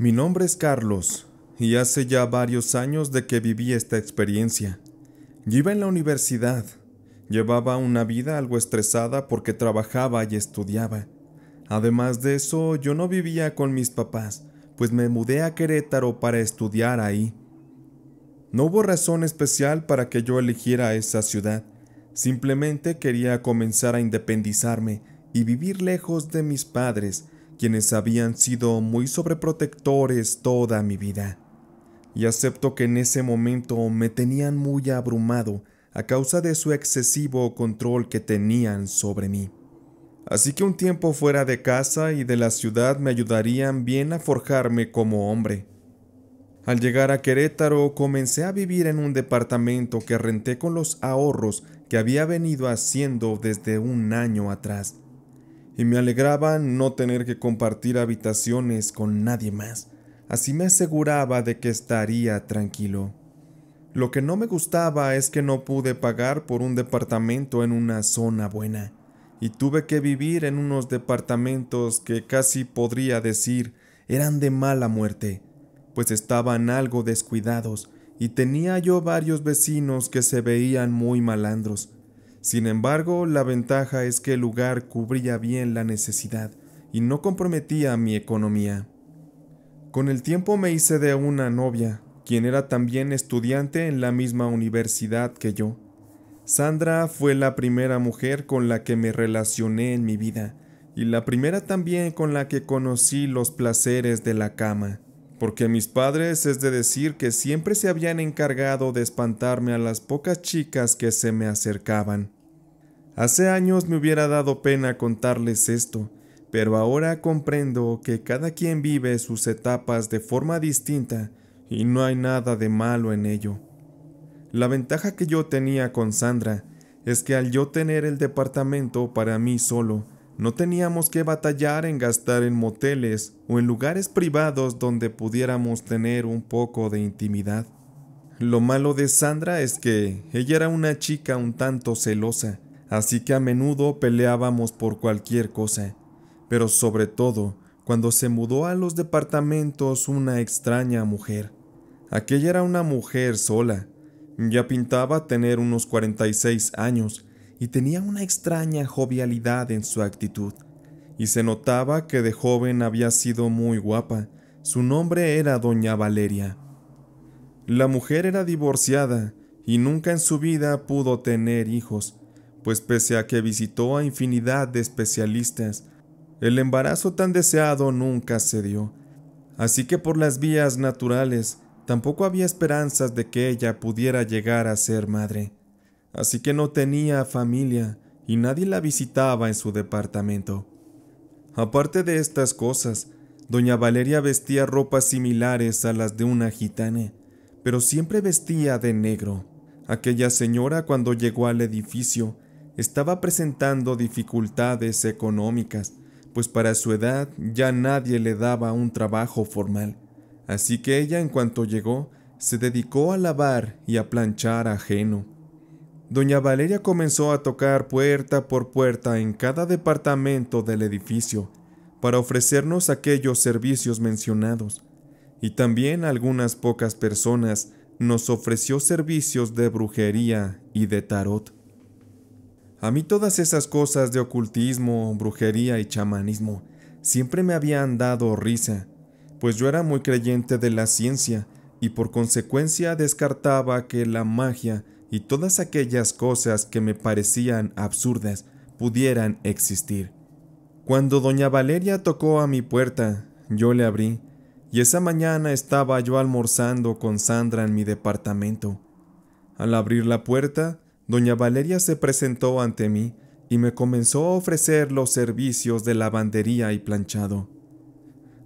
Mi nombre es Carlos y hace ya varios años de que viví esta experiencia. Yo iba en la universidad, llevaba una vida algo estresada porque trabajaba y estudiaba. Además de eso, yo no vivía con mis papás, pues me mudé a Querétaro para estudiar ahí. No hubo razón especial para que yo eligiera esa ciudad, simplemente quería comenzar a independizarme y vivir lejos de mis padres, quienes habían sido muy sobreprotectores toda mi vida. Y acepto que en ese momento me tenían muy abrumado a causa de su excesivo control que tenían sobre mí. Así que un tiempo fuera de casa y de la ciudad me ayudarían bien a forjarme como hombre. Al llegar a Querétaro comencé a vivir en un departamento que renté con los ahorros que había venido haciendo desde un año atrás y me alegraba no tener que compartir habitaciones con nadie más, así me aseguraba de que estaría tranquilo. Lo que no me gustaba es que no pude pagar por un departamento en una zona buena, y tuve que vivir en unos departamentos que casi podría decir eran de mala muerte, pues estaban algo descuidados y tenía yo varios vecinos que se veían muy malandros, sin embargo, la ventaja es que el lugar cubría bien la necesidad y no comprometía mi economía. Con el tiempo me hice de una novia, quien era también estudiante en la misma universidad que yo. Sandra fue la primera mujer con la que me relacioné en mi vida y la primera también con la que conocí los placeres de la cama porque mis padres es de decir que siempre se habían encargado de espantarme a las pocas chicas que se me acercaban. Hace años me hubiera dado pena contarles esto, pero ahora comprendo que cada quien vive sus etapas de forma distinta y no hay nada de malo en ello. La ventaja que yo tenía con Sandra es que al yo tener el departamento para mí solo, no teníamos que batallar en gastar en moteles o en lugares privados donde pudiéramos tener un poco de intimidad. Lo malo de Sandra es que ella era una chica un tanto celosa, así que a menudo peleábamos por cualquier cosa, pero sobre todo cuando se mudó a los departamentos una extraña mujer. Aquella era una mujer sola, ya pintaba tener unos 46 años, y tenía una extraña jovialidad en su actitud, y se notaba que de joven había sido muy guapa. Su nombre era Doña Valeria. La mujer era divorciada y nunca en su vida pudo tener hijos, pues pese a que visitó a infinidad de especialistas, el embarazo tan deseado nunca se dio. Así que por las vías naturales tampoco había esperanzas de que ella pudiera llegar a ser madre así que no tenía familia y nadie la visitaba en su departamento. Aparte de estas cosas, doña Valeria vestía ropas similares a las de una gitana, pero siempre vestía de negro. Aquella señora cuando llegó al edificio estaba presentando dificultades económicas, pues para su edad ya nadie le daba un trabajo formal. Así que ella en cuanto llegó, se dedicó a lavar y a planchar ajeno. Doña Valeria comenzó a tocar puerta por puerta en cada departamento del edificio para ofrecernos aquellos servicios mencionados, y también algunas pocas personas nos ofreció servicios de brujería y de tarot. A mí todas esas cosas de ocultismo, brujería y chamanismo siempre me habían dado risa, pues yo era muy creyente de la ciencia y por consecuencia descartaba que la magia y todas aquellas cosas que me parecían absurdas pudieran existir. Cuando doña Valeria tocó a mi puerta, yo le abrí, y esa mañana estaba yo almorzando con Sandra en mi departamento. Al abrir la puerta, doña Valeria se presentó ante mí y me comenzó a ofrecer los servicios de lavandería y planchado.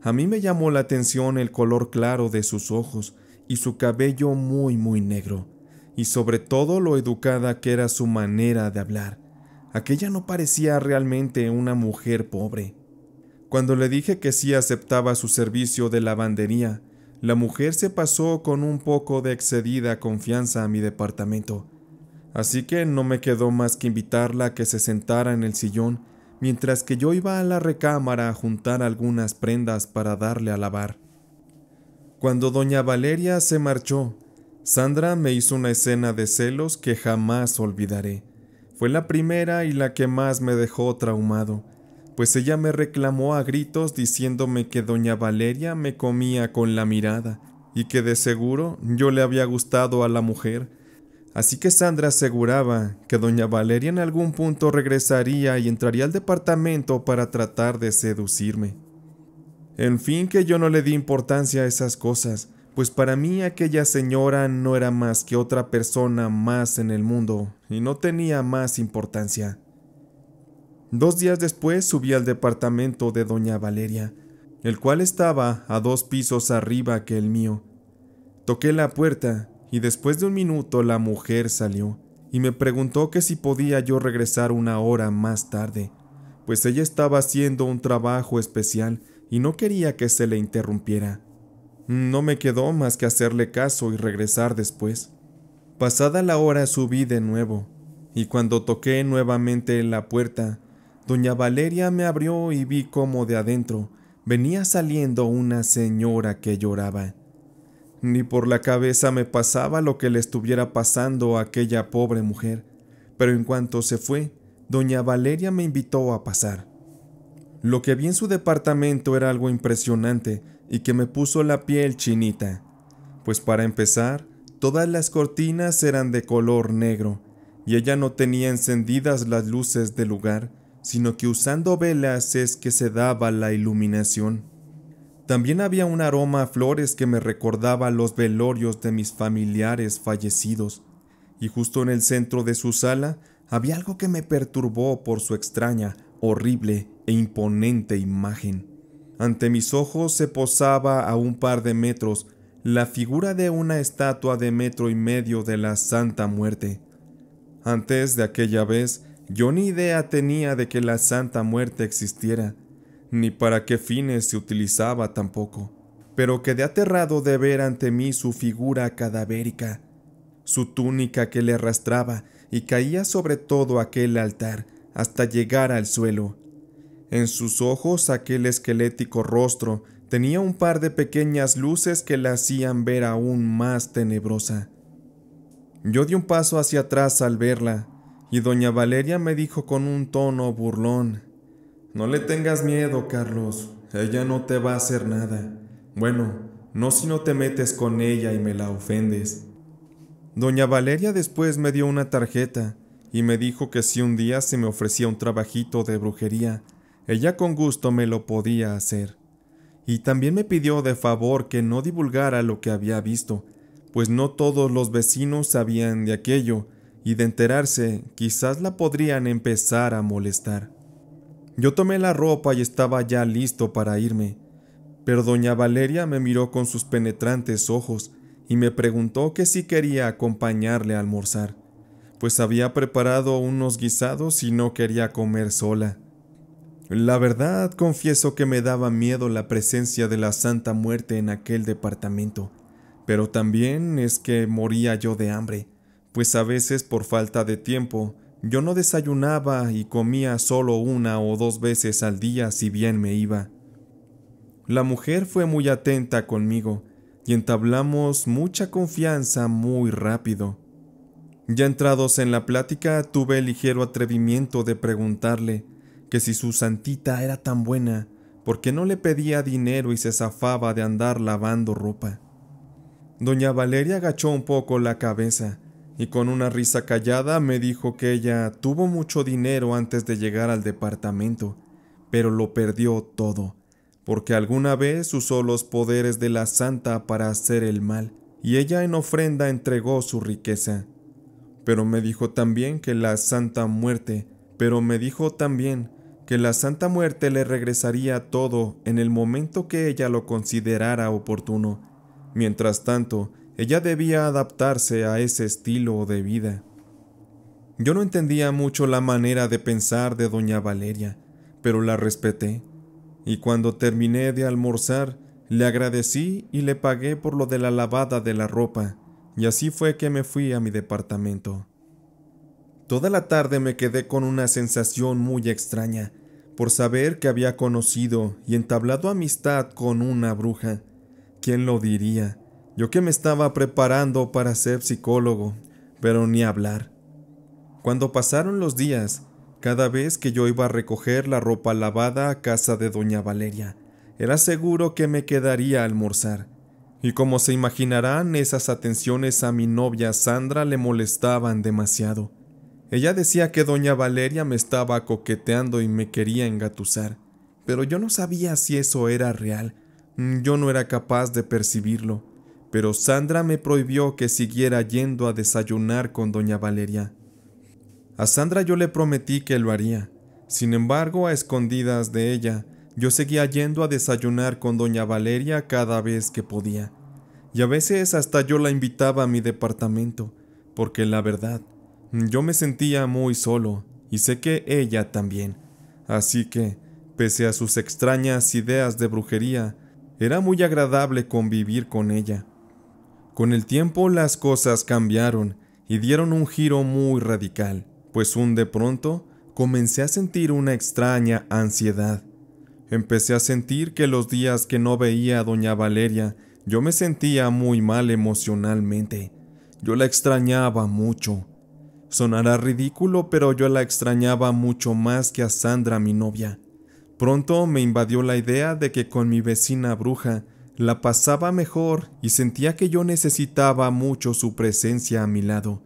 A mí me llamó la atención el color claro de sus ojos y su cabello muy muy negro y sobre todo lo educada que era su manera de hablar. Aquella no parecía realmente una mujer pobre. Cuando le dije que sí aceptaba su servicio de lavandería, la mujer se pasó con un poco de excedida confianza a mi departamento, así que no me quedó más que invitarla a que se sentara en el sillón mientras que yo iba a la recámara a juntar algunas prendas para darle a lavar. Cuando doña Valeria se marchó, Sandra me hizo una escena de celos que jamás olvidaré. Fue la primera y la que más me dejó traumado, pues ella me reclamó a gritos diciéndome que doña Valeria me comía con la mirada y que de seguro yo le había gustado a la mujer. Así que Sandra aseguraba que doña Valeria en algún punto regresaría y entraría al departamento para tratar de seducirme. En fin, que yo no le di importancia a esas cosas, pues para mí aquella señora no era más que otra persona más en el mundo y no tenía más importancia. Dos días después subí al departamento de doña Valeria, el cual estaba a dos pisos arriba que el mío. Toqué la puerta y después de un minuto la mujer salió y me preguntó que si podía yo regresar una hora más tarde, pues ella estaba haciendo un trabajo especial y no quería que se le interrumpiera. No me quedó más que hacerle caso y regresar después. Pasada la hora subí de nuevo, y cuando toqué nuevamente la puerta, doña Valeria me abrió y vi como de adentro venía saliendo una señora que lloraba. Ni por la cabeza me pasaba lo que le estuviera pasando a aquella pobre mujer, pero en cuanto se fue, doña Valeria me invitó a pasar. Lo que vi en su departamento era algo impresionante, y que me puso la piel chinita, pues para empezar, todas las cortinas eran de color negro, y ella no tenía encendidas las luces del lugar, sino que usando velas es que se daba la iluminación. También había un aroma a flores que me recordaba los velorios de mis familiares fallecidos, y justo en el centro de su sala había algo que me perturbó por su extraña, horrible e imponente imagen. Ante mis ojos se posaba a un par de metros la figura de una estatua de metro y medio de la Santa Muerte. Antes de aquella vez, yo ni idea tenía de que la Santa Muerte existiera, ni para qué fines se utilizaba tampoco, pero quedé aterrado de ver ante mí su figura cadavérica, su túnica que le arrastraba y caía sobre todo aquel altar hasta llegar al suelo. En sus ojos aquel esquelético rostro tenía un par de pequeñas luces que la hacían ver aún más tenebrosa. Yo di un paso hacia atrás al verla, y doña Valeria me dijo con un tono burlón, No le tengas miedo, Carlos, ella no te va a hacer nada. Bueno, no si no te metes con ella y me la ofendes. Doña Valeria después me dio una tarjeta y me dijo que si un día se me ofrecía un trabajito de brujería, ella con gusto me lo podía hacer. Y también me pidió de favor que no divulgara lo que había visto, pues no todos los vecinos sabían de aquello, y de enterarse quizás la podrían empezar a molestar. Yo tomé la ropa y estaba ya listo para irme, pero doña Valeria me miró con sus penetrantes ojos y me preguntó que si quería acompañarle a almorzar, pues había preparado unos guisados y no quería comer sola. La verdad, confieso que me daba miedo la presencia de la Santa Muerte en aquel departamento, pero también es que moría yo de hambre, pues a veces por falta de tiempo yo no desayunaba y comía solo una o dos veces al día si bien me iba. La mujer fue muy atenta conmigo y entablamos mucha confianza muy rápido. Ya entrados en la plática tuve el ligero atrevimiento de preguntarle que si su santita era tan buena, ¿por qué no le pedía dinero y se zafaba de andar lavando ropa? Doña Valeria agachó un poco la cabeza y con una risa callada me dijo que ella tuvo mucho dinero antes de llegar al departamento, pero lo perdió todo, porque alguna vez usó los poderes de la santa para hacer el mal, y ella en ofrenda entregó su riqueza. Pero me dijo también que la santa muerte, pero me dijo también que la Santa Muerte le regresaría todo en el momento que ella lo considerara oportuno. Mientras tanto, ella debía adaptarse a ese estilo de vida. Yo no entendía mucho la manera de pensar de doña Valeria, pero la respeté, y cuando terminé de almorzar, le agradecí y le pagué por lo de la lavada de la ropa, y así fue que me fui a mi departamento. Toda la tarde me quedé con una sensación muy extraña, por saber que había conocido y entablado amistad con una bruja. ¿Quién lo diría? Yo que me estaba preparando para ser psicólogo, pero ni hablar. Cuando pasaron los días, cada vez que yo iba a recoger la ropa lavada a casa de doña Valeria, era seguro que me quedaría a almorzar. Y como se imaginarán, esas atenciones a mi novia Sandra le molestaban demasiado. Ella decía que doña Valeria me estaba coqueteando y me quería engatusar, pero yo no sabía si eso era real, mm, yo no era capaz de percibirlo, pero Sandra me prohibió que siguiera yendo a desayunar con doña Valeria. A Sandra yo le prometí que lo haría, sin embargo, a escondidas de ella, yo seguía yendo a desayunar con doña Valeria cada vez que podía, y a veces hasta yo la invitaba a mi departamento, porque la verdad, yo me sentía muy solo y sé que ella también. Así que, pese a sus extrañas ideas de brujería, era muy agradable convivir con ella. Con el tiempo las cosas cambiaron y dieron un giro muy radical, pues un de pronto comencé a sentir una extraña ansiedad. Empecé a sentir que los días que no veía a doña Valeria yo me sentía muy mal emocionalmente. Yo la extrañaba mucho Sonará ridículo, pero yo la extrañaba mucho más que a Sandra, mi novia. Pronto me invadió la idea de que con mi vecina bruja la pasaba mejor y sentía que yo necesitaba mucho su presencia a mi lado.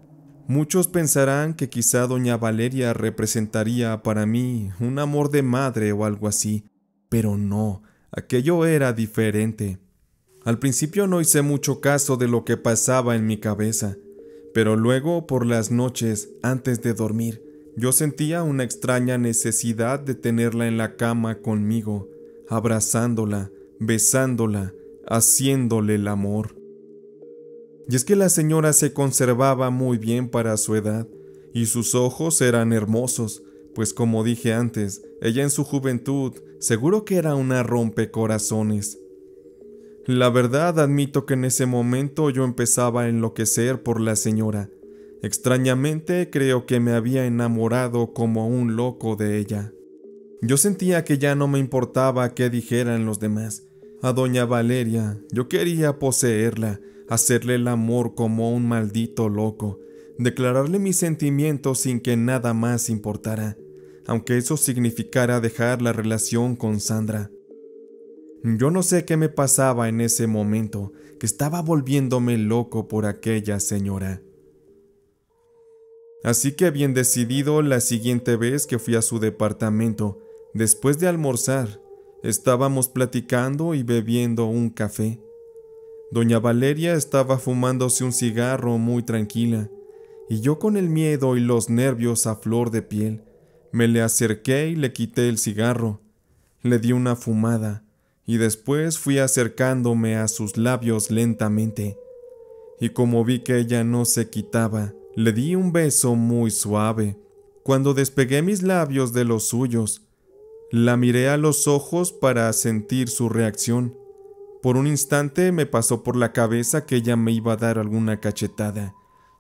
Muchos pensarán que quizá doña Valeria representaría para mí un amor de madre o algo así, pero no, aquello era diferente. Al principio no hice mucho caso de lo que pasaba en mi cabeza. Pero luego, por las noches, antes de dormir, yo sentía una extraña necesidad de tenerla en la cama conmigo, abrazándola, besándola, haciéndole el amor. Y es que la señora se conservaba muy bien para su edad, y sus ojos eran hermosos, pues como dije antes, ella en su juventud seguro que era una rompecorazones. La verdad admito que en ese momento yo empezaba a enloquecer por la señora. Extrañamente creo que me había enamorado como un loco de ella. Yo sentía que ya no me importaba qué dijeran los demás. A doña Valeria yo quería poseerla, hacerle el amor como un maldito loco, declararle mis sentimientos sin que nada más importara, aunque eso significara dejar la relación con Sandra. Yo no sé qué me pasaba en ese momento, que estaba volviéndome loco por aquella señora. Así que bien decidido, la siguiente vez que fui a su departamento, después de almorzar, estábamos platicando y bebiendo un café. Doña Valeria estaba fumándose un cigarro muy tranquila, y yo con el miedo y los nervios a flor de piel, me le acerqué y le quité el cigarro. Le di una fumada, y después fui acercándome a sus labios lentamente, y como vi que ella no se quitaba, le di un beso muy suave. Cuando despegué mis labios de los suyos, la miré a los ojos para sentir su reacción. Por un instante me pasó por la cabeza que ella me iba a dar alguna cachetada.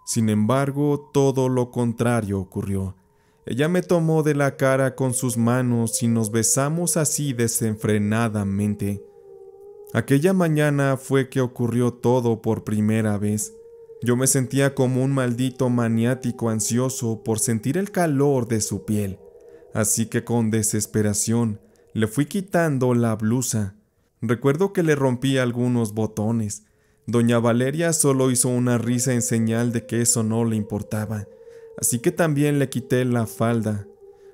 Sin embargo, todo lo contrario ocurrió. Ella me tomó de la cara con sus manos y nos besamos así desenfrenadamente. Aquella mañana fue que ocurrió todo por primera vez. Yo me sentía como un maldito maniático ansioso por sentir el calor de su piel, así que con desesperación le fui quitando la blusa. Recuerdo que le rompí algunos botones. Doña Valeria solo hizo una risa en señal de que eso no le importaba así que también le quité la falda.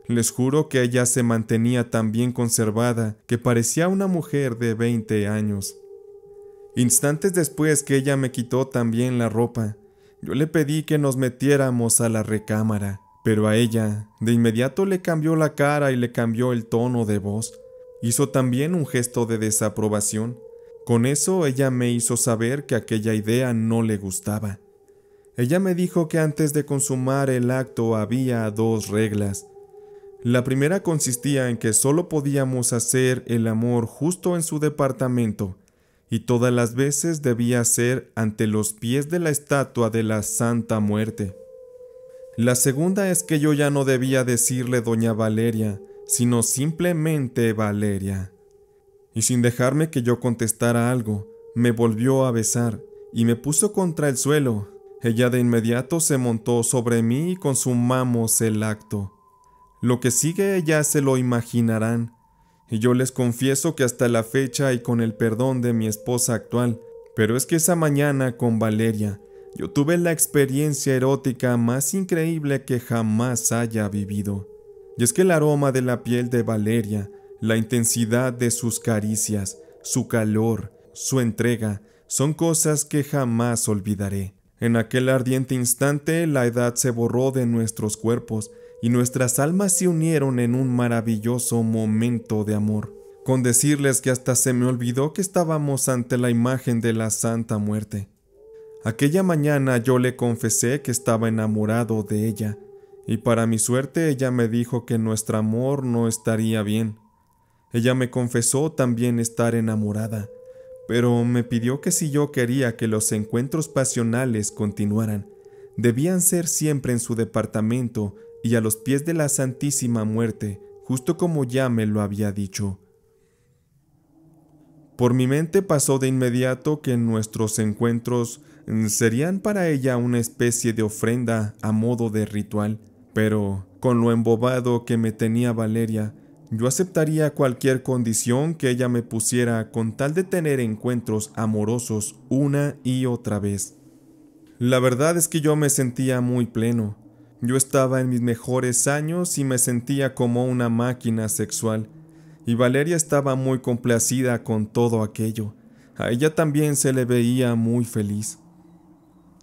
Les juro que ella se mantenía tan bien conservada que parecía una mujer de 20 años. Instantes después que ella me quitó también la ropa, yo le pedí que nos metiéramos a la recámara, pero a ella de inmediato le cambió la cara y le cambió el tono de voz. Hizo también un gesto de desaprobación. Con eso ella me hizo saber que aquella idea no le gustaba. Ella me dijo que antes de consumar el acto había dos reglas. La primera consistía en que solo podíamos hacer el amor justo en su departamento, y todas las veces debía ser ante los pies de la estatua de la Santa Muerte. La segunda es que yo ya no debía decirle Doña Valeria, sino simplemente Valeria. Y sin dejarme que yo contestara algo, me volvió a besar y me puso contra el suelo, ella de inmediato se montó sobre mí y consumamos el acto. Lo que sigue ya se lo imaginarán, y yo les confieso que hasta la fecha y con el perdón de mi esposa actual, pero es que esa mañana con Valeria, yo tuve la experiencia erótica más increíble que jamás haya vivido. Y es que el aroma de la piel de Valeria, la intensidad de sus caricias, su calor, su entrega, son cosas que jamás olvidaré. En aquel ardiente instante la edad se borró de nuestros cuerpos y nuestras almas se unieron en un maravilloso momento de amor, con decirles que hasta se me olvidó que estábamos ante la imagen de la Santa Muerte. Aquella mañana yo le confesé que estaba enamorado de ella, y para mi suerte ella me dijo que nuestro amor no estaría bien. Ella me confesó también estar enamorada, pero me pidió que si yo quería que los encuentros pasionales continuaran, debían ser siempre en su departamento y a los pies de la Santísima Muerte, justo como ya me lo había dicho. Por mi mente pasó de inmediato que nuestros encuentros mm, serían para ella una especie de ofrenda a modo de ritual, pero con lo embobado que me tenía Valeria, yo aceptaría cualquier condición que ella me pusiera con tal de tener encuentros amorosos una y otra vez. La verdad es que yo me sentía muy pleno. Yo estaba en mis mejores años y me sentía como una máquina sexual. Y Valeria estaba muy complacida con todo aquello. A ella también se le veía muy feliz.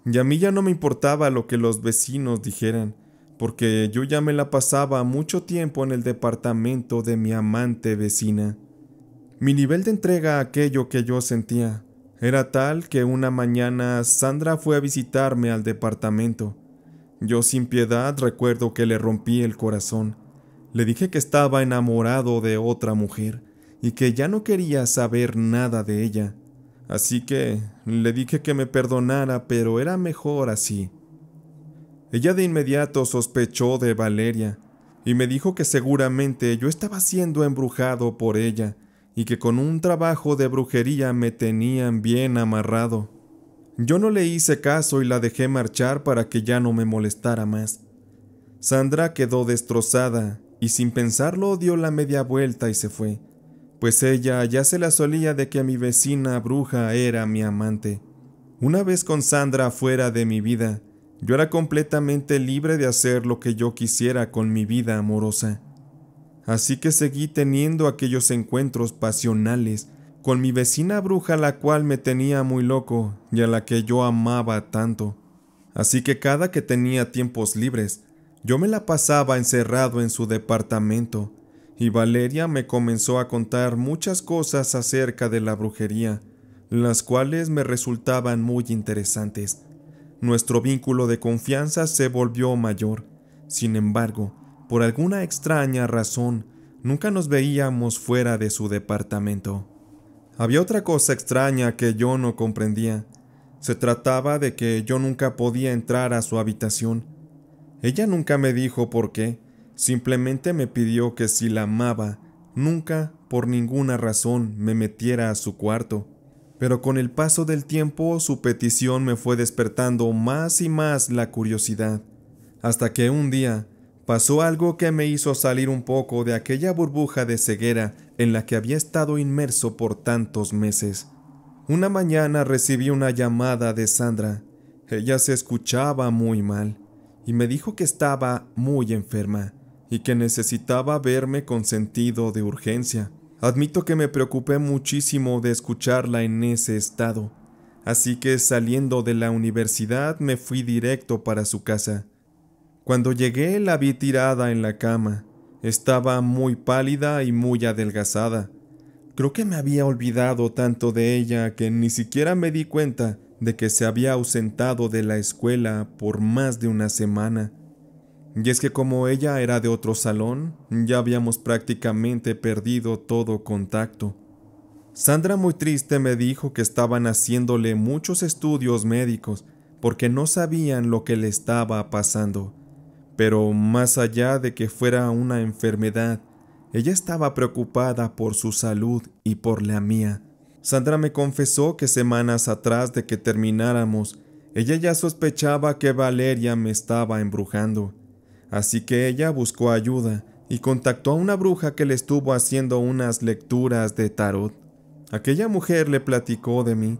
Y a mí ya no me importaba lo que los vecinos dijeran porque yo ya me la pasaba mucho tiempo en el departamento de mi amante vecina. Mi nivel de entrega a aquello que yo sentía era tal que una mañana Sandra fue a visitarme al departamento. Yo sin piedad recuerdo que le rompí el corazón. Le dije que estaba enamorado de otra mujer y que ya no quería saber nada de ella. Así que le dije que me perdonara, pero era mejor así. Ella de inmediato sospechó de Valeria y me dijo que seguramente yo estaba siendo embrujado por ella y que con un trabajo de brujería me tenían bien amarrado. Yo no le hice caso y la dejé marchar para que ya no me molestara más. Sandra quedó destrozada y sin pensarlo dio la media vuelta y se fue, pues ella ya se la solía de que mi vecina bruja era mi amante. Una vez con Sandra fuera de mi vida, yo era completamente libre de hacer lo que yo quisiera con mi vida amorosa. Así que seguí teniendo aquellos encuentros pasionales con mi vecina bruja la cual me tenía muy loco y a la que yo amaba tanto. Así que cada que tenía tiempos libres, yo me la pasaba encerrado en su departamento, y Valeria me comenzó a contar muchas cosas acerca de la brujería, las cuales me resultaban muy interesantes. Nuestro vínculo de confianza se volvió mayor. Sin embargo, por alguna extraña razón, nunca nos veíamos fuera de su departamento. Había otra cosa extraña que yo no comprendía. Se trataba de que yo nunca podía entrar a su habitación. Ella nunca me dijo por qué, simplemente me pidió que si la amaba, nunca, por ninguna razón, me metiera a su cuarto pero con el paso del tiempo su petición me fue despertando más y más la curiosidad, hasta que un día pasó algo que me hizo salir un poco de aquella burbuja de ceguera en la que había estado inmerso por tantos meses. Una mañana recibí una llamada de Sandra. Ella se escuchaba muy mal y me dijo que estaba muy enferma y que necesitaba verme con sentido de urgencia. Admito que me preocupé muchísimo de escucharla en ese estado, así que saliendo de la universidad me fui directo para su casa. Cuando llegué la vi tirada en la cama. Estaba muy pálida y muy adelgazada. Creo que me había olvidado tanto de ella que ni siquiera me di cuenta de que se había ausentado de la escuela por más de una semana. Y es que como ella era de otro salón, ya habíamos prácticamente perdido todo contacto. Sandra muy triste me dijo que estaban haciéndole muchos estudios médicos porque no sabían lo que le estaba pasando. Pero más allá de que fuera una enfermedad, ella estaba preocupada por su salud y por la mía. Sandra me confesó que semanas atrás de que termináramos, ella ya sospechaba que Valeria me estaba embrujando. Así que ella buscó ayuda y contactó a una bruja que le estuvo haciendo unas lecturas de tarot. Aquella mujer le platicó de mí,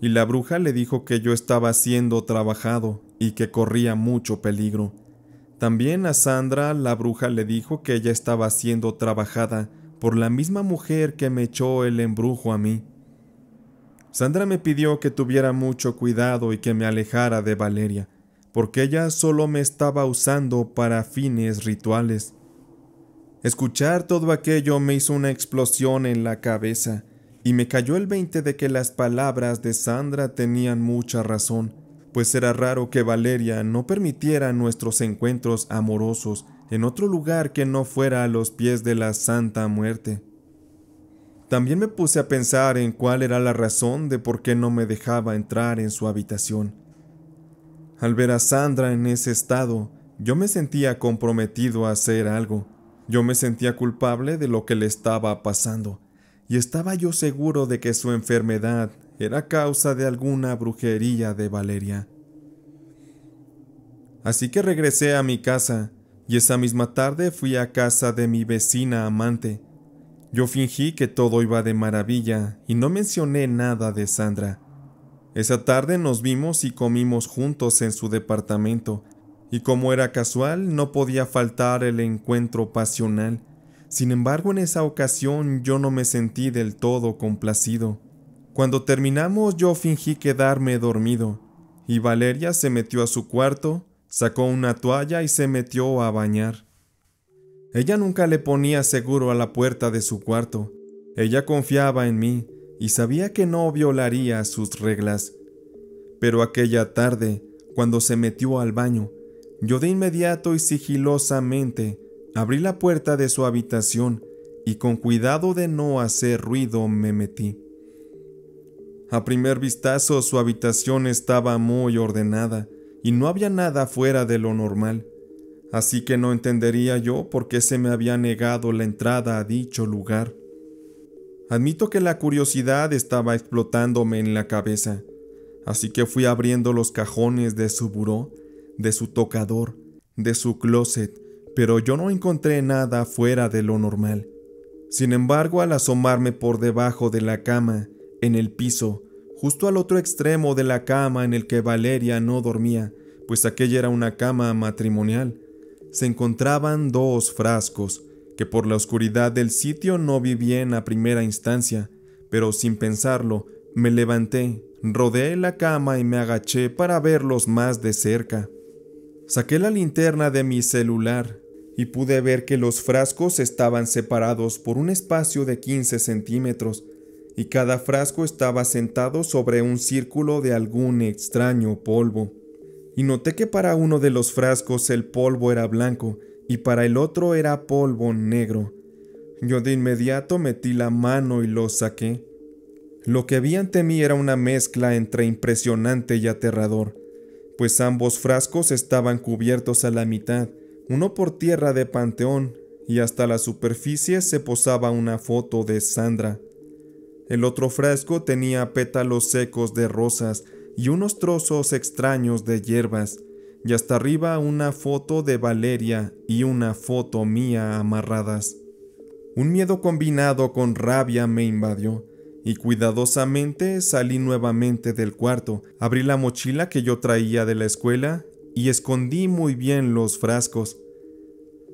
y la bruja le dijo que yo estaba siendo trabajado y que corría mucho peligro. También a Sandra la bruja le dijo que ella estaba siendo trabajada por la misma mujer que me echó el embrujo a mí. Sandra me pidió que tuviera mucho cuidado y que me alejara de Valeria, porque ella solo me estaba usando para fines rituales. Escuchar todo aquello me hizo una explosión en la cabeza y me cayó el veinte de que las palabras de Sandra tenían mucha razón, pues era raro que Valeria no permitiera nuestros encuentros amorosos en otro lugar que no fuera a los pies de la Santa Muerte. También me puse a pensar en cuál era la razón de por qué no me dejaba entrar en su habitación al ver a Sandra en ese estado, yo me sentía comprometido a hacer algo. Yo me sentía culpable de lo que le estaba pasando, y estaba yo seguro de que su enfermedad era causa de alguna brujería de Valeria. Así que regresé a mi casa, y esa misma tarde fui a casa de mi vecina amante. Yo fingí que todo iba de maravilla y no mencioné nada de Sandra. Esa tarde nos vimos y comimos juntos en su departamento, y como era casual, no podía faltar el encuentro pasional. Sin embargo, en esa ocasión yo no me sentí del todo complacido. Cuando terminamos yo fingí quedarme dormido, y Valeria se metió a su cuarto, sacó una toalla y se metió a bañar. Ella nunca le ponía seguro a la puerta de su cuarto. Ella confiaba en mí, y sabía que no violaría sus reglas. Pero aquella tarde, cuando se metió al baño, yo de inmediato y sigilosamente abrí la puerta de su habitación y con cuidado de no hacer ruido me metí. A primer vistazo su habitación estaba muy ordenada y no había nada fuera de lo normal, así que no entendería yo por qué se me había negado la entrada a dicho lugar. Admito que la curiosidad estaba explotándome en la cabeza, así que fui abriendo los cajones de su buró, de su tocador, de su closet, pero yo no encontré nada fuera de lo normal. Sin embargo, al asomarme por debajo de la cama, en el piso, justo al otro extremo de la cama en el que Valeria no dormía, pues aquella era una cama matrimonial, se encontraban dos frascos, que por la oscuridad del sitio no vi bien a primera instancia, pero sin pensarlo, me levanté, rodeé la cama y me agaché para verlos más de cerca. Saqué la linterna de mi celular y pude ver que los frascos estaban separados por un espacio de 15 centímetros y cada frasco estaba sentado sobre un círculo de algún extraño polvo. Y noté que para uno de los frascos el polvo era blanco y para el otro era polvo negro. Yo de inmediato metí la mano y lo saqué. Lo que vi ante mí era una mezcla entre impresionante y aterrador, pues ambos frascos estaban cubiertos a la mitad, uno por tierra de Panteón, y hasta la superficie se posaba una foto de Sandra. El otro frasco tenía pétalos secos de rosas y unos trozos extraños de hierbas y hasta arriba una foto de Valeria y una foto mía amarradas. Un miedo combinado con rabia me invadió, y cuidadosamente salí nuevamente del cuarto, abrí la mochila que yo traía de la escuela y escondí muy bien los frascos.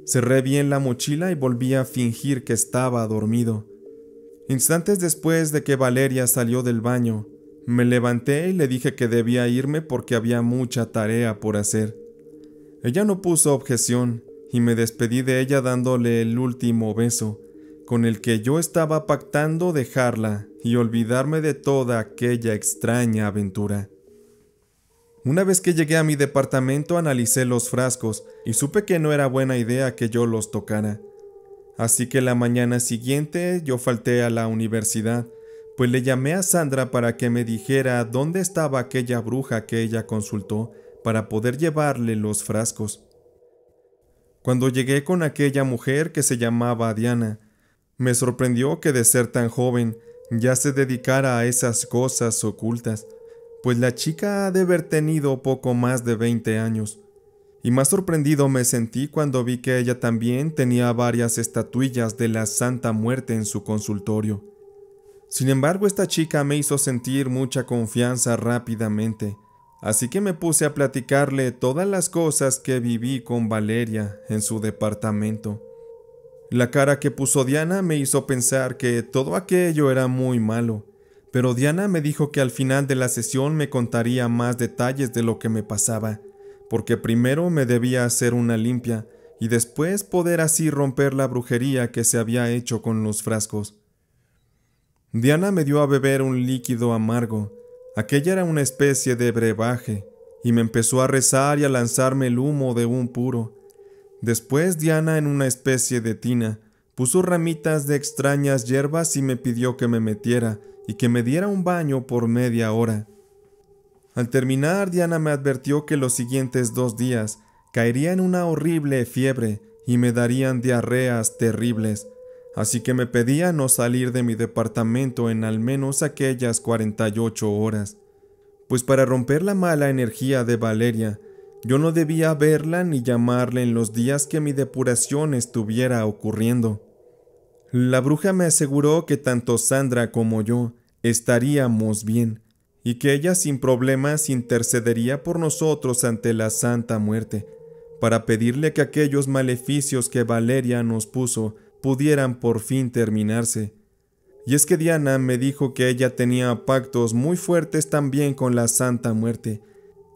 Cerré bien la mochila y volví a fingir que estaba dormido. Instantes después de que Valeria salió del baño, me levanté y le dije que debía irme porque había mucha tarea por hacer. Ella no puso objeción y me despedí de ella dándole el último beso, con el que yo estaba pactando dejarla y olvidarme de toda aquella extraña aventura. Una vez que llegué a mi departamento analicé los frascos y supe que no era buena idea que yo los tocara. Así que la mañana siguiente yo falté a la universidad pues le llamé a Sandra para que me dijera dónde estaba aquella bruja que ella consultó para poder llevarle los frascos. Cuando llegué con aquella mujer que se llamaba Diana, me sorprendió que de ser tan joven ya se dedicara a esas cosas ocultas, pues la chica ha de haber tenido poco más de 20 años. Y más sorprendido me sentí cuando vi que ella también tenía varias estatuillas de la Santa Muerte en su consultorio. Sin embargo, esta chica me hizo sentir mucha confianza rápidamente, así que me puse a platicarle todas las cosas que viví con Valeria en su departamento. La cara que puso Diana me hizo pensar que todo aquello era muy malo, pero Diana me dijo que al final de la sesión me contaría más detalles de lo que me pasaba, porque primero me debía hacer una limpia y después poder así romper la brujería que se había hecho con los frascos. Diana me dio a beber un líquido amargo. Aquella era una especie de brebaje, y me empezó a rezar y a lanzarme el humo de un puro. Después Diana en una especie de tina puso ramitas de extrañas hierbas y me pidió que me metiera y que me diera un baño por media hora. Al terminar, Diana me advirtió que los siguientes dos días caería en una horrible fiebre y me darían diarreas terribles así que me pedía no salir de mi departamento en al menos aquellas 48 horas, pues para romper la mala energía de Valeria, yo no debía verla ni llamarle en los días que mi depuración estuviera ocurriendo. La bruja me aseguró que tanto Sandra como yo estaríamos bien, y que ella sin problemas intercedería por nosotros ante la Santa Muerte, para pedirle que aquellos maleficios que Valeria nos puso pudieran por fin terminarse. Y es que Diana me dijo que ella tenía pactos muy fuertes también con la Santa Muerte,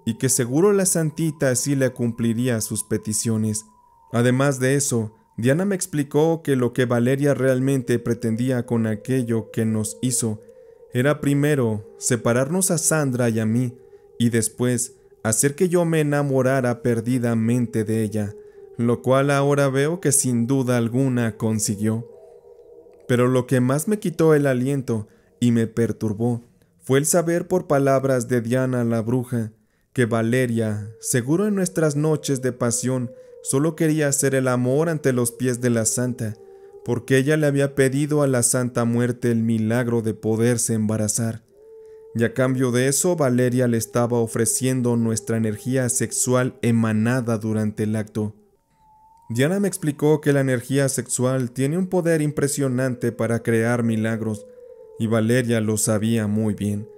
y que seguro la Santita sí le cumpliría sus peticiones. Además de eso, Diana me explicó que lo que Valeria realmente pretendía con aquello que nos hizo era primero separarnos a Sandra y a mí, y después hacer que yo me enamorara perdidamente de ella lo cual ahora veo que sin duda alguna consiguió. Pero lo que más me quitó el aliento y me perturbó fue el saber por palabras de Diana la bruja que Valeria, seguro en nuestras noches de pasión, solo quería hacer el amor ante los pies de la santa, porque ella le había pedido a la santa muerte el milagro de poderse embarazar. Y a cambio de eso, Valeria le estaba ofreciendo nuestra energía sexual emanada durante el acto. Diana me explicó que la energía sexual tiene un poder impresionante para crear milagros, y Valeria lo sabía muy bien.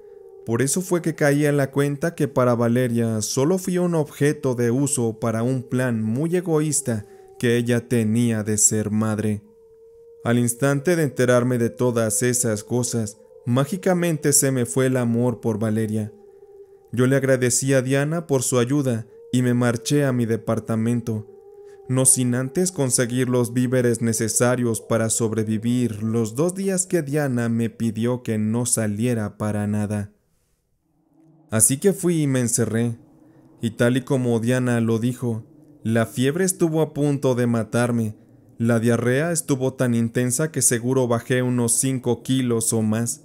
Por eso fue que caía en la cuenta que para Valeria solo fui un objeto de uso para un plan muy egoísta que ella tenía de ser madre. Al instante de enterarme de todas esas cosas, mágicamente se me fue el amor por Valeria. Yo le agradecí a Diana por su ayuda y me marché a mi departamento no sin antes conseguir los víveres necesarios para sobrevivir los dos días que Diana me pidió que no saliera para nada. Así que fui y me encerré, y tal y como Diana lo dijo, la fiebre estuvo a punto de matarme, la diarrea estuvo tan intensa que seguro bajé unos 5 kilos o más.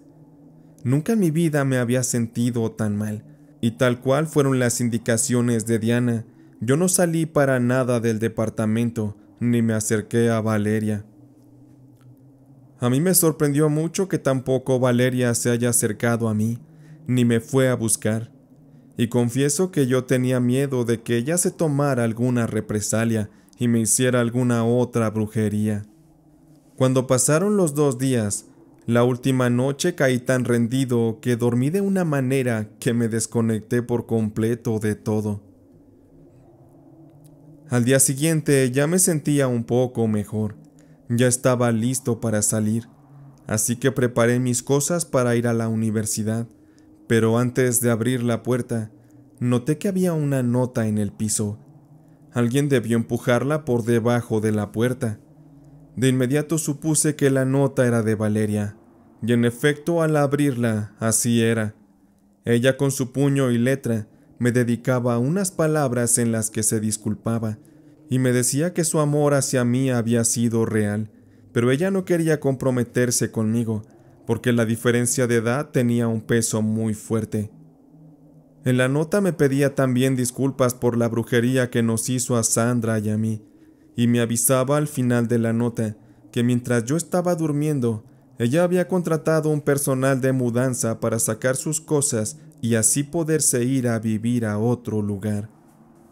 Nunca en mi vida me había sentido tan mal, y tal cual fueron las indicaciones de Diana, yo no salí para nada del departamento, ni me acerqué a Valeria. A mí me sorprendió mucho que tampoco Valeria se haya acercado a mí, ni me fue a buscar, y confieso que yo tenía miedo de que ella se tomara alguna represalia y me hiciera alguna otra brujería. Cuando pasaron los dos días, la última noche caí tan rendido que dormí de una manera que me desconecté por completo de todo. Al día siguiente ya me sentía un poco mejor. Ya estaba listo para salir, así que preparé mis cosas para ir a la universidad. Pero antes de abrir la puerta, noté que había una nota en el piso. Alguien debió empujarla por debajo de la puerta. De inmediato supuse que la nota era de Valeria, y en efecto al abrirla así era. Ella con su puño y letra me dedicaba unas palabras en las que se disculpaba, y me decía que su amor hacia mí había sido real, pero ella no quería comprometerse conmigo, porque la diferencia de edad tenía un peso muy fuerte. En la nota me pedía también disculpas por la brujería que nos hizo a Sandra y a mí, y me avisaba al final de la nota que mientras yo estaba durmiendo, ella había contratado un personal de mudanza para sacar sus cosas y así poderse ir a vivir a otro lugar.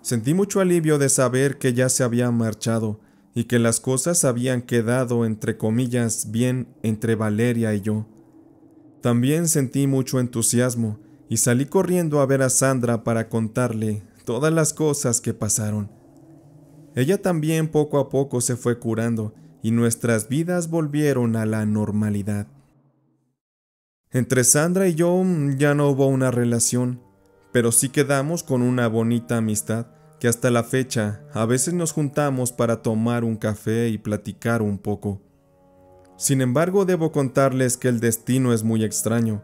Sentí mucho alivio de saber que ya se había marchado y que las cosas habían quedado entre comillas bien entre Valeria y yo. También sentí mucho entusiasmo y salí corriendo a ver a Sandra para contarle todas las cosas que pasaron. Ella también poco a poco se fue curando y nuestras vidas volvieron a la normalidad. Entre Sandra y yo mm, ya no hubo una relación, pero sí quedamos con una bonita amistad que hasta la fecha a veces nos juntamos para tomar un café y platicar un poco. Sin embargo, debo contarles que el destino es muy extraño,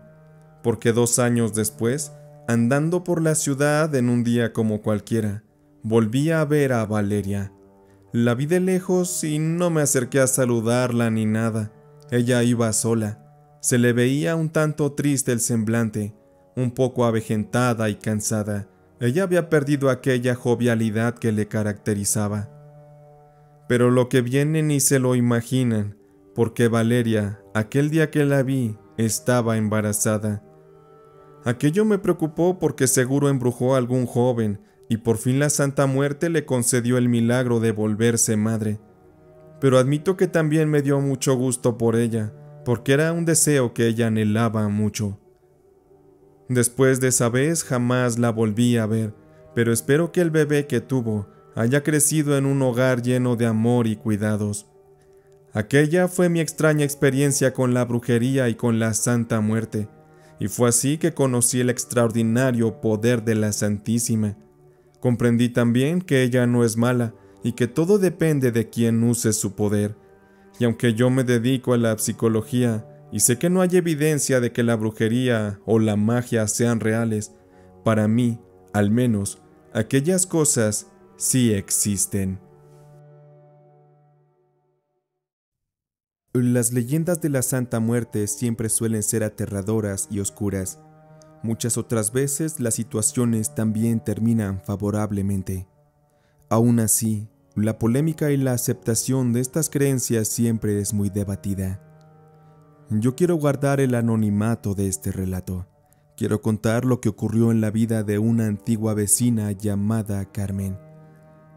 porque dos años después, andando por la ciudad en un día como cualquiera, volví a ver a Valeria. La vi de lejos y no me acerqué a saludarla ni nada. Ella iba sola. Se le veía un tanto triste el semblante, un poco avejentada y cansada. Ella había perdido aquella jovialidad que le caracterizaba. Pero lo que vienen y se lo imaginan, porque Valeria, aquel día que la vi, estaba embarazada. Aquello me preocupó porque seguro embrujó a algún joven, y por fin la Santa Muerte le concedió el milagro de volverse madre. Pero admito que también me dio mucho gusto por ella, porque era un deseo que ella anhelaba mucho. Después de esa vez jamás la volví a ver, pero espero que el bebé que tuvo haya crecido en un hogar lleno de amor y cuidados. Aquella fue mi extraña experiencia con la brujería y con la Santa Muerte, y fue así que conocí el extraordinario poder de la Santísima. Comprendí también que ella no es mala y que todo depende de quien use su poder. Y aunque yo me dedico a la psicología y sé que no hay evidencia de que la brujería o la magia sean reales, para mí, al menos, aquellas cosas sí existen. Las leyendas de la Santa Muerte siempre suelen ser aterradoras y oscuras. Muchas otras veces las situaciones también terminan favorablemente. Aún así, la polémica y la aceptación de estas creencias siempre es muy debatida. Yo quiero guardar el anonimato de este relato. Quiero contar lo que ocurrió en la vida de una antigua vecina llamada Carmen.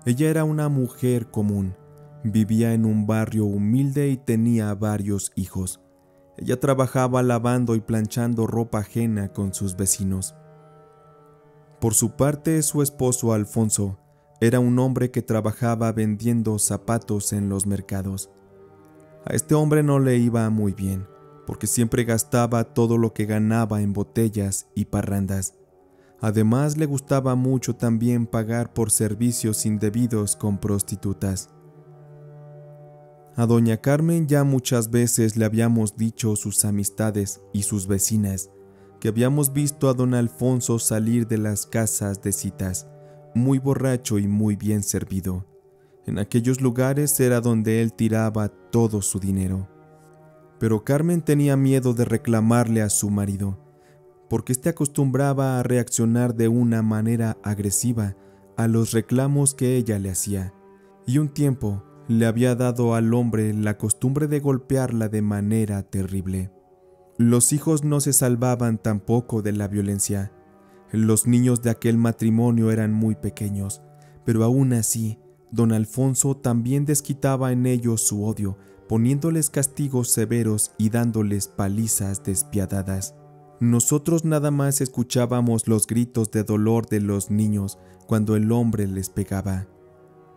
Ella era una mujer común, vivía en un barrio humilde y tenía varios hijos. Ella trabajaba lavando y planchando ropa ajena con sus vecinos. Por su parte, su esposo Alfonso era un hombre que trabajaba vendiendo zapatos en los mercados. A este hombre no le iba muy bien, porque siempre gastaba todo lo que ganaba en botellas y parrandas. Además le gustaba mucho también pagar por servicios indebidos con prostitutas. A doña Carmen ya muchas veces le habíamos dicho sus amistades y sus vecinas que habíamos visto a don Alfonso salir de las casas de citas, muy borracho y muy bien servido. En aquellos lugares era donde él tiraba todo su dinero. Pero Carmen tenía miedo de reclamarle a su marido, porque este acostumbraba a reaccionar de una manera agresiva a los reclamos que ella le hacía, y un tiempo le había dado al hombre la costumbre de golpearla de manera terrible. Los hijos no se salvaban tampoco de la violencia, los niños de aquel matrimonio eran muy pequeños, pero aún así, don Alfonso también desquitaba en ellos su odio, poniéndoles castigos severos y dándoles palizas despiadadas. Nosotros nada más escuchábamos los gritos de dolor de los niños cuando el hombre les pegaba.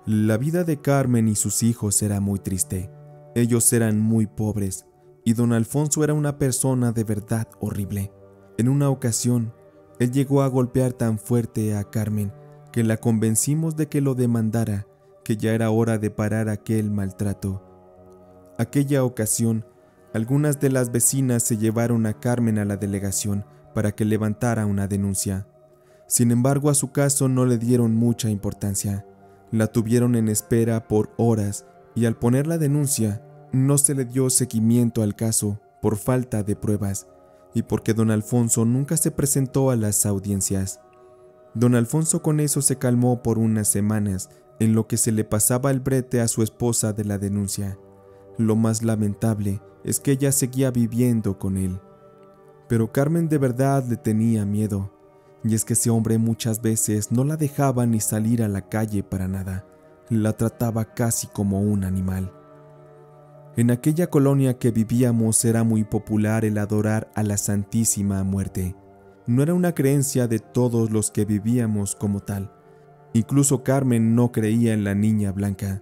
La vida de Carmen y sus hijos era muy triste. Ellos eran muy pobres y don Alfonso era una persona de verdad horrible. En una ocasión, él llegó a golpear tan fuerte a Carmen que la convencimos de que lo demandara, que ya era hora de parar aquel maltrato. Aquella ocasión, algunas de las vecinas se llevaron a Carmen a la delegación para que levantara una denuncia. Sin embargo, a su caso no le dieron mucha importancia. La tuvieron en espera por horas y al poner la denuncia, no se le dio seguimiento al caso por falta de pruebas y porque don Alfonso nunca se presentó a las audiencias. Don Alfonso con eso se calmó por unas semanas, en lo que se le pasaba el brete a su esposa de la denuncia. Lo más lamentable es que ella seguía viviendo con él. Pero Carmen de verdad le tenía miedo, y es que ese hombre muchas veces no la dejaba ni salir a la calle para nada, la trataba casi como un animal. En aquella colonia que vivíamos era muy popular el adorar a la Santísima Muerte. No era una creencia de todos los que vivíamos como tal. Incluso Carmen no creía en la niña blanca.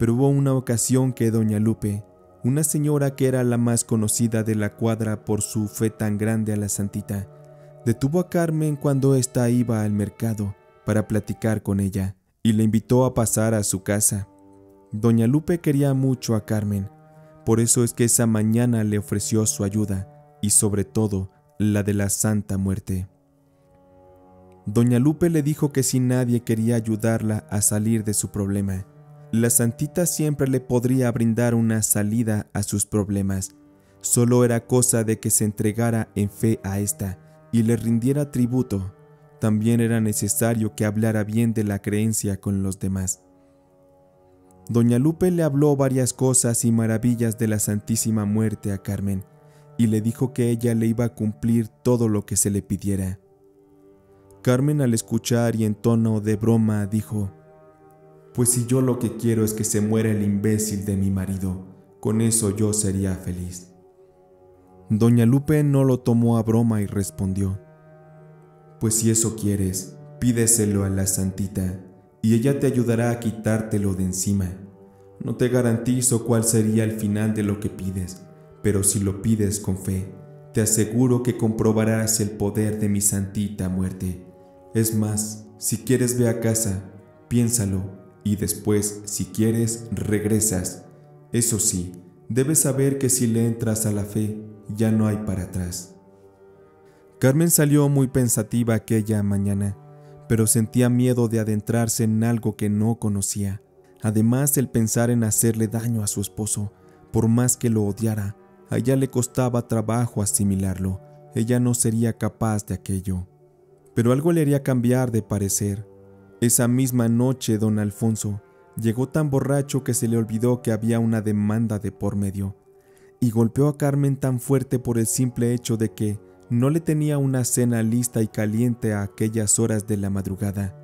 Pero hubo una ocasión que doña Lupe, una señora que era la más conocida de la cuadra por su fe tan grande a la santita, detuvo a Carmen cuando ésta iba al mercado para platicar con ella y le invitó a pasar a su casa. Doña Lupe quería mucho a Carmen por eso es que esa mañana le ofreció su ayuda y sobre todo la de la Santa Muerte. Doña Lupe le dijo que si nadie quería ayudarla a salir de su problema, la santita siempre le podría brindar una salida a sus problemas. Solo era cosa de que se entregara en fe a esta, y le rindiera tributo. También era necesario que hablara bien de la creencia con los demás. Doña Lupe le habló varias cosas y maravillas de la Santísima Muerte a Carmen, y le dijo que ella le iba a cumplir todo lo que se le pidiera. Carmen al escuchar y en tono de broma dijo, Pues si yo lo que quiero es que se muera el imbécil de mi marido, con eso yo sería feliz. Doña Lupe no lo tomó a broma y respondió, Pues si eso quieres, pídeselo a la santita, y ella te ayudará a quitártelo de encima. No te garantizo cuál sería el final de lo que pides, pero si lo pides con fe, te aseguro que comprobarás el poder de mi santita muerte. Es más, si quieres ve a casa, piénsalo, y después, si quieres, regresas. Eso sí, debes saber que si le entras a la fe, ya no hay para atrás. Carmen salió muy pensativa aquella mañana pero sentía miedo de adentrarse en algo que no conocía. Además, el pensar en hacerle daño a su esposo, por más que lo odiara, a ella le costaba trabajo asimilarlo, ella no sería capaz de aquello. Pero algo le haría cambiar de parecer. Esa misma noche, don Alfonso llegó tan borracho que se le olvidó que había una demanda de por medio, y golpeó a Carmen tan fuerte por el simple hecho de que no le tenía una cena lista y caliente a aquellas horas de la madrugada.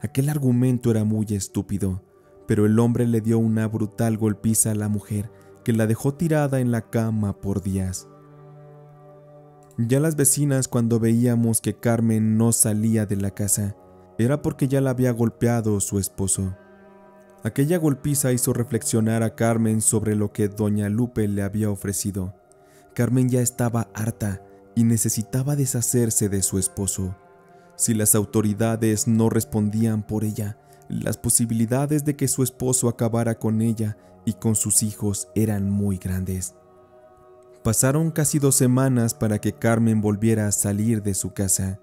Aquel argumento era muy estúpido, pero el hombre le dio una brutal golpiza a la mujer que la dejó tirada en la cama por días. Ya las vecinas cuando veíamos que Carmen no salía de la casa, era porque ya la había golpeado su esposo. Aquella golpiza hizo reflexionar a Carmen sobre lo que doña Lupe le había ofrecido. Carmen ya estaba harta y necesitaba deshacerse de su esposo. Si las autoridades no respondían por ella, las posibilidades de que su esposo acabara con ella y con sus hijos eran muy grandes. Pasaron casi dos semanas para que Carmen volviera a salir de su casa,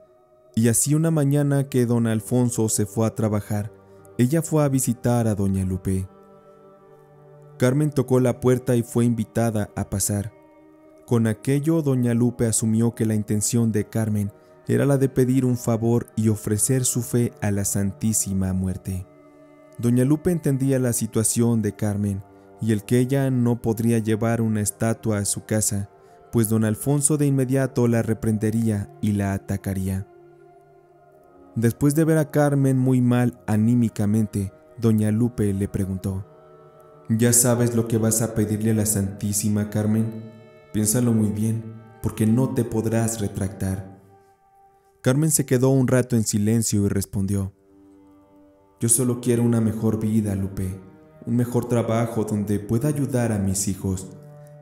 y así una mañana que don Alfonso se fue a trabajar, ella fue a visitar a doña Lupe. Carmen tocó la puerta y fue invitada a pasar. Con aquello, doña Lupe asumió que la intención de Carmen era la de pedir un favor y ofrecer su fe a la Santísima Muerte. Doña Lupe entendía la situación de Carmen y el que ella no podría llevar una estatua a su casa, pues don Alfonso de inmediato la reprendería y la atacaría. Después de ver a Carmen muy mal anímicamente, doña Lupe le preguntó, ¿Ya sabes lo que vas a pedirle a la Santísima Carmen? Piénsalo muy bien, porque no te podrás retractar. Carmen se quedó un rato en silencio y respondió, Yo solo quiero una mejor vida, Lupe, un mejor trabajo donde pueda ayudar a mis hijos,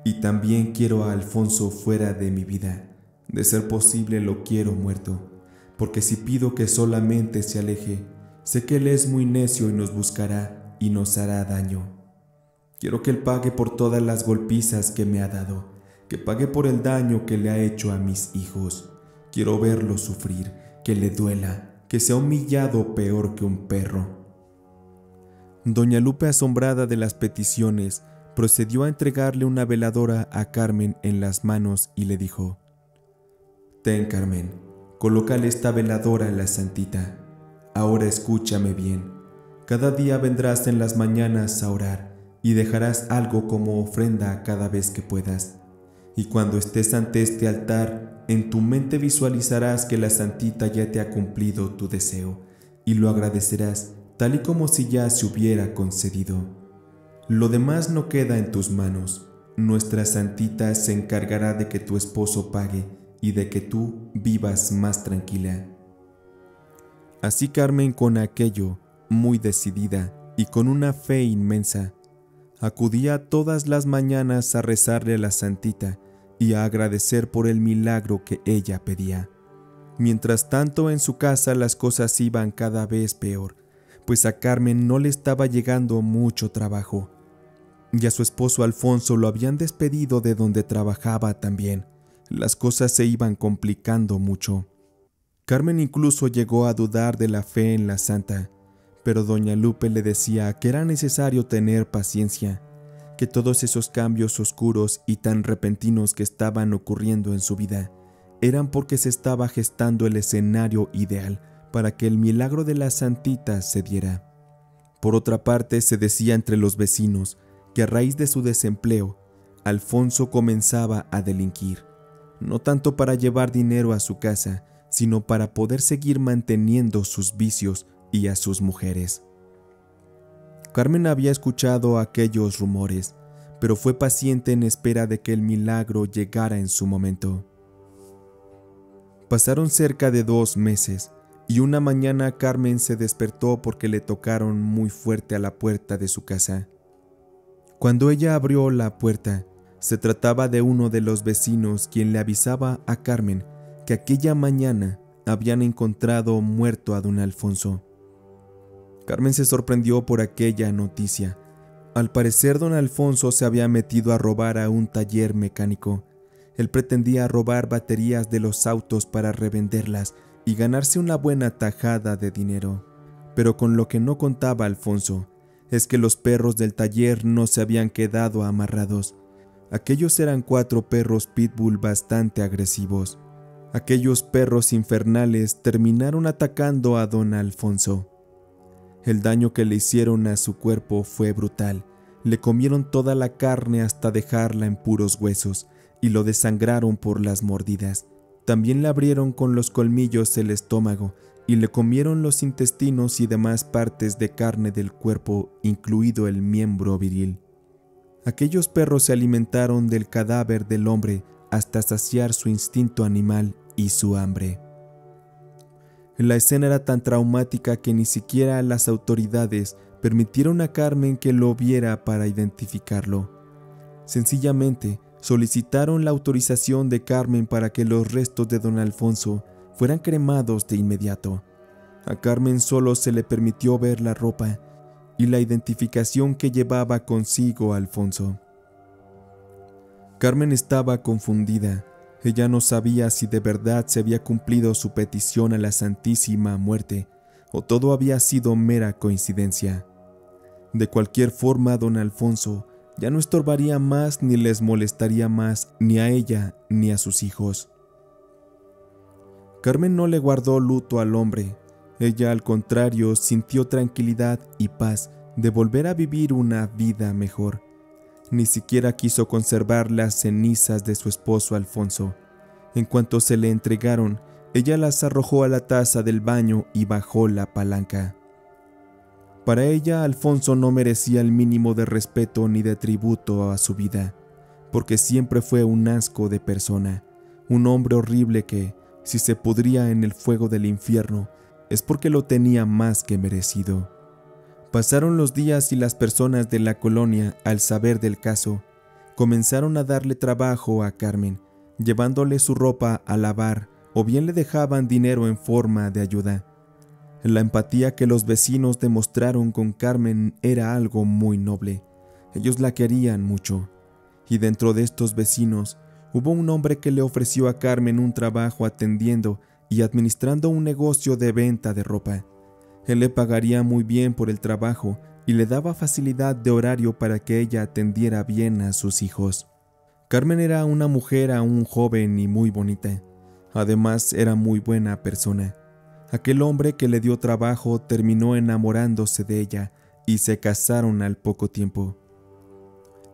y también quiero a Alfonso fuera de mi vida. De ser posible lo quiero muerto, porque si pido que solamente se aleje, sé que él es muy necio y nos buscará y nos hará daño. Quiero que él pague por todas las golpizas que me ha dado que pague por el daño que le ha hecho a mis hijos. Quiero verlo sufrir, que le duela, que sea humillado peor que un perro. Doña Lupe, asombrada de las peticiones, procedió a entregarle una veladora a Carmen en las manos y le dijo, Ten, Carmen, colócale esta veladora a la santita. Ahora escúchame bien. Cada día vendrás en las mañanas a orar y dejarás algo como ofrenda cada vez que puedas. Y cuando estés ante este altar, en tu mente visualizarás que la santita ya te ha cumplido tu deseo y lo agradecerás tal y como si ya se hubiera concedido. Lo demás no queda en tus manos. Nuestra santita se encargará de que tu esposo pague y de que tú vivas más tranquila. Así Carmen con aquello, muy decidida y con una fe inmensa, acudía todas las mañanas a rezarle a la santita y a agradecer por el milagro que ella pedía. Mientras tanto en su casa las cosas iban cada vez peor, pues a Carmen no le estaba llegando mucho trabajo, y a su esposo Alfonso lo habían despedido de donde trabajaba también. Las cosas se iban complicando mucho. Carmen incluso llegó a dudar de la fe en la santa, pero doña Lupe le decía que era necesario tener paciencia, que todos esos cambios oscuros y tan repentinos que estaban ocurriendo en su vida eran porque se estaba gestando el escenario ideal para que el milagro de las santitas se diera. Por otra parte, se decía entre los vecinos que a raíz de su desempleo, Alfonso comenzaba a delinquir, no tanto para llevar dinero a su casa, sino para poder seguir manteniendo sus vicios y a sus mujeres. Carmen había escuchado aquellos rumores, pero fue paciente en espera de que el milagro llegara en su momento. Pasaron cerca de dos meses y una mañana Carmen se despertó porque le tocaron muy fuerte a la puerta de su casa. Cuando ella abrió la puerta, se trataba de uno de los vecinos quien le avisaba a Carmen que aquella mañana habían encontrado muerto a don Alfonso. Carmen se sorprendió por aquella noticia. Al parecer don Alfonso se había metido a robar a un taller mecánico. Él pretendía robar baterías de los autos para revenderlas y ganarse una buena tajada de dinero. Pero con lo que no contaba Alfonso es que los perros del taller no se habían quedado amarrados. Aquellos eran cuatro perros pitbull bastante agresivos. Aquellos perros infernales terminaron atacando a don Alfonso. El daño que le hicieron a su cuerpo fue brutal. Le comieron toda la carne hasta dejarla en puros huesos y lo desangraron por las mordidas. También le abrieron con los colmillos el estómago y le comieron los intestinos y demás partes de carne del cuerpo, incluido el miembro viril. Aquellos perros se alimentaron del cadáver del hombre hasta saciar su instinto animal y su hambre. La escena era tan traumática que ni siquiera las autoridades permitieron a Carmen que lo viera para identificarlo. Sencillamente, solicitaron la autorización de Carmen para que los restos de don Alfonso fueran cremados de inmediato. A Carmen solo se le permitió ver la ropa y la identificación que llevaba consigo Alfonso. Carmen estaba confundida ya no sabía si de verdad se había cumplido su petición a la Santísima Muerte o todo había sido mera coincidencia. De cualquier forma, don Alfonso ya no estorbaría más ni les molestaría más ni a ella ni a sus hijos. Carmen no le guardó luto al hombre, ella al contrario sintió tranquilidad y paz de volver a vivir una vida mejor ni siquiera quiso conservar las cenizas de su esposo Alfonso. En cuanto se le entregaron, ella las arrojó a la taza del baño y bajó la palanca. Para ella, Alfonso no merecía el mínimo de respeto ni de tributo a su vida, porque siempre fue un asco de persona, un hombre horrible que, si se pudría en el fuego del infierno, es porque lo tenía más que merecido. Pasaron los días y las personas de la colonia, al saber del caso, comenzaron a darle trabajo a Carmen, llevándole su ropa a lavar o bien le dejaban dinero en forma de ayuda. La empatía que los vecinos demostraron con Carmen era algo muy noble. Ellos la querían mucho. Y dentro de estos vecinos hubo un hombre que le ofreció a Carmen un trabajo atendiendo y administrando un negocio de venta de ropa. Él le pagaría muy bien por el trabajo y le daba facilidad de horario para que ella atendiera bien a sus hijos. Carmen era una mujer aún joven y muy bonita. Además, era muy buena persona. Aquel hombre que le dio trabajo terminó enamorándose de ella y se casaron al poco tiempo.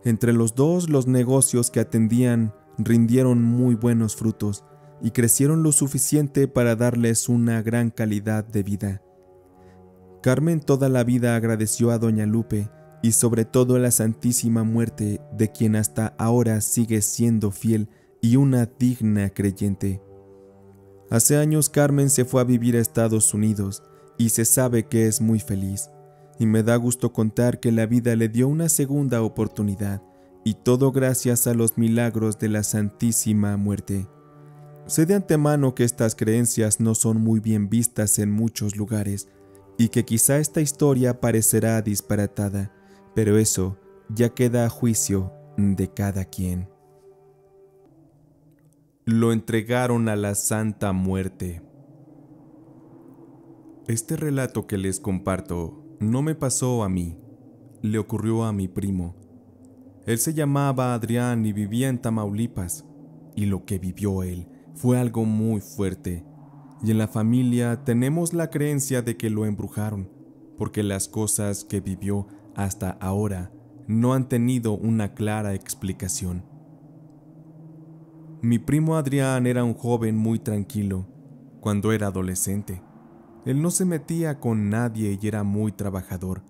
Entre los dos, los negocios que atendían rindieron muy buenos frutos y crecieron lo suficiente para darles una gran calidad de vida. Carmen toda la vida agradeció a Doña Lupe y sobre todo a la Santísima Muerte, de quien hasta ahora sigue siendo fiel y una digna creyente. Hace años Carmen se fue a vivir a Estados Unidos y se sabe que es muy feliz, y me da gusto contar que la vida le dio una segunda oportunidad, y todo gracias a los milagros de la Santísima Muerte. Sé de antemano que estas creencias no son muy bien vistas en muchos lugares, y que quizá esta historia parecerá disparatada, pero eso ya queda a juicio de cada quien. Lo entregaron a la Santa Muerte. Este relato que les comparto no me pasó a mí, le ocurrió a mi primo. Él se llamaba Adrián y vivía en Tamaulipas, y lo que vivió él fue algo muy fuerte y en la familia tenemos la creencia de que lo embrujaron, porque las cosas que vivió hasta ahora no han tenido una clara explicación. Mi primo Adrián era un joven muy tranquilo cuando era adolescente. Él no se metía con nadie y era muy trabajador.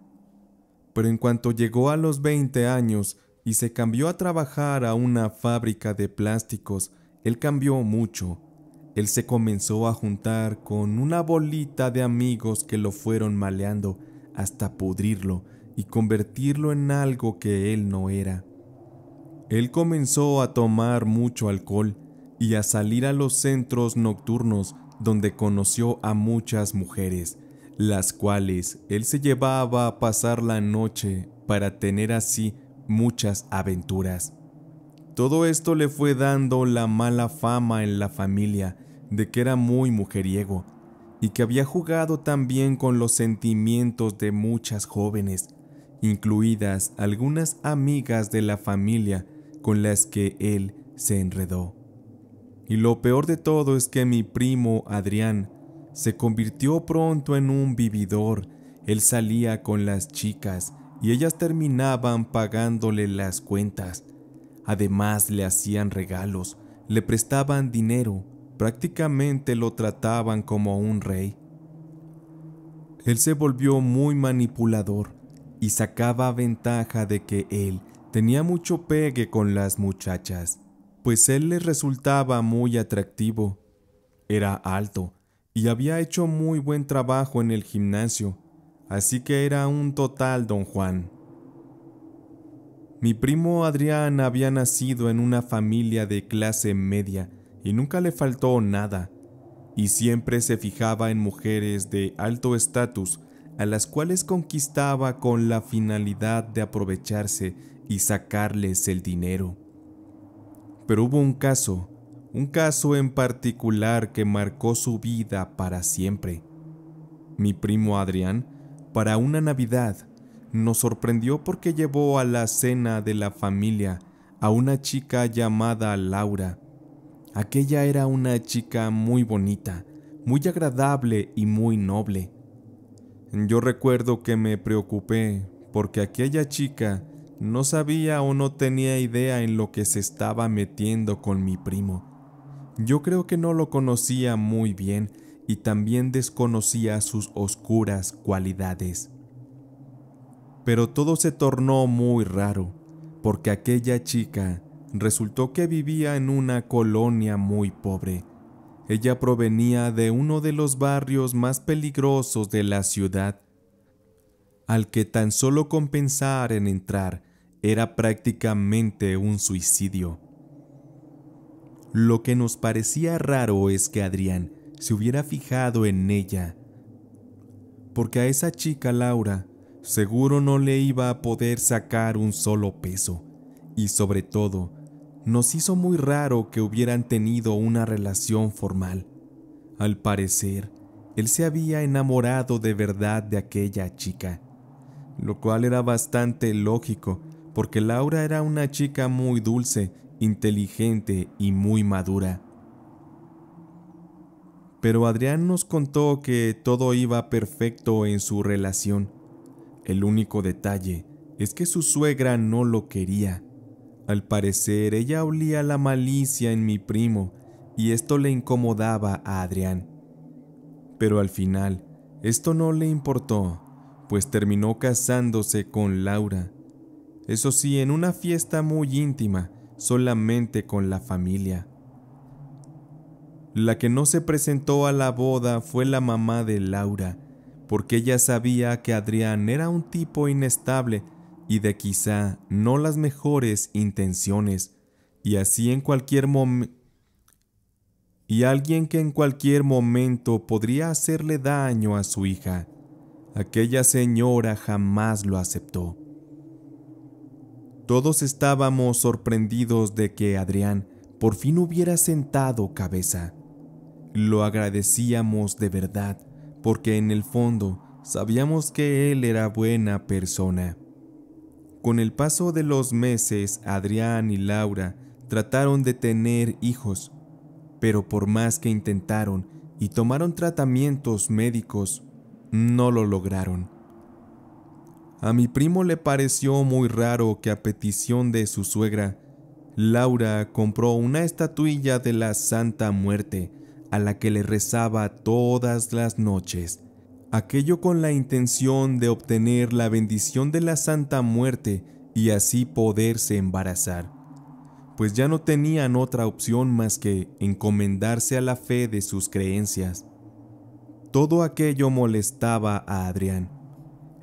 Pero en cuanto llegó a los 20 años y se cambió a trabajar a una fábrica de plásticos, él cambió mucho él se comenzó a juntar con una bolita de amigos que lo fueron maleando hasta pudrirlo y convertirlo en algo que él no era. Él comenzó a tomar mucho alcohol y a salir a los centros nocturnos donde conoció a muchas mujeres, las cuales él se llevaba a pasar la noche para tener así muchas aventuras. Todo esto le fue dando la mala fama en la familia de que era muy mujeriego y que había jugado también con los sentimientos de muchas jóvenes, incluidas algunas amigas de la familia con las que él se enredó. Y lo peor de todo es que mi primo Adrián se convirtió pronto en un vividor. Él salía con las chicas y ellas terminaban pagándole las cuentas. Además le hacían regalos, le prestaban dinero, prácticamente lo trataban como un rey. Él se volvió muy manipulador y sacaba ventaja de que él tenía mucho pegue con las muchachas, pues él les resultaba muy atractivo. Era alto y había hecho muy buen trabajo en el gimnasio, así que era un total don Juan. Mi primo Adrián había nacido en una familia de clase media y nunca le faltó nada, y siempre se fijaba en mujeres de alto estatus a las cuales conquistaba con la finalidad de aprovecharse y sacarles el dinero. Pero hubo un caso, un caso en particular que marcó su vida para siempre. Mi primo Adrián, para una Navidad, nos sorprendió porque llevó a la cena de la familia a una chica llamada Laura. Aquella era una chica muy bonita, muy agradable y muy noble. Yo recuerdo que me preocupé porque aquella chica no sabía o no tenía idea en lo que se estaba metiendo con mi primo. Yo creo que no lo conocía muy bien y también desconocía sus oscuras cualidades. Pero todo se tornó muy raro, porque aquella chica resultó que vivía en una colonia muy pobre. Ella provenía de uno de los barrios más peligrosos de la ciudad, al que tan solo compensar en entrar era prácticamente un suicidio. Lo que nos parecía raro es que Adrián se hubiera fijado en ella, porque a esa chica Laura seguro no le iba a poder sacar un solo peso, y sobre todo, nos hizo muy raro que hubieran tenido una relación formal. Al parecer, él se había enamorado de verdad de aquella chica, lo cual era bastante lógico, porque Laura era una chica muy dulce, inteligente y muy madura. Pero Adrián nos contó que todo iba perfecto en su relación el único detalle es que su suegra no lo quería. Al parecer, ella olía la malicia en mi primo y esto le incomodaba a Adrián. Pero al final, esto no le importó, pues terminó casándose con Laura. Eso sí, en una fiesta muy íntima, solamente con la familia. La que no se presentó a la boda fue la mamá de Laura, porque ella sabía que Adrián era un tipo inestable y de quizá no las mejores intenciones, y así en cualquier momento y alguien que en cualquier momento podría hacerle daño a su hija. Aquella señora jamás lo aceptó. Todos estábamos sorprendidos de que Adrián por fin hubiera sentado cabeza. Lo agradecíamos de verdad porque en el fondo sabíamos que él era buena persona. Con el paso de los meses, Adrián y Laura trataron de tener hijos, pero por más que intentaron y tomaron tratamientos médicos, no lo lograron. A mi primo le pareció muy raro que a petición de su suegra, Laura compró una estatuilla de la Santa Muerte, a la que le rezaba todas las noches, aquello con la intención de obtener la bendición de la Santa Muerte y así poderse embarazar, pues ya no tenían otra opción más que encomendarse a la fe de sus creencias. Todo aquello molestaba a Adrián.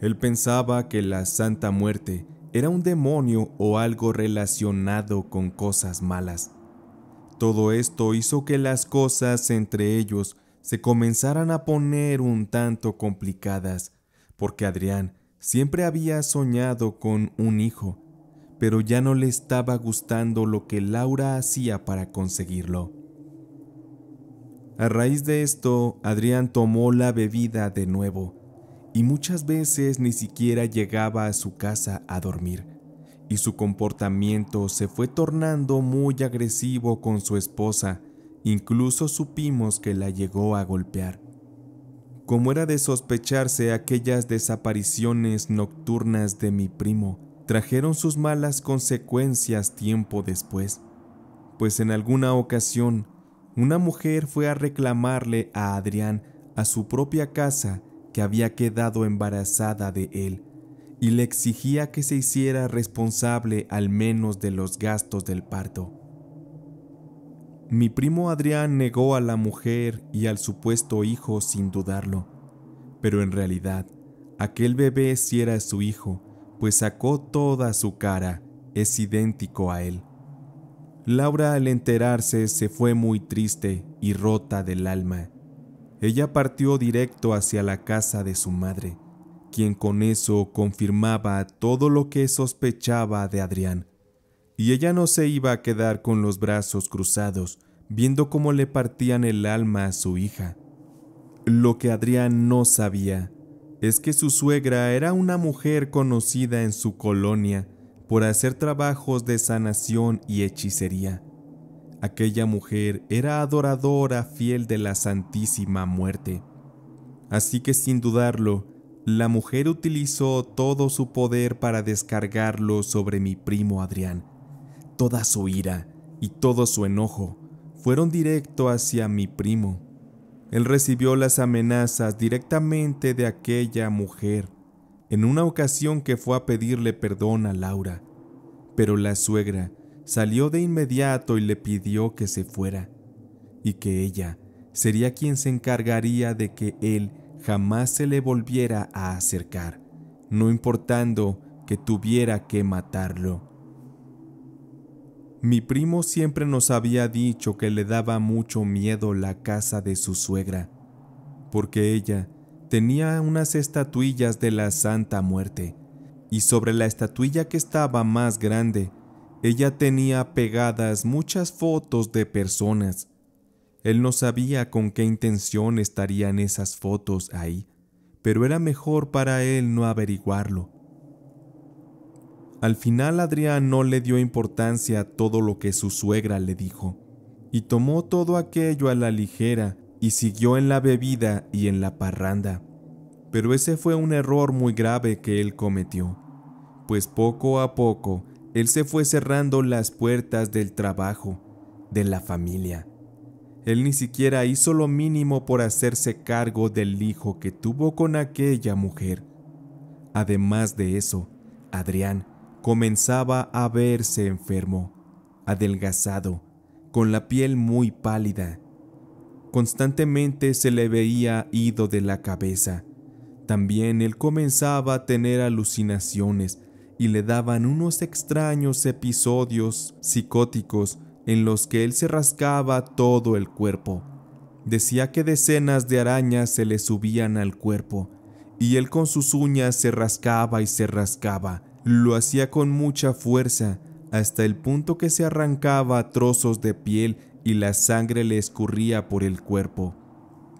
Él pensaba que la Santa Muerte era un demonio o algo relacionado con cosas malas. Todo esto hizo que las cosas entre ellos se comenzaran a poner un tanto complicadas, porque Adrián siempre había soñado con un hijo, pero ya no le estaba gustando lo que Laura hacía para conseguirlo. A raíz de esto, Adrián tomó la bebida de nuevo, y muchas veces ni siquiera llegaba a su casa a dormir y su comportamiento se fue tornando muy agresivo con su esposa, incluso supimos que la llegó a golpear. Como era de sospecharse, aquellas desapariciones nocturnas de mi primo trajeron sus malas consecuencias tiempo después, pues en alguna ocasión una mujer fue a reclamarle a Adrián a su propia casa que había quedado embarazada de él y le exigía que se hiciera responsable al menos de los gastos del parto. Mi primo Adrián negó a la mujer y al supuesto hijo sin dudarlo, pero en realidad aquel bebé sí era su hijo, pues sacó toda su cara, es idéntico a él. Laura al enterarse se fue muy triste y rota del alma. Ella partió directo hacia la casa de su madre quien con eso confirmaba todo lo que sospechaba de Adrián. Y ella no se iba a quedar con los brazos cruzados, viendo cómo le partían el alma a su hija. Lo que Adrián no sabía es que su suegra era una mujer conocida en su colonia por hacer trabajos de sanación y hechicería. Aquella mujer era adoradora fiel de la Santísima Muerte. Así que sin dudarlo, la mujer utilizó todo su poder para descargarlo sobre mi primo Adrián. Toda su ira y todo su enojo fueron directo hacia mi primo. Él recibió las amenazas directamente de aquella mujer en una ocasión que fue a pedirle perdón a Laura, pero la suegra salió de inmediato y le pidió que se fuera, y que ella sería quien se encargaría de que él jamás se le volviera a acercar, no importando que tuviera que matarlo. Mi primo siempre nos había dicho que le daba mucho miedo la casa de su suegra, porque ella tenía unas estatuillas de la Santa Muerte, y sobre la estatuilla que estaba más grande, ella tenía pegadas muchas fotos de personas él no sabía con qué intención estarían esas fotos ahí, pero era mejor para él no averiguarlo. Al final Adrián no le dio importancia a todo lo que su suegra le dijo, y tomó todo aquello a la ligera y siguió en la bebida y en la parranda. Pero ese fue un error muy grave que él cometió, pues poco a poco él se fue cerrando las puertas del trabajo, de la familia, él ni siquiera hizo lo mínimo por hacerse cargo del hijo que tuvo con aquella mujer. Además de eso, Adrián comenzaba a verse enfermo, adelgazado, con la piel muy pálida. Constantemente se le veía ido de la cabeza. También él comenzaba a tener alucinaciones y le daban unos extraños episodios psicóticos en los que él se rascaba todo el cuerpo. Decía que decenas de arañas se le subían al cuerpo, y él con sus uñas se rascaba y se rascaba. Lo hacía con mucha fuerza, hasta el punto que se arrancaba trozos de piel y la sangre le escurría por el cuerpo.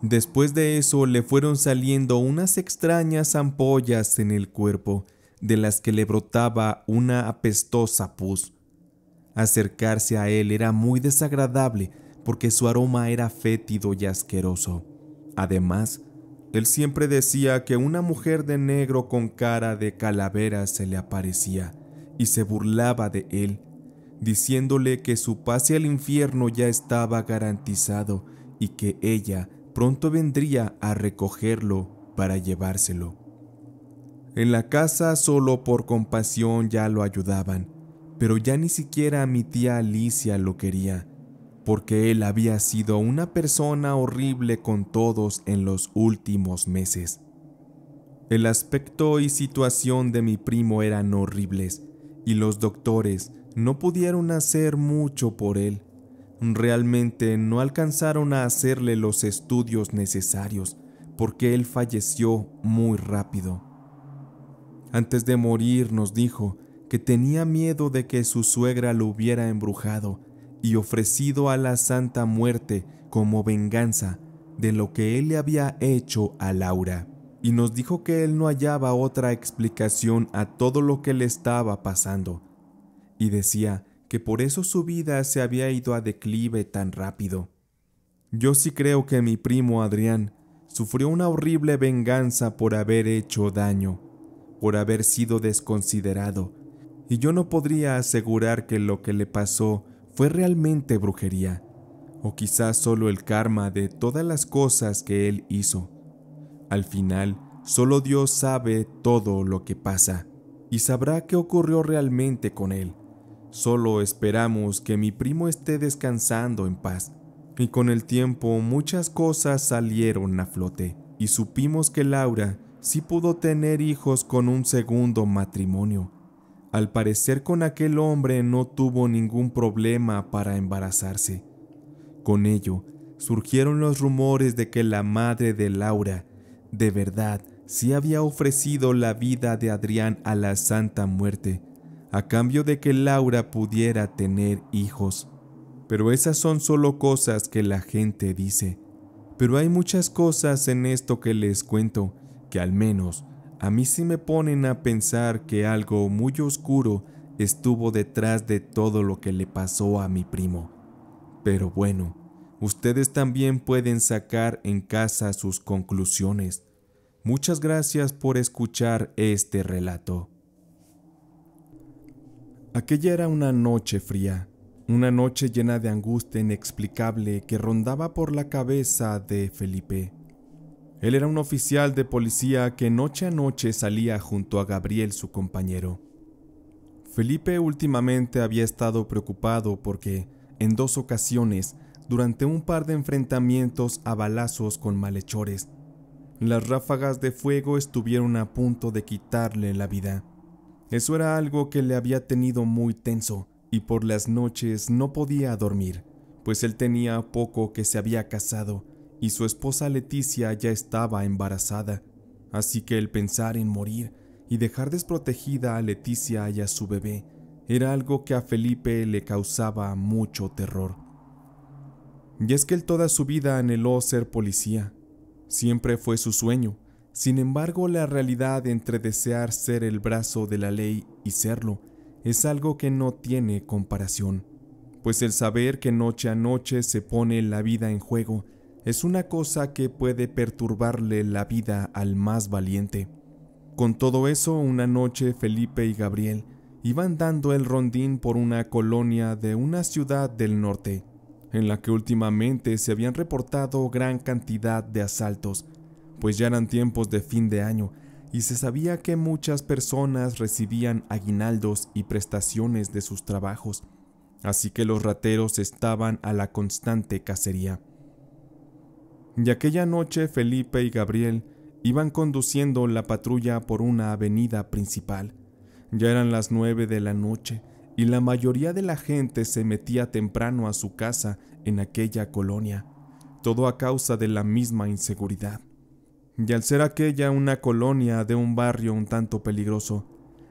Después de eso le fueron saliendo unas extrañas ampollas en el cuerpo, de las que le brotaba una apestosa pus. Acercarse a él era muy desagradable porque su aroma era fétido y asqueroso. Además, él siempre decía que una mujer de negro con cara de calavera se le aparecía y se burlaba de él, diciéndole que su pase al infierno ya estaba garantizado y que ella pronto vendría a recogerlo para llevárselo. En la casa solo por compasión ya lo ayudaban, pero ya ni siquiera mi tía Alicia lo quería, porque él había sido una persona horrible con todos en los últimos meses. El aspecto y situación de mi primo eran horribles, y los doctores no pudieron hacer mucho por él. Realmente no alcanzaron a hacerle los estudios necesarios, porque él falleció muy rápido. Antes de morir nos dijo que tenía miedo de que su suegra lo hubiera embrujado y ofrecido a la Santa Muerte como venganza de lo que él le había hecho a Laura, y nos dijo que él no hallaba otra explicación a todo lo que le estaba pasando, y decía que por eso su vida se había ido a declive tan rápido. Yo sí creo que mi primo Adrián sufrió una horrible venganza por haber hecho daño, por haber sido desconsiderado, y yo no podría asegurar que lo que le pasó fue realmente brujería, o quizás solo el karma de todas las cosas que él hizo. Al final, solo Dios sabe todo lo que pasa y sabrá qué ocurrió realmente con él. Solo esperamos que mi primo esté descansando en paz. Y con el tiempo muchas cosas salieron a flote y supimos que Laura sí pudo tener hijos con un segundo matrimonio al parecer con aquel hombre no tuvo ningún problema para embarazarse. Con ello, surgieron los rumores de que la madre de Laura, de verdad, sí había ofrecido la vida de Adrián a la Santa Muerte, a cambio de que Laura pudiera tener hijos. Pero esas son solo cosas que la gente dice. Pero hay muchas cosas en esto que les cuento que al menos a mí sí me ponen a pensar que algo muy oscuro estuvo detrás de todo lo que le pasó a mi primo. Pero bueno, ustedes también pueden sacar en casa sus conclusiones. Muchas gracias por escuchar este relato. Aquella era una noche fría, una noche llena de angustia inexplicable que rondaba por la cabeza de Felipe. Él era un oficial de policía que noche a noche salía junto a Gabriel, su compañero. Felipe últimamente había estado preocupado porque, en dos ocasiones, durante un par de enfrentamientos a balazos con malhechores, las ráfagas de fuego estuvieron a punto de quitarle la vida. Eso era algo que le había tenido muy tenso, y por las noches no podía dormir, pues él tenía poco que se había casado y su esposa Leticia ya estaba embarazada, así que el pensar en morir y dejar desprotegida a Leticia y a su bebé era algo que a Felipe le causaba mucho terror. Y es que él toda su vida anheló ser policía, siempre fue su sueño, sin embargo la realidad entre desear ser el brazo de la ley y serlo es algo que no tiene comparación, pues el saber que noche a noche se pone la vida en juego es una cosa que puede perturbarle la vida al más valiente. Con todo eso, una noche Felipe y Gabriel iban dando el rondín por una colonia de una ciudad del norte, en la que últimamente se habían reportado gran cantidad de asaltos, pues ya eran tiempos de fin de año y se sabía que muchas personas recibían aguinaldos y prestaciones de sus trabajos, así que los rateros estaban a la constante cacería. Y aquella noche Felipe y Gabriel iban conduciendo la patrulla por una avenida principal. Ya eran las nueve de la noche y la mayoría de la gente se metía temprano a su casa en aquella colonia, todo a causa de la misma inseguridad. Y al ser aquella una colonia de un barrio un tanto peligroso,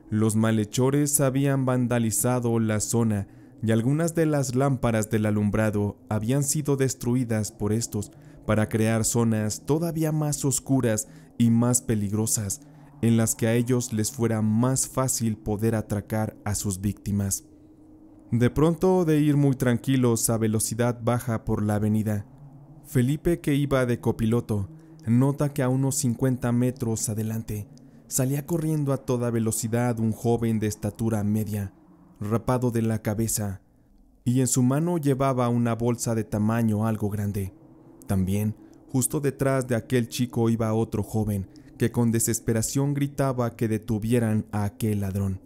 los malhechores habían vandalizado la zona y algunas de las lámparas del alumbrado habían sido destruidas por estos para crear zonas todavía más oscuras y más peligrosas en las que a ellos les fuera más fácil poder atracar a sus víctimas. De pronto, de ir muy tranquilos a velocidad baja por la avenida, Felipe, que iba de copiloto, nota que a unos 50 metros adelante salía corriendo a toda velocidad un joven de estatura media, rapado de la cabeza, y en su mano llevaba una bolsa de tamaño algo grande. También, justo detrás de aquel chico iba otro joven que con desesperación gritaba que detuvieran a aquel ladrón.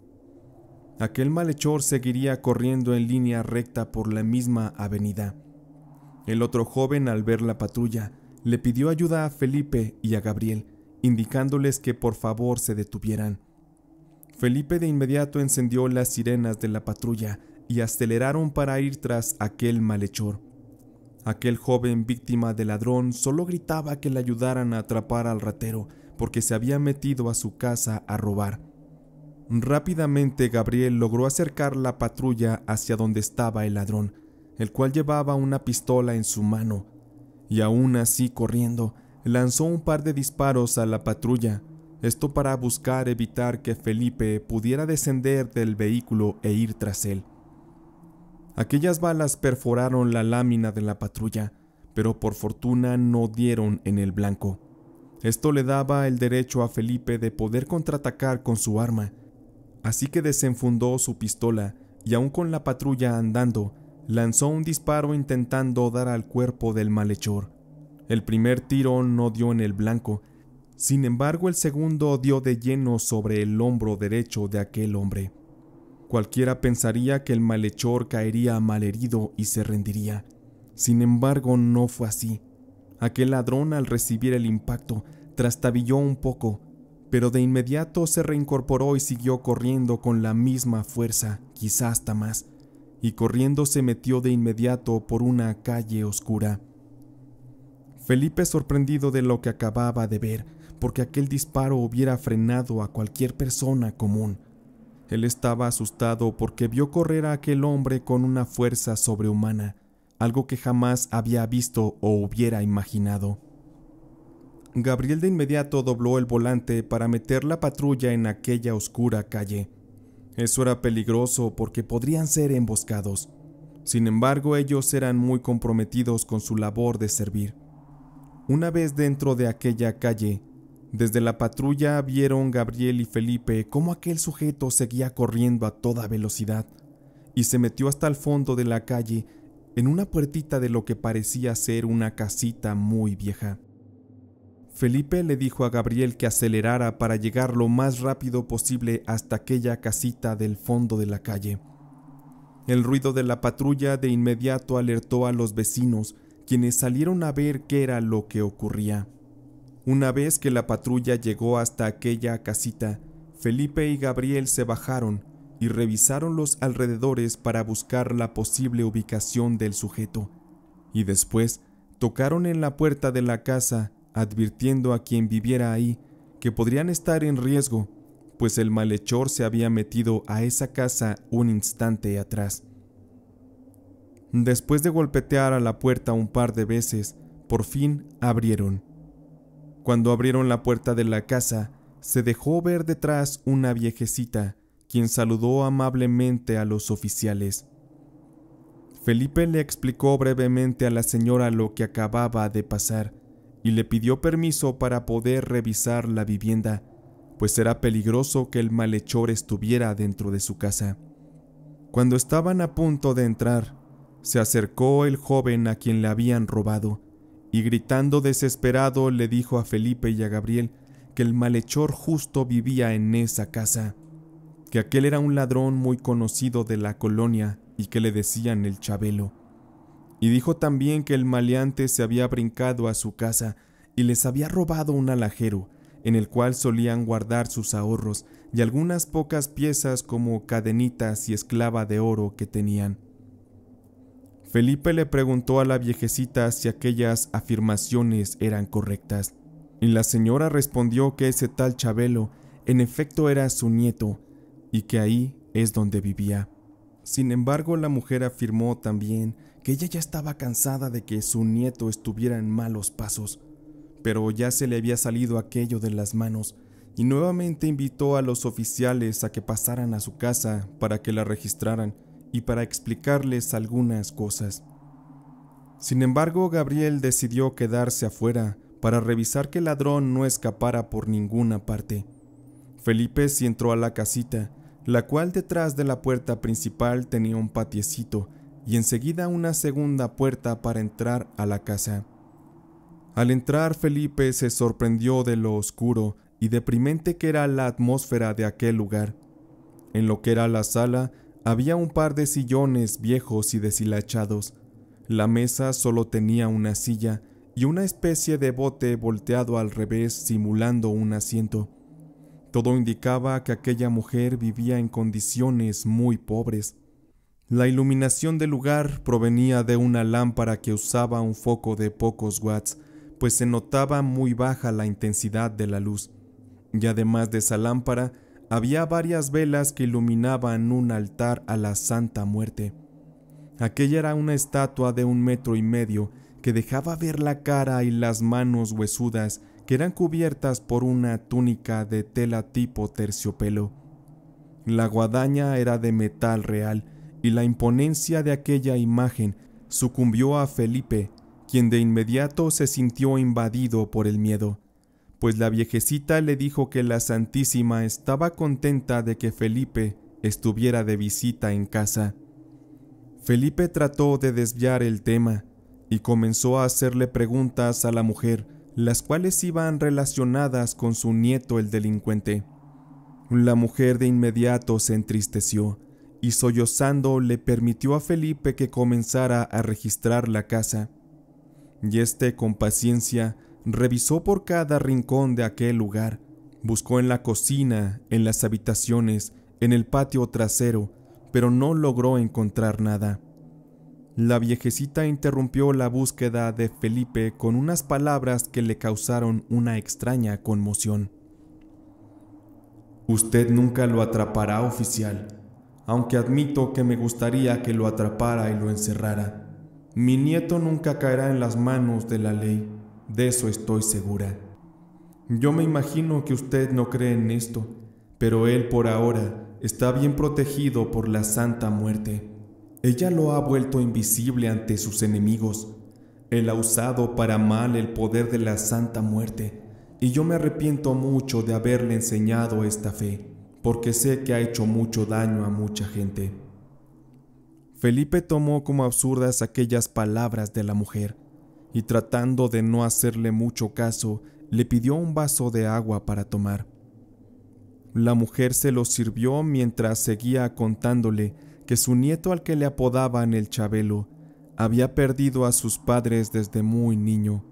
Aquel malhechor seguiría corriendo en línea recta por la misma avenida. El otro joven, al ver la patrulla, le pidió ayuda a Felipe y a Gabriel, indicándoles que por favor se detuvieran. Felipe de inmediato encendió las sirenas de la patrulla y aceleraron para ir tras aquel malhechor. Aquel joven víctima de ladrón solo gritaba que le ayudaran a atrapar al ratero porque se había metido a su casa a robar. Rápidamente Gabriel logró acercar la patrulla hacia donde estaba el ladrón, el cual llevaba una pistola en su mano, y aún así corriendo, lanzó un par de disparos a la patrulla, esto para buscar evitar que Felipe pudiera descender del vehículo e ir tras él. Aquellas balas perforaron la lámina de la patrulla, pero por fortuna no dieron en el blanco. Esto le daba el derecho a Felipe de poder contraatacar con su arma, así que desenfundó su pistola y aun con la patrulla andando, lanzó un disparo intentando dar al cuerpo del malhechor. El primer tiro no dio en el blanco, sin embargo el segundo dio de lleno sobre el hombro derecho de aquel hombre. Cualquiera pensaría que el malhechor caería malherido y se rendiría. Sin embargo, no fue así. Aquel ladrón al recibir el impacto trastabilló un poco, pero de inmediato se reincorporó y siguió corriendo con la misma fuerza, quizás hasta más, y corriendo se metió de inmediato por una calle oscura. Felipe sorprendido de lo que acababa de ver, porque aquel disparo hubiera frenado a cualquier persona común. Él estaba asustado porque vio correr a aquel hombre con una fuerza sobrehumana, algo que jamás había visto o hubiera imaginado. Gabriel de inmediato dobló el volante para meter la patrulla en aquella oscura calle. Eso era peligroso porque podrían ser emboscados. Sin embargo, ellos eran muy comprometidos con su labor de servir. Una vez dentro de aquella calle, desde la patrulla vieron Gabriel y Felipe cómo aquel sujeto seguía corriendo a toda velocidad y se metió hasta el fondo de la calle en una puertita de lo que parecía ser una casita muy vieja. Felipe le dijo a Gabriel que acelerara para llegar lo más rápido posible hasta aquella casita del fondo de la calle. El ruido de la patrulla de inmediato alertó a los vecinos, quienes salieron a ver qué era lo que ocurría. Una vez que la patrulla llegó hasta aquella casita, Felipe y Gabriel se bajaron y revisaron los alrededores para buscar la posible ubicación del sujeto, y después tocaron en la puerta de la casa advirtiendo a quien viviera ahí que podrían estar en riesgo, pues el malhechor se había metido a esa casa un instante atrás. Después de golpetear a la puerta un par de veces, por fin abrieron. Cuando abrieron la puerta de la casa, se dejó ver detrás una viejecita, quien saludó amablemente a los oficiales. Felipe le explicó brevemente a la señora lo que acababa de pasar y le pidió permiso para poder revisar la vivienda, pues era peligroso que el malhechor estuviera dentro de su casa. Cuando estaban a punto de entrar, se acercó el joven a quien le habían robado y gritando desesperado le dijo a Felipe y a Gabriel que el malhechor justo vivía en esa casa, que aquel era un ladrón muy conocido de la colonia y que le decían el Chabelo. Y dijo también que el maleante se había brincado a su casa y les había robado un alajero, en el cual solían guardar sus ahorros y algunas pocas piezas como cadenitas y esclava de oro que tenían. Felipe le preguntó a la viejecita si aquellas afirmaciones eran correctas, y la señora respondió que ese tal Chabelo en efecto era su nieto y que ahí es donde vivía. Sin embargo, la mujer afirmó también que ella ya estaba cansada de que su nieto estuviera en malos pasos, pero ya se le había salido aquello de las manos y nuevamente invitó a los oficiales a que pasaran a su casa para que la registraran y para explicarles algunas cosas. Sin embargo, Gabriel decidió quedarse afuera para revisar que el ladrón no escapara por ninguna parte. Felipe sí entró a la casita, la cual detrás de la puerta principal tenía un patiecito y enseguida una segunda puerta para entrar a la casa. Al entrar Felipe se sorprendió de lo oscuro y deprimente que era la atmósfera de aquel lugar. En lo que era la sala había un par de sillones viejos y deshilachados. La mesa solo tenía una silla y una especie de bote volteado al revés simulando un asiento. Todo indicaba que aquella mujer vivía en condiciones muy pobres. La iluminación del lugar provenía de una lámpara que usaba un foco de pocos watts, pues se notaba muy baja la intensidad de la luz. Y además de esa lámpara, había varias velas que iluminaban un altar a la Santa Muerte. Aquella era una estatua de un metro y medio que dejaba ver la cara y las manos huesudas que eran cubiertas por una túnica de tela tipo terciopelo. La guadaña era de metal real y la imponencia de aquella imagen sucumbió a Felipe, quien de inmediato se sintió invadido por el miedo pues la viejecita le dijo que la Santísima estaba contenta de que Felipe estuviera de visita en casa. Felipe trató de desviar el tema y comenzó a hacerle preguntas a la mujer, las cuales iban relacionadas con su nieto el delincuente. La mujer de inmediato se entristeció y sollozando le permitió a Felipe que comenzara a registrar la casa. Y este con paciencia revisó por cada rincón de aquel lugar, buscó en la cocina, en las habitaciones, en el patio trasero, pero no logró encontrar nada. La viejecita interrumpió la búsqueda de Felipe con unas palabras que le causaron una extraña conmoción. Usted nunca lo atrapará, oficial, aunque admito que me gustaría que lo atrapara y lo encerrara. Mi nieto nunca caerá en las manos de la ley de eso estoy segura. Yo me imagino que usted no cree en esto, pero él por ahora está bien protegido por la Santa Muerte. Ella lo ha vuelto invisible ante sus enemigos. Él ha usado para mal el poder de la Santa Muerte, y yo me arrepiento mucho de haberle enseñado esta fe, porque sé que ha hecho mucho daño a mucha gente. Felipe tomó como absurdas aquellas palabras de la mujer y tratando de no hacerle mucho caso, le pidió un vaso de agua para tomar. La mujer se lo sirvió mientras seguía contándole que su nieto al que le apodaban el Chabelo había perdido a sus padres desde muy niño.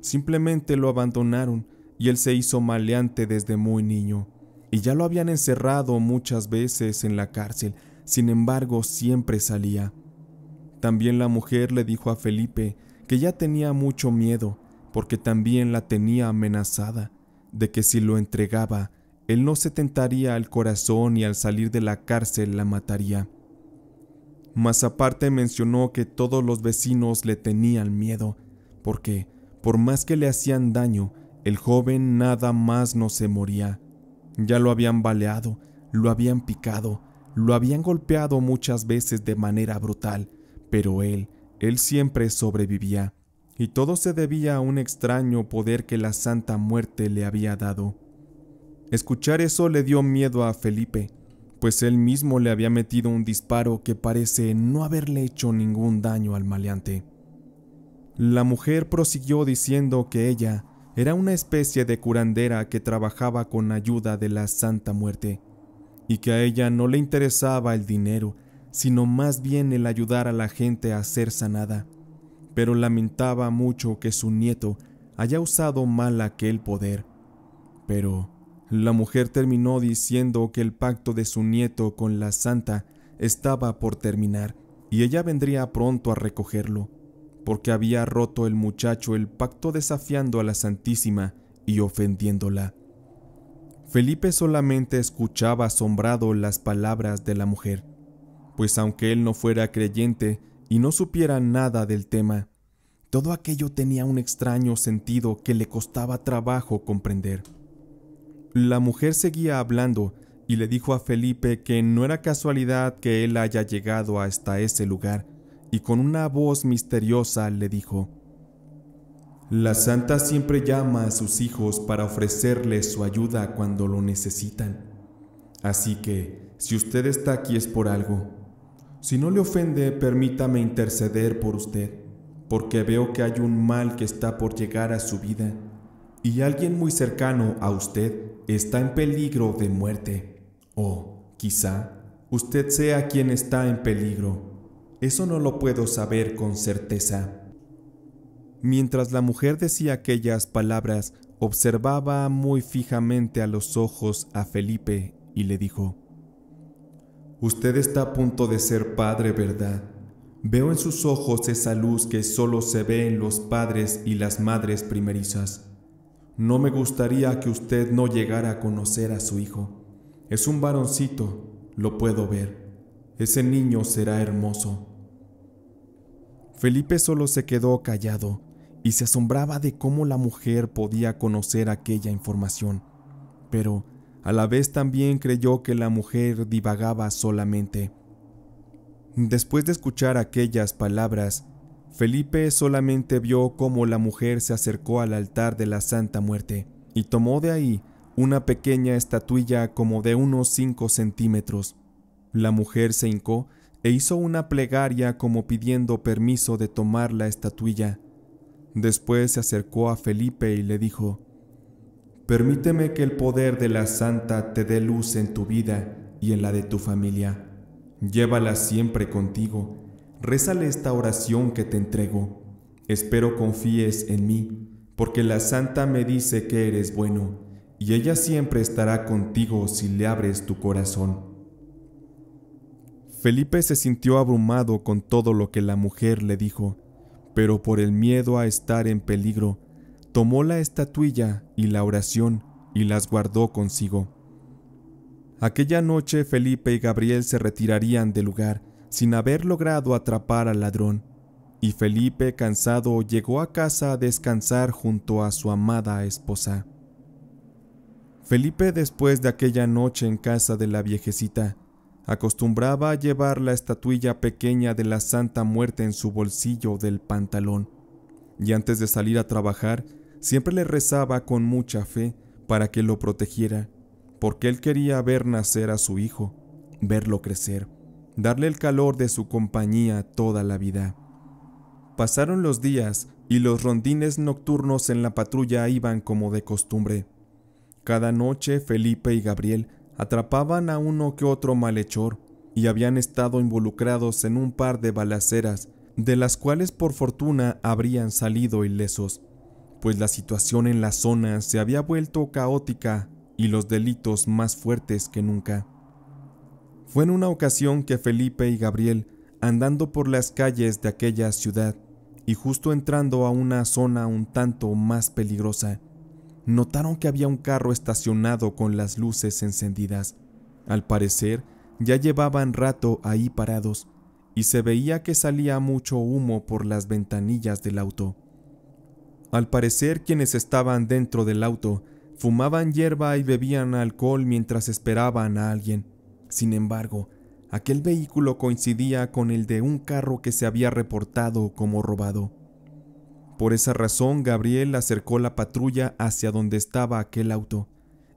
Simplemente lo abandonaron y él se hizo maleante desde muy niño. Y ya lo habían encerrado muchas veces en la cárcel, sin embargo siempre salía. También la mujer le dijo a Felipe que ya tenía mucho miedo, porque también la tenía amenazada, de que si lo entregaba, él no se tentaría al corazón y al salir de la cárcel la mataría. Mas aparte mencionó que todos los vecinos le tenían miedo, porque, por más que le hacían daño, el joven nada más no se moría. Ya lo habían baleado, lo habían picado, lo habían golpeado muchas veces de manera brutal, pero él él siempre sobrevivía, y todo se debía a un extraño poder que la Santa Muerte le había dado. Escuchar eso le dio miedo a Felipe, pues él mismo le había metido un disparo que parece no haberle hecho ningún daño al maleante. La mujer prosiguió diciendo que ella era una especie de curandera que trabajaba con ayuda de la Santa Muerte, y que a ella no le interesaba el dinero, sino más bien el ayudar a la gente a ser sanada, pero lamentaba mucho que su nieto haya usado mal aquel poder. Pero la mujer terminó diciendo que el pacto de su nieto con la santa estaba por terminar y ella vendría pronto a recogerlo, porque había roto el muchacho el pacto desafiando a la Santísima y ofendiéndola. Felipe solamente escuchaba asombrado las palabras de la mujer pues aunque él no fuera creyente y no supiera nada del tema, todo aquello tenía un extraño sentido que le costaba trabajo comprender. La mujer seguía hablando y le dijo a Felipe que no era casualidad que él haya llegado hasta ese lugar, y con una voz misteriosa le dijo, La santa siempre llama a sus hijos para ofrecerles su ayuda cuando lo necesitan. Así que, si usted está aquí es por algo, si no le ofende, permítame interceder por usted, porque veo que hay un mal que está por llegar a su vida y alguien muy cercano a usted está en peligro de muerte. O, quizá, usted sea quien está en peligro. Eso no lo puedo saber con certeza. Mientras la mujer decía aquellas palabras, observaba muy fijamente a los ojos a Felipe y le dijo, Usted está a punto de ser padre, ¿verdad? Veo en sus ojos esa luz que solo se ve en los padres y las madres primerizas. No me gustaría que usted no llegara a conocer a su hijo. Es un varoncito, lo puedo ver. Ese niño será hermoso. Felipe solo se quedó callado y se asombraba de cómo la mujer podía conocer aquella información. Pero a la vez también creyó que la mujer divagaba solamente. Después de escuchar aquellas palabras, Felipe solamente vio cómo la mujer se acercó al altar de la Santa Muerte y tomó de ahí una pequeña estatuilla como de unos 5 centímetros. La mujer se hincó e hizo una plegaria como pidiendo permiso de tomar la estatuilla. Después se acercó a Felipe y le dijo, Permíteme que el poder de la Santa te dé luz en tu vida y en la de tu familia. Llévala siempre contigo. Rézale esta oración que te entrego. Espero confíes en mí, porque la Santa me dice que eres bueno, y ella siempre estará contigo si le abres tu corazón. Felipe se sintió abrumado con todo lo que la mujer le dijo, pero por el miedo a estar en peligro, tomó la estatuilla y la oración y las guardó consigo. Aquella noche Felipe y Gabriel se retirarían del lugar sin haber logrado atrapar al ladrón, y Felipe, cansado, llegó a casa a descansar junto a su amada esposa. Felipe, después de aquella noche en casa de la viejecita, acostumbraba a llevar la estatuilla pequeña de la Santa Muerte en su bolsillo del pantalón, y antes de salir a trabajar, Siempre le rezaba con mucha fe para que lo protegiera, porque él quería ver nacer a su hijo, verlo crecer, darle el calor de su compañía toda la vida. Pasaron los días y los rondines nocturnos en la patrulla iban como de costumbre. Cada noche Felipe y Gabriel atrapaban a uno que otro malhechor y habían estado involucrados en un par de balaceras, de las cuales por fortuna habrían salido ilesos pues la situación en la zona se había vuelto caótica y los delitos más fuertes que nunca. Fue en una ocasión que Felipe y Gabriel, andando por las calles de aquella ciudad y justo entrando a una zona un tanto más peligrosa, notaron que había un carro estacionado con las luces encendidas. Al parecer, ya llevaban rato ahí parados y se veía que salía mucho humo por las ventanillas del auto. Al parecer quienes estaban dentro del auto fumaban hierba y bebían alcohol mientras esperaban a alguien. Sin embargo, aquel vehículo coincidía con el de un carro que se había reportado como robado. Por esa razón, Gabriel acercó la patrulla hacia donde estaba aquel auto,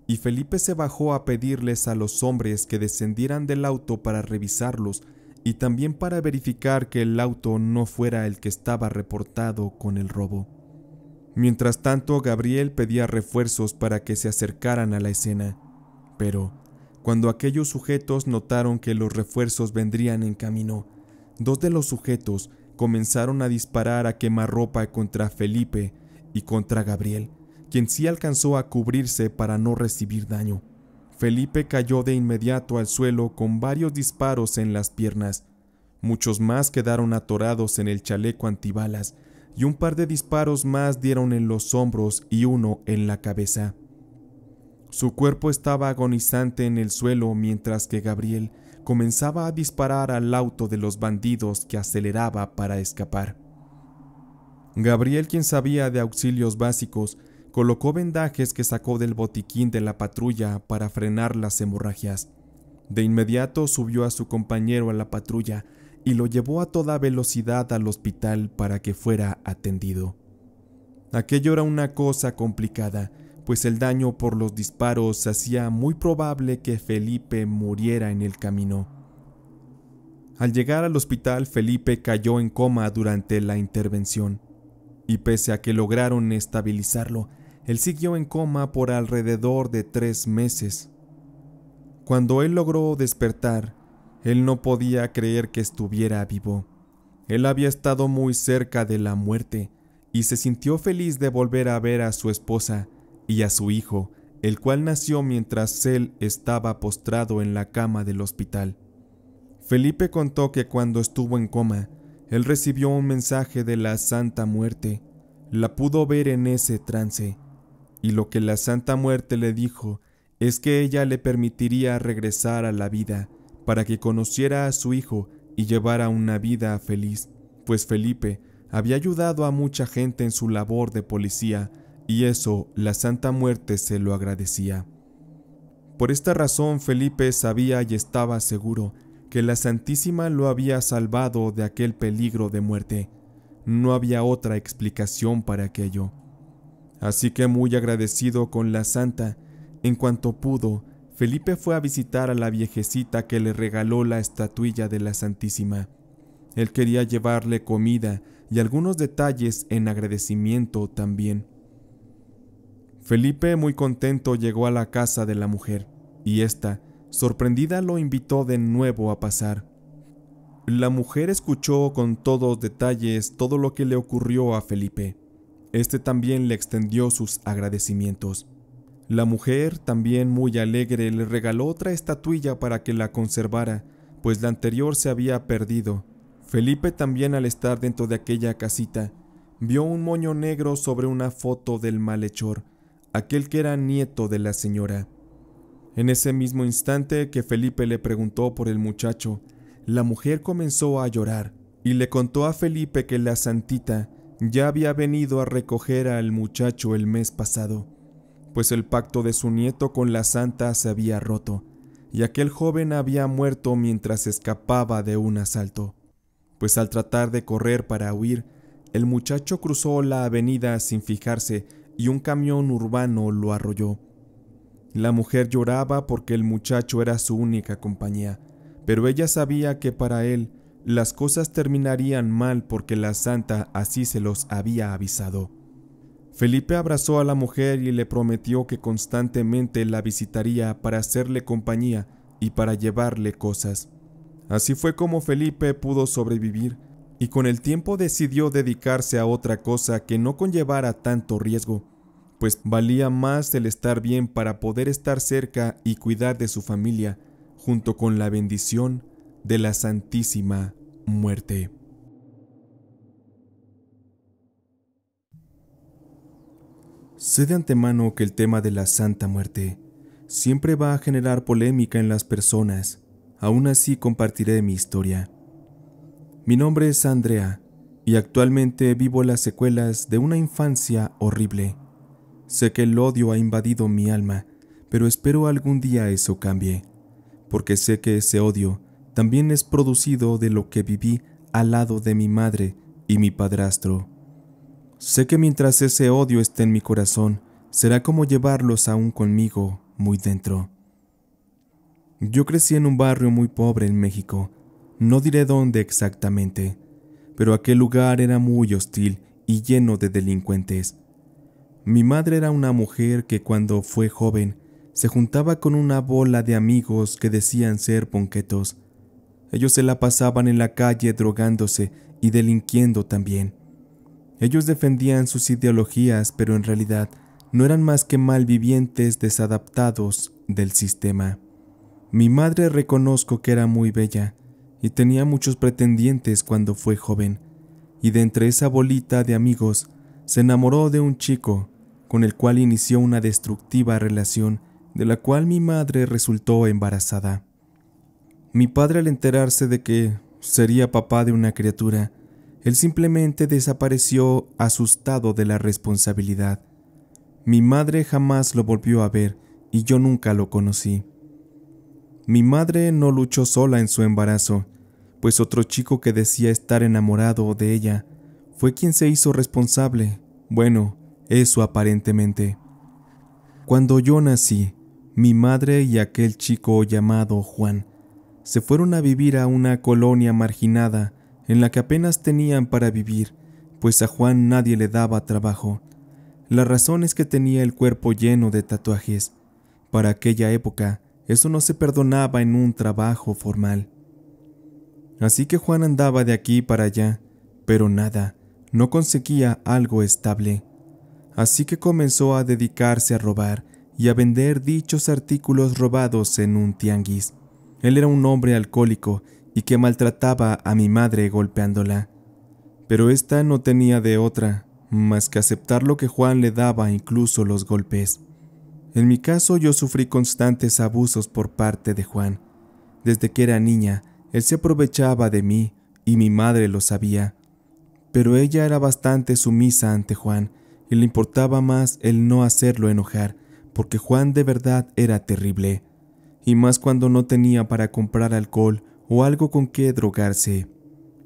y Felipe se bajó a pedirles a los hombres que descendieran del auto para revisarlos y también para verificar que el auto no fuera el que estaba reportado con el robo. Mientras tanto, Gabriel pedía refuerzos para que se acercaran a la escena, pero cuando aquellos sujetos notaron que los refuerzos vendrían en camino, dos de los sujetos comenzaron a disparar a quemarropa contra Felipe y contra Gabriel, quien sí alcanzó a cubrirse para no recibir daño. Felipe cayó de inmediato al suelo con varios disparos en las piernas. Muchos más quedaron atorados en el chaleco antibalas y un par de disparos más dieron en los hombros y uno en la cabeza. Su cuerpo estaba agonizante en el suelo mientras que Gabriel comenzaba a disparar al auto de los bandidos que aceleraba para escapar. Gabriel, quien sabía de auxilios básicos, colocó vendajes que sacó del botiquín de la patrulla para frenar las hemorragias. De inmediato subió a su compañero a la patrulla y lo llevó a toda velocidad al hospital para que fuera atendido. Aquello era una cosa complicada, pues el daño por los disparos hacía muy probable que Felipe muriera en el camino. Al llegar al hospital, Felipe cayó en coma durante la intervención, y pese a que lograron estabilizarlo, él siguió en coma por alrededor de tres meses. Cuando él logró despertar, él no podía creer que estuviera vivo. Él había estado muy cerca de la muerte y se sintió feliz de volver a ver a su esposa y a su hijo, el cual nació mientras él estaba postrado en la cama del hospital. Felipe contó que cuando estuvo en coma, él recibió un mensaje de la Santa Muerte, la pudo ver en ese trance, y lo que la Santa Muerte le dijo es que ella le permitiría regresar a la vida para que conociera a su hijo y llevara una vida feliz, pues Felipe había ayudado a mucha gente en su labor de policía y eso la Santa Muerte se lo agradecía. Por esta razón Felipe sabía y estaba seguro que la Santísima lo había salvado de aquel peligro de muerte. No había otra explicación para aquello. Así que muy agradecido con la Santa, en cuanto pudo, Felipe fue a visitar a la viejecita que le regaló la estatuilla de la Santísima. Él quería llevarle comida y algunos detalles en agradecimiento también. Felipe, muy contento, llegó a la casa de la mujer, y ésta, sorprendida, lo invitó de nuevo a pasar. La mujer escuchó con todos detalles todo lo que le ocurrió a Felipe. Este también le extendió sus agradecimientos. La mujer, también muy alegre, le regaló otra estatuilla para que la conservara, pues la anterior se había perdido. Felipe también al estar dentro de aquella casita, vio un moño negro sobre una foto del malhechor, aquel que era nieto de la señora. En ese mismo instante que Felipe le preguntó por el muchacho, la mujer comenzó a llorar y le contó a Felipe que la santita ya había venido a recoger al muchacho el mes pasado pues el pacto de su nieto con la santa se había roto, y aquel joven había muerto mientras escapaba de un asalto, pues al tratar de correr para huir, el muchacho cruzó la avenida sin fijarse y un camión urbano lo arrolló. La mujer lloraba porque el muchacho era su única compañía, pero ella sabía que para él las cosas terminarían mal porque la santa así se los había avisado. Felipe abrazó a la mujer y le prometió que constantemente la visitaría para hacerle compañía y para llevarle cosas. Así fue como Felipe pudo sobrevivir y con el tiempo decidió dedicarse a otra cosa que no conllevara tanto riesgo, pues valía más el estar bien para poder estar cerca y cuidar de su familia, junto con la bendición de la Santísima Muerte. Sé de antemano que el tema de la Santa Muerte siempre va a generar polémica en las personas, aún así compartiré mi historia. Mi nombre es Andrea y actualmente vivo las secuelas de una infancia horrible. Sé que el odio ha invadido mi alma, pero espero algún día eso cambie, porque sé que ese odio también es producido de lo que viví al lado de mi madre y mi padrastro. Sé que mientras ese odio esté en mi corazón, será como llevarlos aún conmigo, muy dentro. Yo crecí en un barrio muy pobre en México, no diré dónde exactamente, pero aquel lugar era muy hostil y lleno de delincuentes. Mi madre era una mujer que cuando fue joven se juntaba con una bola de amigos que decían ser ponquetos. Ellos se la pasaban en la calle drogándose y delinquiendo también. Ellos defendían sus ideologías, pero en realidad no eran más que malvivientes desadaptados del sistema. Mi madre reconozco que era muy bella y tenía muchos pretendientes cuando fue joven, y de entre esa bolita de amigos se enamoró de un chico con el cual inició una destructiva relación de la cual mi madre resultó embarazada. Mi padre al enterarse de que sería papá de una criatura, él simplemente desapareció asustado de la responsabilidad. Mi madre jamás lo volvió a ver y yo nunca lo conocí. Mi madre no luchó sola en su embarazo, pues otro chico que decía estar enamorado de ella fue quien se hizo responsable, bueno, eso aparentemente. Cuando yo nací, mi madre y aquel chico llamado Juan se fueron a vivir a una colonia marginada en la que apenas tenían para vivir, pues a Juan nadie le daba trabajo. La razón es que tenía el cuerpo lleno de tatuajes. Para aquella época, eso no se perdonaba en un trabajo formal. Así que Juan andaba de aquí para allá, pero nada, no conseguía algo estable. Así que comenzó a dedicarse a robar y a vender dichos artículos robados en un tianguis. Él era un hombre alcohólico y que maltrataba a mi madre golpeándola. Pero ésta no tenía de otra más que aceptar lo que Juan le daba, incluso los golpes. En mi caso yo sufrí constantes abusos por parte de Juan. Desde que era niña, él se aprovechaba de mí y mi madre lo sabía. Pero ella era bastante sumisa ante Juan y le importaba más el no hacerlo enojar, porque Juan de verdad era terrible, y más cuando no tenía para comprar alcohol o algo con qué drogarse.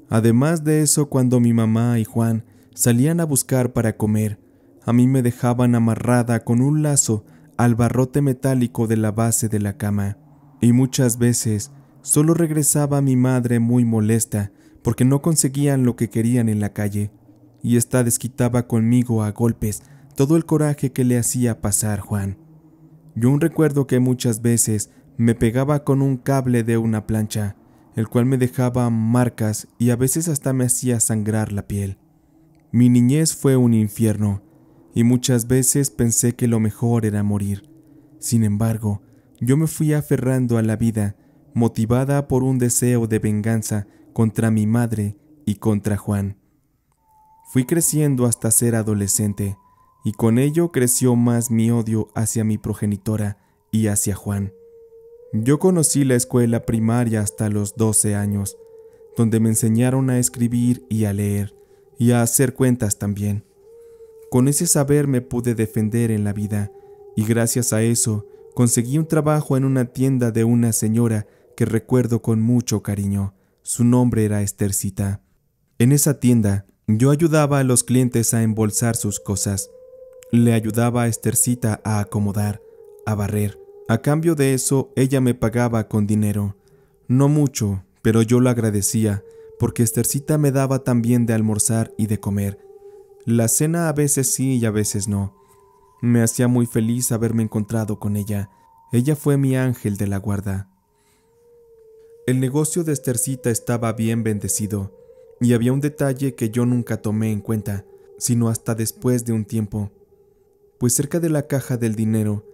Además de eso, cuando mi mamá y Juan salían a buscar para comer, a mí me dejaban amarrada con un lazo al barrote metálico de la base de la cama, y muchas veces solo regresaba mi madre muy molesta porque no conseguían lo que querían en la calle, y esta desquitaba conmigo a golpes todo el coraje que le hacía pasar Juan. Yo un recuerdo que muchas veces me pegaba con un cable de una plancha, el cual me dejaba marcas y a veces hasta me hacía sangrar la piel. Mi niñez fue un infierno, y muchas veces pensé que lo mejor era morir. Sin embargo, yo me fui aferrando a la vida, motivada por un deseo de venganza contra mi madre y contra Juan. Fui creciendo hasta ser adolescente, y con ello creció más mi odio hacia mi progenitora y hacia Juan. Yo conocí la escuela primaria hasta los 12 años, donde me enseñaron a escribir y a leer, y a hacer cuentas también. Con ese saber me pude defender en la vida, y gracias a eso conseguí un trabajo en una tienda de una señora que recuerdo con mucho cariño. Su nombre era Estercita. En esa tienda yo ayudaba a los clientes a embolsar sus cosas. Le ayudaba a Estercita a acomodar, a barrer, a cambio de eso, ella me pagaba con dinero. No mucho, pero yo lo agradecía, porque Estercita me daba también de almorzar y de comer. La cena a veces sí y a veces no. Me hacía muy feliz haberme encontrado con ella. Ella fue mi ángel de la guarda. El negocio de Estercita estaba bien bendecido, y había un detalle que yo nunca tomé en cuenta, sino hasta después de un tiempo. Pues cerca de la caja del dinero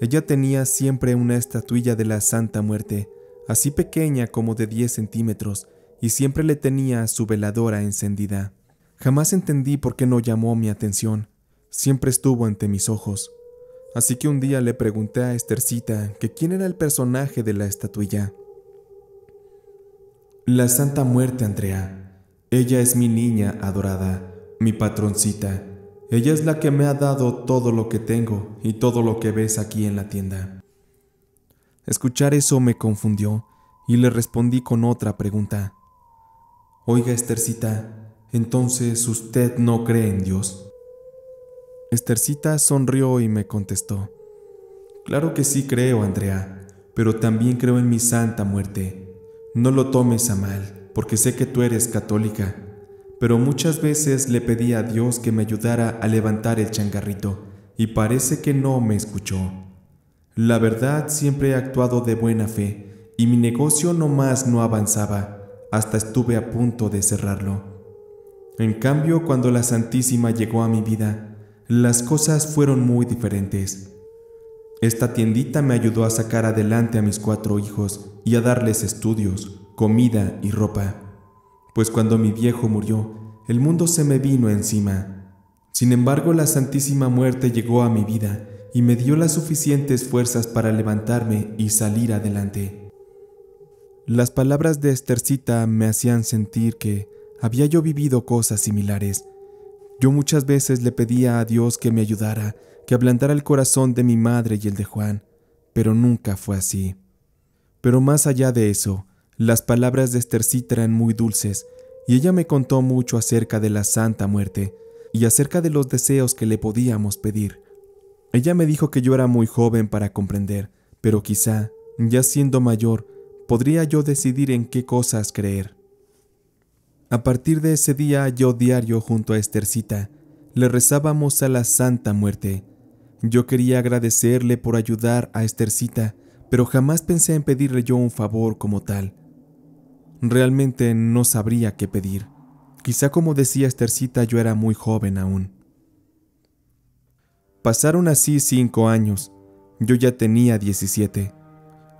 ella tenía siempre una estatuilla de la Santa Muerte, así pequeña como de 10 centímetros, y siempre le tenía su veladora encendida. Jamás entendí por qué no llamó mi atención, siempre estuvo ante mis ojos. Así que un día le pregunté a Estercita que quién era el personaje de la estatuilla. La Santa Muerte, Andrea. Ella es mi niña adorada, mi patroncita, ella es la que me ha dado todo lo que tengo y todo lo que ves aquí en la tienda. Escuchar eso me confundió y le respondí con otra pregunta. Oiga, Estercita, entonces usted no cree en Dios. Estercita sonrió y me contestó. Claro que sí creo, Andrea, pero también creo en mi santa muerte. No lo tomes a mal, porque sé que tú eres católica pero muchas veces le pedí a Dios que me ayudara a levantar el changarrito, y parece que no me escuchó. La verdad siempre he actuado de buena fe, y mi negocio nomás no avanzaba, hasta estuve a punto de cerrarlo. En cambio, cuando la Santísima llegó a mi vida, las cosas fueron muy diferentes. Esta tiendita me ayudó a sacar adelante a mis cuatro hijos y a darles estudios, comida y ropa pues cuando mi viejo murió, el mundo se me vino encima. Sin embargo, la Santísima Muerte llegó a mi vida y me dio las suficientes fuerzas para levantarme y salir adelante. Las palabras de Estercita me hacían sentir que había yo vivido cosas similares. Yo muchas veces le pedía a Dios que me ayudara, que ablandara el corazón de mi madre y el de Juan, pero nunca fue así. Pero más allá de eso, las palabras de Estercita eran muy dulces, y ella me contó mucho acerca de la Santa Muerte y acerca de los deseos que le podíamos pedir. Ella me dijo que yo era muy joven para comprender, pero quizá, ya siendo mayor, podría yo decidir en qué cosas creer. A partir de ese día yo diario junto a Estercita le rezábamos a la Santa Muerte. Yo quería agradecerle por ayudar a Estercita, pero jamás pensé en pedirle yo un favor como tal. Realmente no sabría qué pedir. Quizá como decía Estercita yo era muy joven aún. Pasaron así cinco años. Yo ya tenía 17.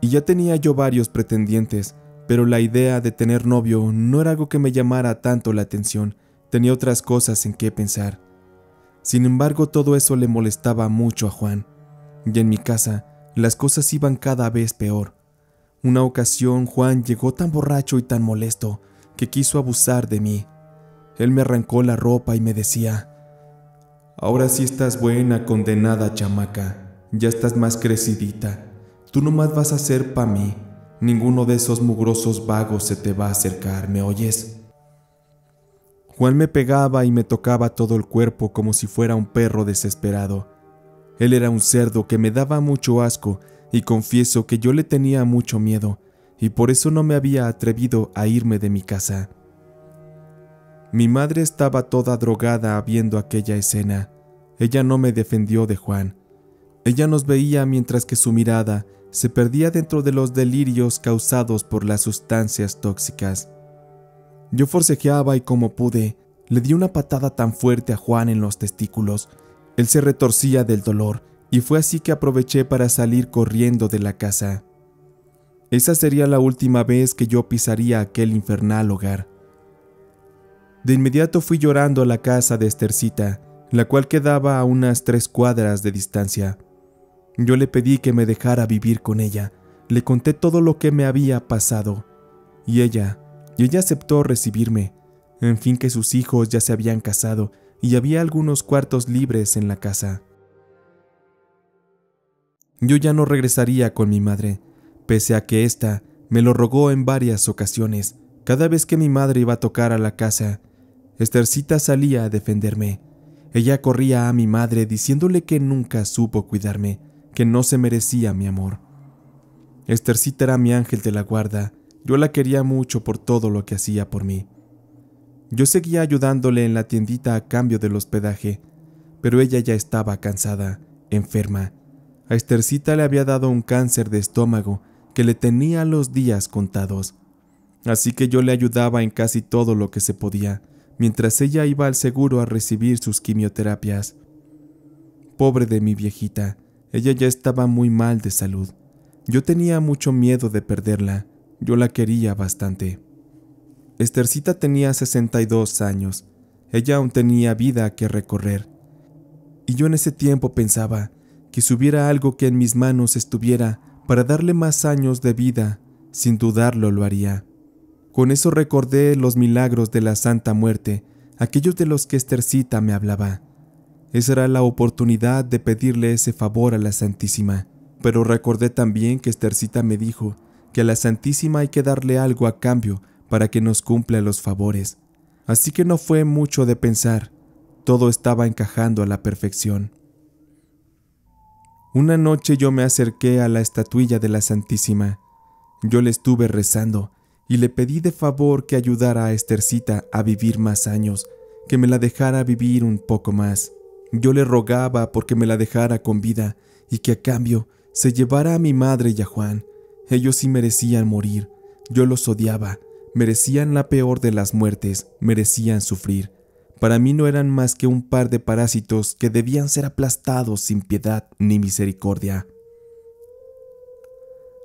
Y ya tenía yo varios pretendientes, pero la idea de tener novio no era algo que me llamara tanto la atención, tenía otras cosas en qué pensar. Sin embargo, todo eso le molestaba mucho a Juan, y en mi casa las cosas iban cada vez peor. Una ocasión Juan llegó tan borracho y tan molesto que quiso abusar de mí. Él me arrancó la ropa y me decía, Ahora sí estás buena, condenada chamaca, ya estás más crecidita, tú nomás vas a ser pa' mí, ninguno de esos mugrosos vagos se te va a acercar, ¿me oyes? Juan me pegaba y me tocaba todo el cuerpo como si fuera un perro desesperado. Él era un cerdo que me daba mucho asco y confieso que yo le tenía mucho miedo y por eso no me había atrevido a irme de mi casa. Mi madre estaba toda drogada viendo aquella escena. Ella no me defendió de Juan. Ella nos veía mientras que su mirada se perdía dentro de los delirios causados por las sustancias tóxicas. Yo forcejeaba y como pude, le di una patada tan fuerte a Juan en los testículos. Él se retorcía del dolor y fue así que aproveché para salir corriendo de la casa. Esa sería la última vez que yo pisaría aquel infernal hogar. De inmediato fui llorando a la casa de Estercita, la cual quedaba a unas tres cuadras de distancia. Yo le pedí que me dejara vivir con ella, le conté todo lo que me había pasado, y ella, y ella aceptó recibirme. En fin que sus hijos ya se habían casado y había algunos cuartos libres en la casa yo ya no regresaría con mi madre, pese a que ésta me lo rogó en varias ocasiones. Cada vez que mi madre iba a tocar a la casa, Estercita salía a defenderme. Ella corría a mi madre diciéndole que nunca supo cuidarme, que no se merecía mi amor. Estercita era mi ángel de la guarda, yo la quería mucho por todo lo que hacía por mí. Yo seguía ayudándole en la tiendita a cambio del hospedaje, pero ella ya estaba cansada, enferma, a Estercita le había dado un cáncer de estómago que le tenía los días contados. Así que yo le ayudaba en casi todo lo que se podía, mientras ella iba al seguro a recibir sus quimioterapias. Pobre de mi viejita, ella ya estaba muy mal de salud. Yo tenía mucho miedo de perderla, yo la quería bastante. Estercita tenía 62 años, ella aún tenía vida que recorrer. Y yo en ese tiempo pensaba, si hubiera algo que en mis manos estuviera para darle más años de vida, sin dudarlo lo haría. Con eso recordé los milagros de la Santa Muerte, aquellos de los que Estercita me hablaba. Esa era la oportunidad de pedirle ese favor a la Santísima, pero recordé también que Estercita me dijo que a la Santísima hay que darle algo a cambio para que nos cumpla los favores. Así que no fue mucho de pensar, todo estaba encajando a la perfección. Una noche yo me acerqué a la estatuilla de la Santísima. Yo le estuve rezando y le pedí de favor que ayudara a Estercita a vivir más años, que me la dejara vivir un poco más. Yo le rogaba porque me la dejara con vida y que a cambio se llevara a mi madre y a Juan. Ellos sí merecían morir. Yo los odiaba. Merecían la peor de las muertes, merecían sufrir para mí no eran más que un par de parásitos que debían ser aplastados sin piedad ni misericordia.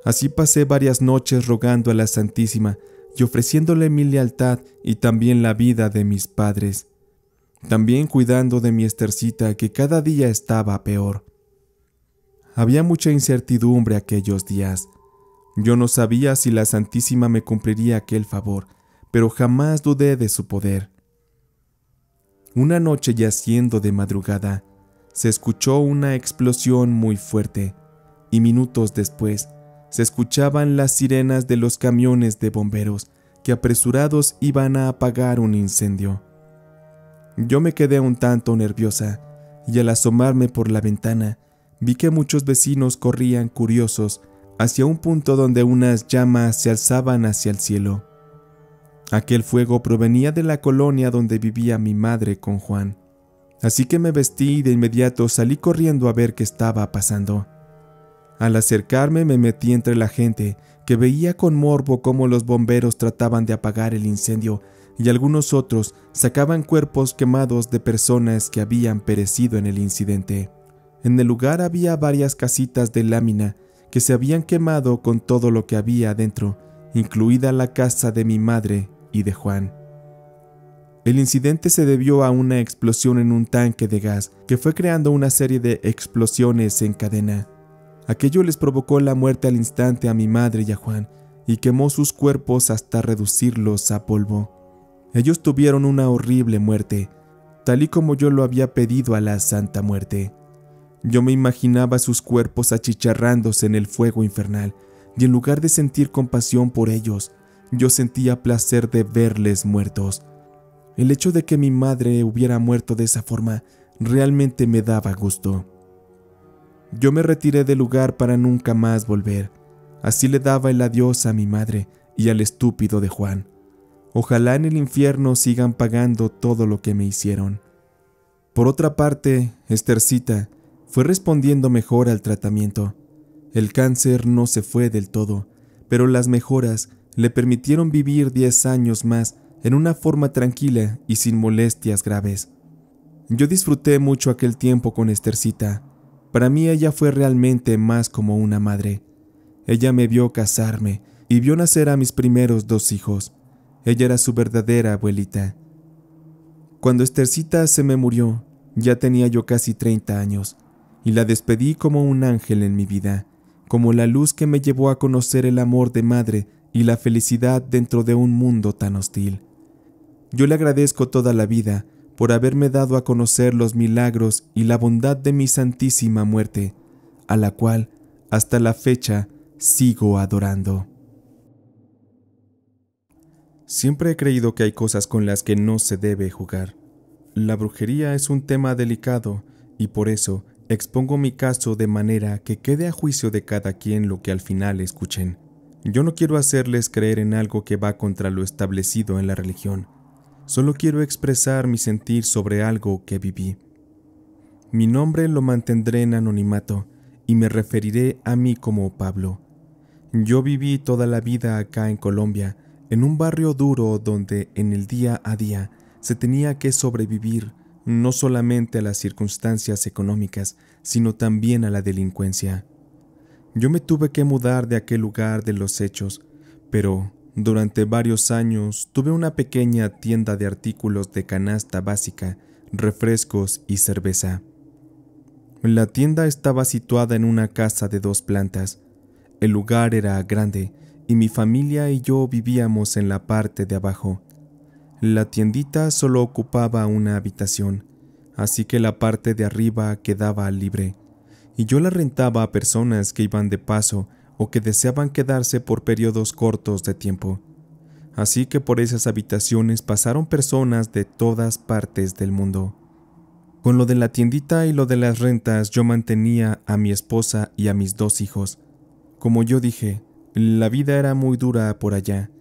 Así pasé varias noches rogando a la Santísima y ofreciéndole mi lealtad y también la vida de mis padres, también cuidando de mi estercita que cada día estaba peor. Había mucha incertidumbre aquellos días. Yo no sabía si la Santísima me cumpliría aquel favor, pero jamás dudé de su poder. Una noche yaciendo de madrugada, se escuchó una explosión muy fuerte y minutos después se escuchaban las sirenas de los camiones de bomberos que apresurados iban a apagar un incendio. Yo me quedé un tanto nerviosa y al asomarme por la ventana vi que muchos vecinos corrían curiosos hacia un punto donde unas llamas se alzaban hacia el cielo. Aquel fuego provenía de la colonia donde vivía mi madre con Juan. Así que me vestí y de inmediato salí corriendo a ver qué estaba pasando. Al acercarme me metí entre la gente, que veía con morbo cómo los bomberos trataban de apagar el incendio y algunos otros sacaban cuerpos quemados de personas que habían perecido en el incidente. En el lugar había varias casitas de lámina que se habían quemado con todo lo que había adentro, incluida la casa de mi madre y de Juan. El incidente se debió a una explosión en un tanque de gas que fue creando una serie de explosiones en cadena. Aquello les provocó la muerte al instante a mi madre y a Juan y quemó sus cuerpos hasta reducirlos a polvo. Ellos tuvieron una horrible muerte, tal y como yo lo había pedido a la Santa Muerte. Yo me imaginaba sus cuerpos achicharrándose en el fuego infernal, y en lugar de sentir compasión por ellos, yo sentía placer de verles muertos. El hecho de que mi madre hubiera muerto de esa forma realmente me daba gusto. Yo me retiré del lugar para nunca más volver. Así le daba el adiós a mi madre y al estúpido de Juan. Ojalá en el infierno sigan pagando todo lo que me hicieron. Por otra parte, Estercita fue respondiendo mejor al tratamiento. El cáncer no se fue del todo, pero las mejoras le permitieron vivir 10 años más en una forma tranquila y sin molestias graves. Yo disfruté mucho aquel tiempo con Estercita. Para mí ella fue realmente más como una madre. Ella me vio casarme y vio nacer a mis primeros dos hijos. Ella era su verdadera abuelita. Cuando Estercita se me murió, ya tenía yo casi 30 años, y la despedí como un ángel en mi vida, como la luz que me llevó a conocer el amor de madre y la felicidad dentro de un mundo tan hostil. Yo le agradezco toda la vida por haberme dado a conocer los milagros y la bondad de mi santísima muerte, a la cual, hasta la fecha, sigo adorando. Siempre he creído que hay cosas con las que no se debe jugar. La brujería es un tema delicado y por eso expongo mi caso de manera que quede a juicio de cada quien lo que al final escuchen. Yo no quiero hacerles creer en algo que va contra lo establecido en la religión, solo quiero expresar mi sentir sobre algo que viví. Mi nombre lo mantendré en anonimato y me referiré a mí como Pablo. Yo viví toda la vida acá en Colombia, en un barrio duro donde en el día a día se tenía que sobrevivir no solamente a las circunstancias económicas, sino también a la delincuencia. Yo me tuve que mudar de aquel lugar de los hechos, pero durante varios años tuve una pequeña tienda de artículos de canasta básica, refrescos y cerveza. La tienda estaba situada en una casa de dos plantas. El lugar era grande y mi familia y yo vivíamos en la parte de abajo. La tiendita solo ocupaba una habitación, así que la parte de arriba quedaba libre y yo la rentaba a personas que iban de paso o que deseaban quedarse por periodos cortos de tiempo. Así que por esas habitaciones pasaron personas de todas partes del mundo. Con lo de la tiendita y lo de las rentas yo mantenía a mi esposa y a mis dos hijos. Como yo dije, la vida era muy dura por allá,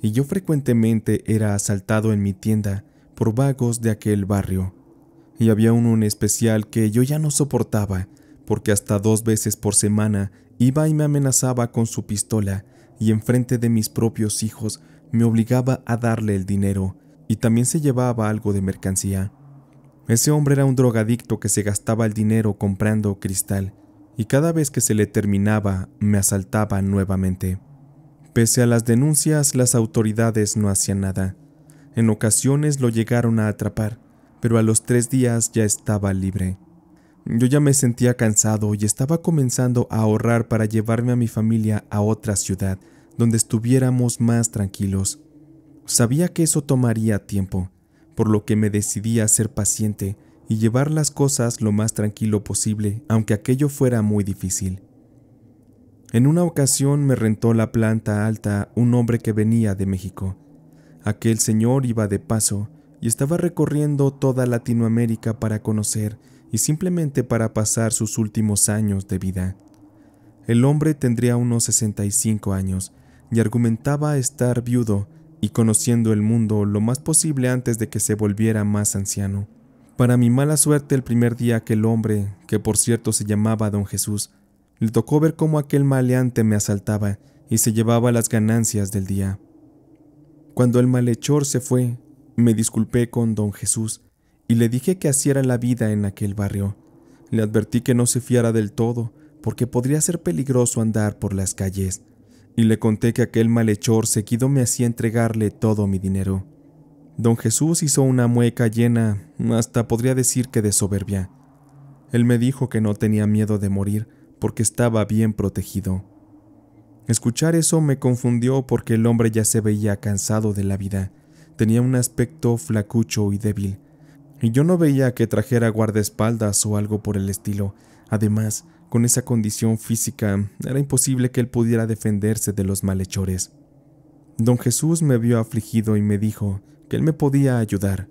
y yo frecuentemente era asaltado en mi tienda por vagos de aquel barrio. Y había uno en especial que yo ya no soportaba, porque hasta dos veces por semana iba y me amenazaba con su pistola y enfrente de mis propios hijos me obligaba a darle el dinero y también se llevaba algo de mercancía. Ese hombre era un drogadicto que se gastaba el dinero comprando cristal y cada vez que se le terminaba me asaltaba nuevamente. Pese a las denuncias, las autoridades no hacían nada. En ocasiones lo llegaron a atrapar, pero a los tres días ya estaba libre. Yo ya me sentía cansado y estaba comenzando a ahorrar para llevarme a mi familia a otra ciudad, donde estuviéramos más tranquilos. Sabía que eso tomaría tiempo, por lo que me decidí a ser paciente y llevar las cosas lo más tranquilo posible, aunque aquello fuera muy difícil. En una ocasión me rentó la planta alta un hombre que venía de México. Aquel señor iba de paso y estaba recorriendo toda Latinoamérica para conocer y simplemente para pasar sus últimos años de vida. El hombre tendría unos 65 años y argumentaba estar viudo y conociendo el mundo lo más posible antes de que se volviera más anciano. Para mi mala suerte el primer día aquel hombre, que por cierto se llamaba don Jesús, le tocó ver cómo aquel maleante me asaltaba y se llevaba las ganancias del día. Cuando el malhechor se fue, me disculpé con don Jesús y le dije que hiciera la vida en aquel barrio. Le advertí que no se fiara del todo, porque podría ser peligroso andar por las calles, y le conté que aquel malhechor seguido me hacía entregarle todo mi dinero. Don Jesús hizo una mueca llena, hasta podría decir que de soberbia. Él me dijo que no tenía miedo de morir, porque estaba bien protegido. Escuchar eso me confundió porque el hombre ya se veía cansado de la vida, tenía un aspecto flacucho y débil, y yo no veía que trajera guardaespaldas o algo por el estilo. Además, con esa condición física, era imposible que él pudiera defenderse de los malhechores. Don Jesús me vio afligido y me dijo que él me podía ayudar,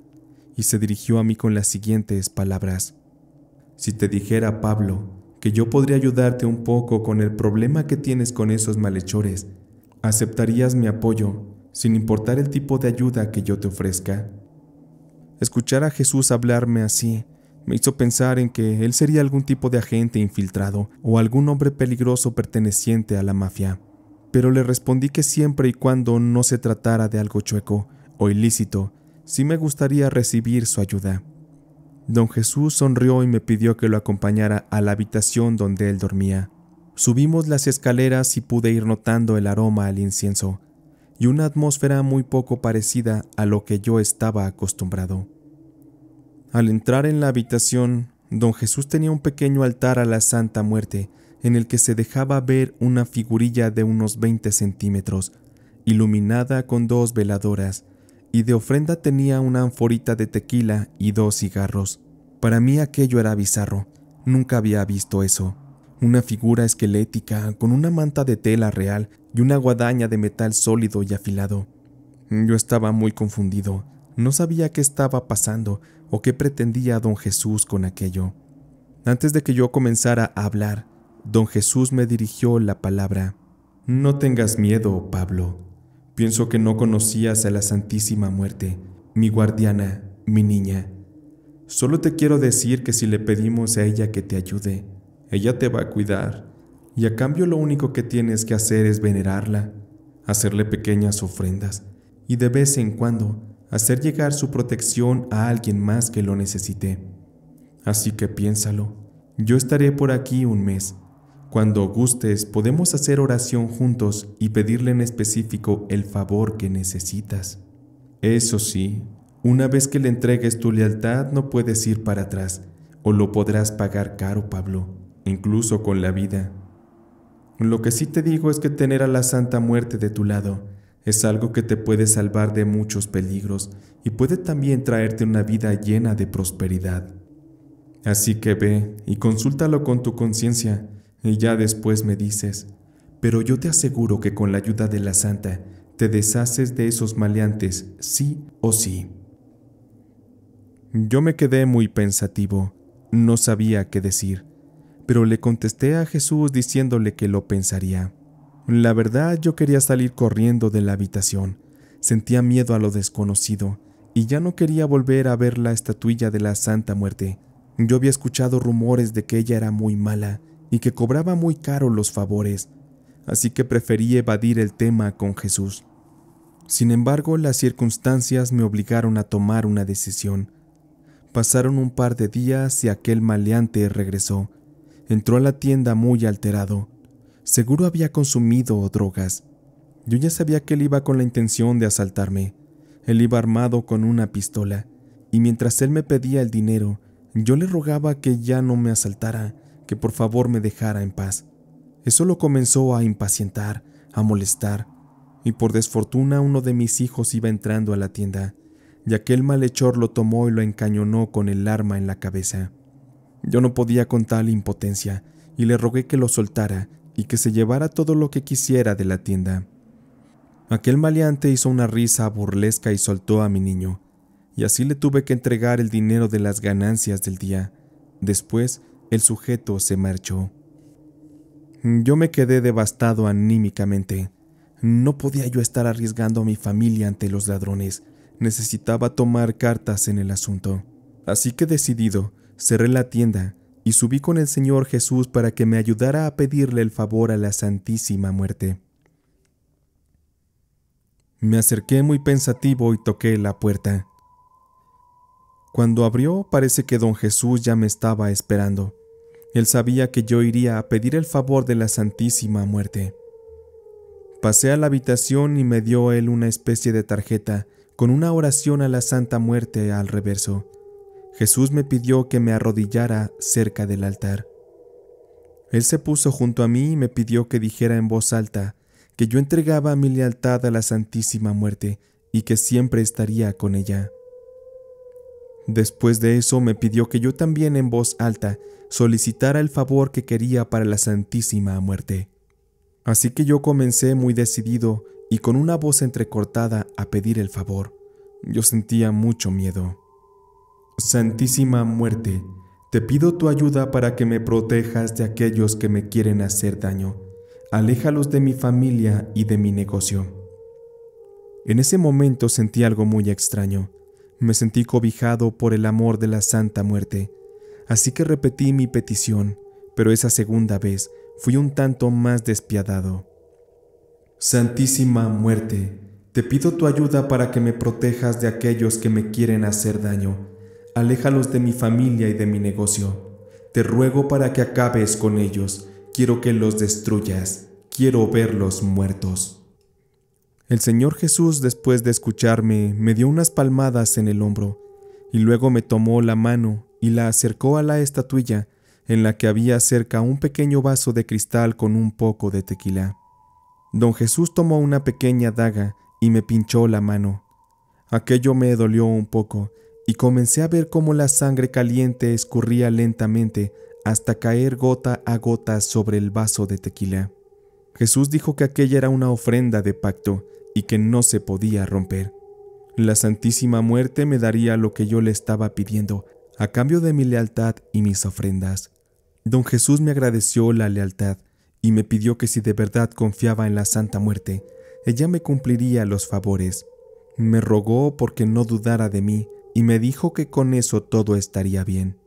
y se dirigió a mí con las siguientes palabras. Si te dijera, Pablo, que yo podría ayudarte un poco con el problema que tienes con esos malhechores, ¿aceptarías mi apoyo, sin importar el tipo de ayuda que yo te ofrezca? Escuchar a Jesús hablarme así me hizo pensar en que él sería algún tipo de agente infiltrado o algún hombre peligroso perteneciente a la mafia. Pero le respondí que siempre y cuando no se tratara de algo chueco o ilícito, sí me gustaría recibir su ayuda. Don Jesús sonrió y me pidió que lo acompañara a la habitación donde él dormía. Subimos las escaleras y pude ir notando el aroma al incienso, y una atmósfera muy poco parecida a lo que yo estaba acostumbrado. Al entrar en la habitación, don Jesús tenía un pequeño altar a la Santa Muerte, en el que se dejaba ver una figurilla de unos 20 centímetros, iluminada con dos veladoras, y de ofrenda tenía una anforita de tequila y dos cigarros. Para mí aquello era bizarro, nunca había visto eso. Una figura esquelética con una manta de tela real y una guadaña de metal sólido y afilado. Yo estaba muy confundido, no sabía qué estaba pasando o qué pretendía don Jesús con aquello. Antes de que yo comenzara a hablar, don Jesús me dirigió la palabra. No tengas miedo, Pablo. Pienso que no conocías a la Santísima Muerte, mi guardiana, mi niña. Solo te quiero decir que si le pedimos a ella que te ayude, ella te va a cuidar y a cambio lo único que tienes que hacer es venerarla, hacerle pequeñas ofrendas y de vez en cuando hacer llegar su protección a alguien más que lo necesite. Así que piénsalo, yo estaré por aquí un mes. Cuando gustes podemos hacer oración juntos y pedirle en específico el favor que necesitas. Eso sí, una vez que le entregues tu lealtad no puedes ir para atrás, o lo podrás pagar caro, Pablo, incluso con la vida. Lo que sí te digo es que tener a la Santa Muerte de tu lado es algo que te puede salvar de muchos peligros y puede también traerte una vida llena de prosperidad. Así que ve y consúltalo con tu conciencia y ya después me dices, pero yo te aseguro que con la ayuda de la Santa te deshaces de esos maleantes, sí o sí. Yo me quedé muy pensativo, no sabía qué decir pero le contesté a Jesús diciéndole que lo pensaría. La verdad yo quería salir corriendo de la habitación, sentía miedo a lo desconocido, y ya no quería volver a ver la estatuilla de la Santa Muerte. Yo había escuchado rumores de que ella era muy mala y que cobraba muy caro los favores, así que preferí evadir el tema con Jesús. Sin embargo, las circunstancias me obligaron a tomar una decisión. Pasaron un par de días y aquel maleante regresó, Entró a la tienda muy alterado. Seguro había consumido drogas. Yo ya sabía que él iba con la intención de asaltarme. Él iba armado con una pistola, y mientras él me pedía el dinero, yo le rogaba que ya no me asaltara, que por favor me dejara en paz. Eso lo comenzó a impacientar, a molestar, y por desfortuna uno de mis hijos iba entrando a la tienda, y aquel malhechor lo tomó y lo encañonó con el arma en la cabeza. Yo no podía con tal impotencia y le rogué que lo soltara y que se llevara todo lo que quisiera de la tienda. Aquel maleante hizo una risa burlesca y soltó a mi niño, y así le tuve que entregar el dinero de las ganancias del día. Después, el sujeto se marchó. Yo me quedé devastado anímicamente. No podía yo estar arriesgando a mi familia ante los ladrones. Necesitaba tomar cartas en el asunto. Así que decidido, Cerré la tienda y subí con el Señor Jesús para que me ayudara a pedirle el favor a la Santísima Muerte. Me acerqué muy pensativo y toqué la puerta. Cuando abrió, parece que don Jesús ya me estaba esperando. Él sabía que yo iría a pedir el favor de la Santísima Muerte. Pasé a la habitación y me dio él una especie de tarjeta con una oración a la Santa Muerte al reverso. Jesús me pidió que me arrodillara cerca del altar. Él se puso junto a mí y me pidió que dijera en voz alta que yo entregaba mi lealtad a la Santísima Muerte y que siempre estaría con ella. Después de eso me pidió que yo también en voz alta solicitara el favor que quería para la Santísima Muerte. Así que yo comencé muy decidido y con una voz entrecortada a pedir el favor. Yo sentía mucho miedo. Santísima muerte, te pido tu ayuda para que me protejas de aquellos que me quieren hacer daño. Aléjalos de mi familia y de mi negocio. En ese momento sentí algo muy extraño. Me sentí cobijado por el amor de la Santa Muerte, así que repetí mi petición, pero esa segunda vez fui un tanto más despiadado. Santísima Muerte, te pido tu ayuda para que me protejas de aquellos que me quieren hacer daño aléjalos de mi familia y de mi negocio. Te ruego para que acabes con ellos, quiero que los destruyas, quiero verlos muertos. El Señor Jesús, después de escucharme, me dio unas palmadas en el hombro, y luego me tomó la mano y la acercó a la estatuilla, en la que había cerca un pequeño vaso de cristal con un poco de tequila. Don Jesús tomó una pequeña daga y me pinchó la mano. Aquello me dolió un poco, y comencé a ver cómo la sangre caliente escurría lentamente hasta caer gota a gota sobre el vaso de tequila. Jesús dijo que aquella era una ofrenda de pacto y que no se podía romper. La Santísima Muerte me daría lo que yo le estaba pidiendo, a cambio de mi lealtad y mis ofrendas. Don Jesús me agradeció la lealtad y me pidió que si de verdad confiaba en la Santa Muerte, ella me cumpliría los favores. Me rogó porque no dudara de mí y me dijo que con eso todo estaría bien.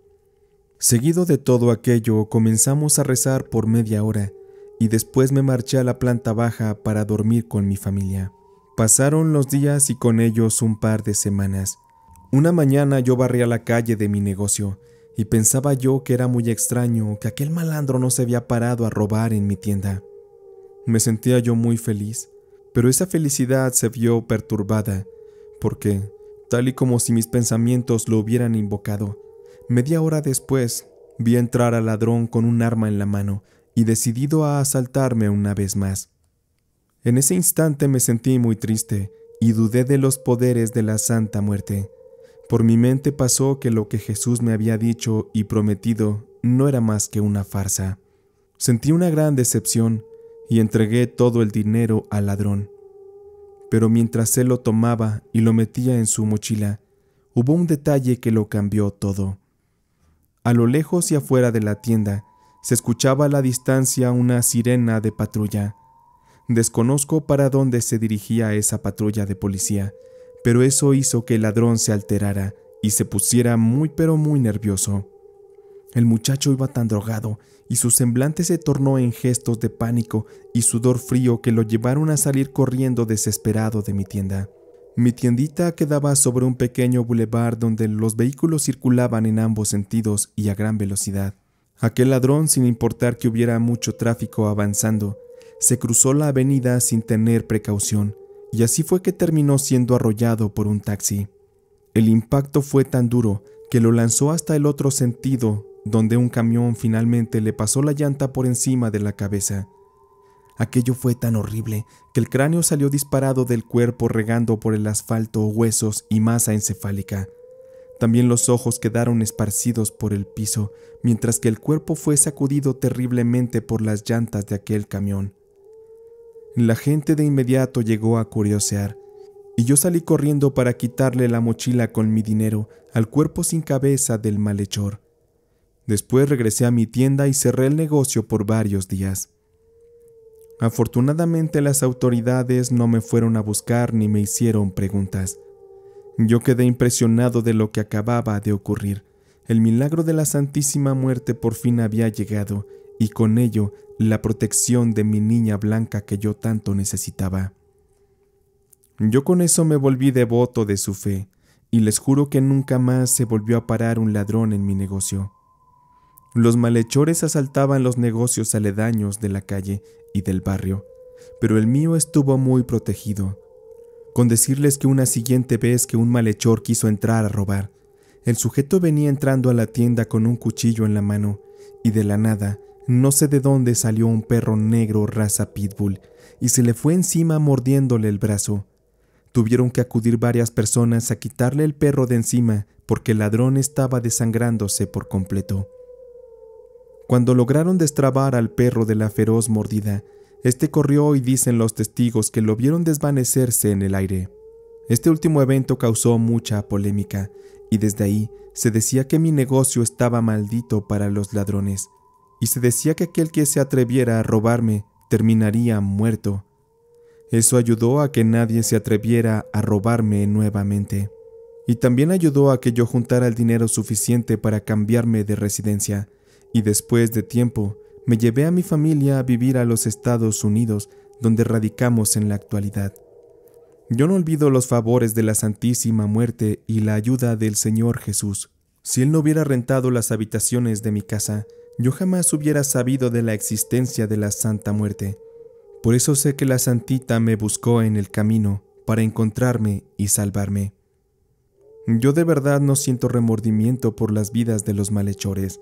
Seguido de todo aquello, comenzamos a rezar por media hora y después me marché a la planta baja para dormir con mi familia. Pasaron los días y con ellos un par de semanas. Una mañana yo barría la calle de mi negocio y pensaba yo que era muy extraño que aquel malandro no se había parado a robar en mi tienda. Me sentía yo muy feliz, pero esa felicidad se vio perturbada porque tal y como si mis pensamientos lo hubieran invocado. Media hora después, vi entrar al ladrón con un arma en la mano y decidido a asaltarme una vez más. En ese instante me sentí muy triste y dudé de los poderes de la Santa Muerte. Por mi mente pasó que lo que Jesús me había dicho y prometido no era más que una farsa. Sentí una gran decepción y entregué todo el dinero al ladrón pero mientras él lo tomaba y lo metía en su mochila, hubo un detalle que lo cambió todo. A lo lejos y afuera de la tienda, se escuchaba a la distancia una sirena de patrulla. Desconozco para dónde se dirigía esa patrulla de policía, pero eso hizo que el ladrón se alterara y se pusiera muy pero muy nervioso. El muchacho iba tan drogado y su semblante se tornó en gestos de pánico y sudor frío que lo llevaron a salir corriendo desesperado de mi tienda. Mi tiendita quedaba sobre un pequeño bulevar donde los vehículos circulaban en ambos sentidos y a gran velocidad. Aquel ladrón, sin importar que hubiera mucho tráfico avanzando, se cruzó la avenida sin tener precaución, y así fue que terminó siendo arrollado por un taxi. El impacto fue tan duro que lo lanzó hasta el otro sentido donde un camión finalmente le pasó la llanta por encima de la cabeza. Aquello fue tan horrible que el cráneo salió disparado del cuerpo regando por el asfalto huesos y masa encefálica. También los ojos quedaron esparcidos por el piso, mientras que el cuerpo fue sacudido terriblemente por las llantas de aquel camión. La gente de inmediato llegó a curiosear, y yo salí corriendo para quitarle la mochila con mi dinero al cuerpo sin cabeza del malhechor. Después regresé a mi tienda y cerré el negocio por varios días. Afortunadamente las autoridades no me fueron a buscar ni me hicieron preguntas. Yo quedé impresionado de lo que acababa de ocurrir. El milagro de la Santísima Muerte por fin había llegado y con ello la protección de mi niña blanca que yo tanto necesitaba. Yo con eso me volví devoto de su fe, y les juro que nunca más se volvió a parar un ladrón en mi negocio. Los malhechores asaltaban los negocios aledaños de la calle y del barrio, pero el mío estuvo muy protegido. Con decirles que una siguiente vez que un malhechor quiso entrar a robar, el sujeto venía entrando a la tienda con un cuchillo en la mano y de la nada, no sé de dónde salió un perro negro raza pitbull y se le fue encima mordiéndole el brazo. Tuvieron que acudir varias personas a quitarle el perro de encima porque el ladrón estaba desangrándose por completo. Cuando lograron destrabar al perro de la feroz mordida, este corrió y dicen los testigos que lo vieron desvanecerse en el aire. Este último evento causó mucha polémica, y desde ahí se decía que mi negocio estaba maldito para los ladrones, y se decía que aquel que se atreviera a robarme terminaría muerto. Eso ayudó a que nadie se atreviera a robarme nuevamente, y también ayudó a que yo juntara el dinero suficiente para cambiarme de residencia, y después de tiempo, me llevé a mi familia a vivir a los Estados Unidos, donde radicamos en la actualidad. Yo no olvido los favores de la Santísima Muerte y la ayuda del Señor Jesús. Si Él no hubiera rentado las habitaciones de mi casa, yo jamás hubiera sabido de la existencia de la Santa Muerte. Por eso sé que la Santita me buscó en el camino para encontrarme y salvarme. Yo de verdad no siento remordimiento por las vidas de los malhechores,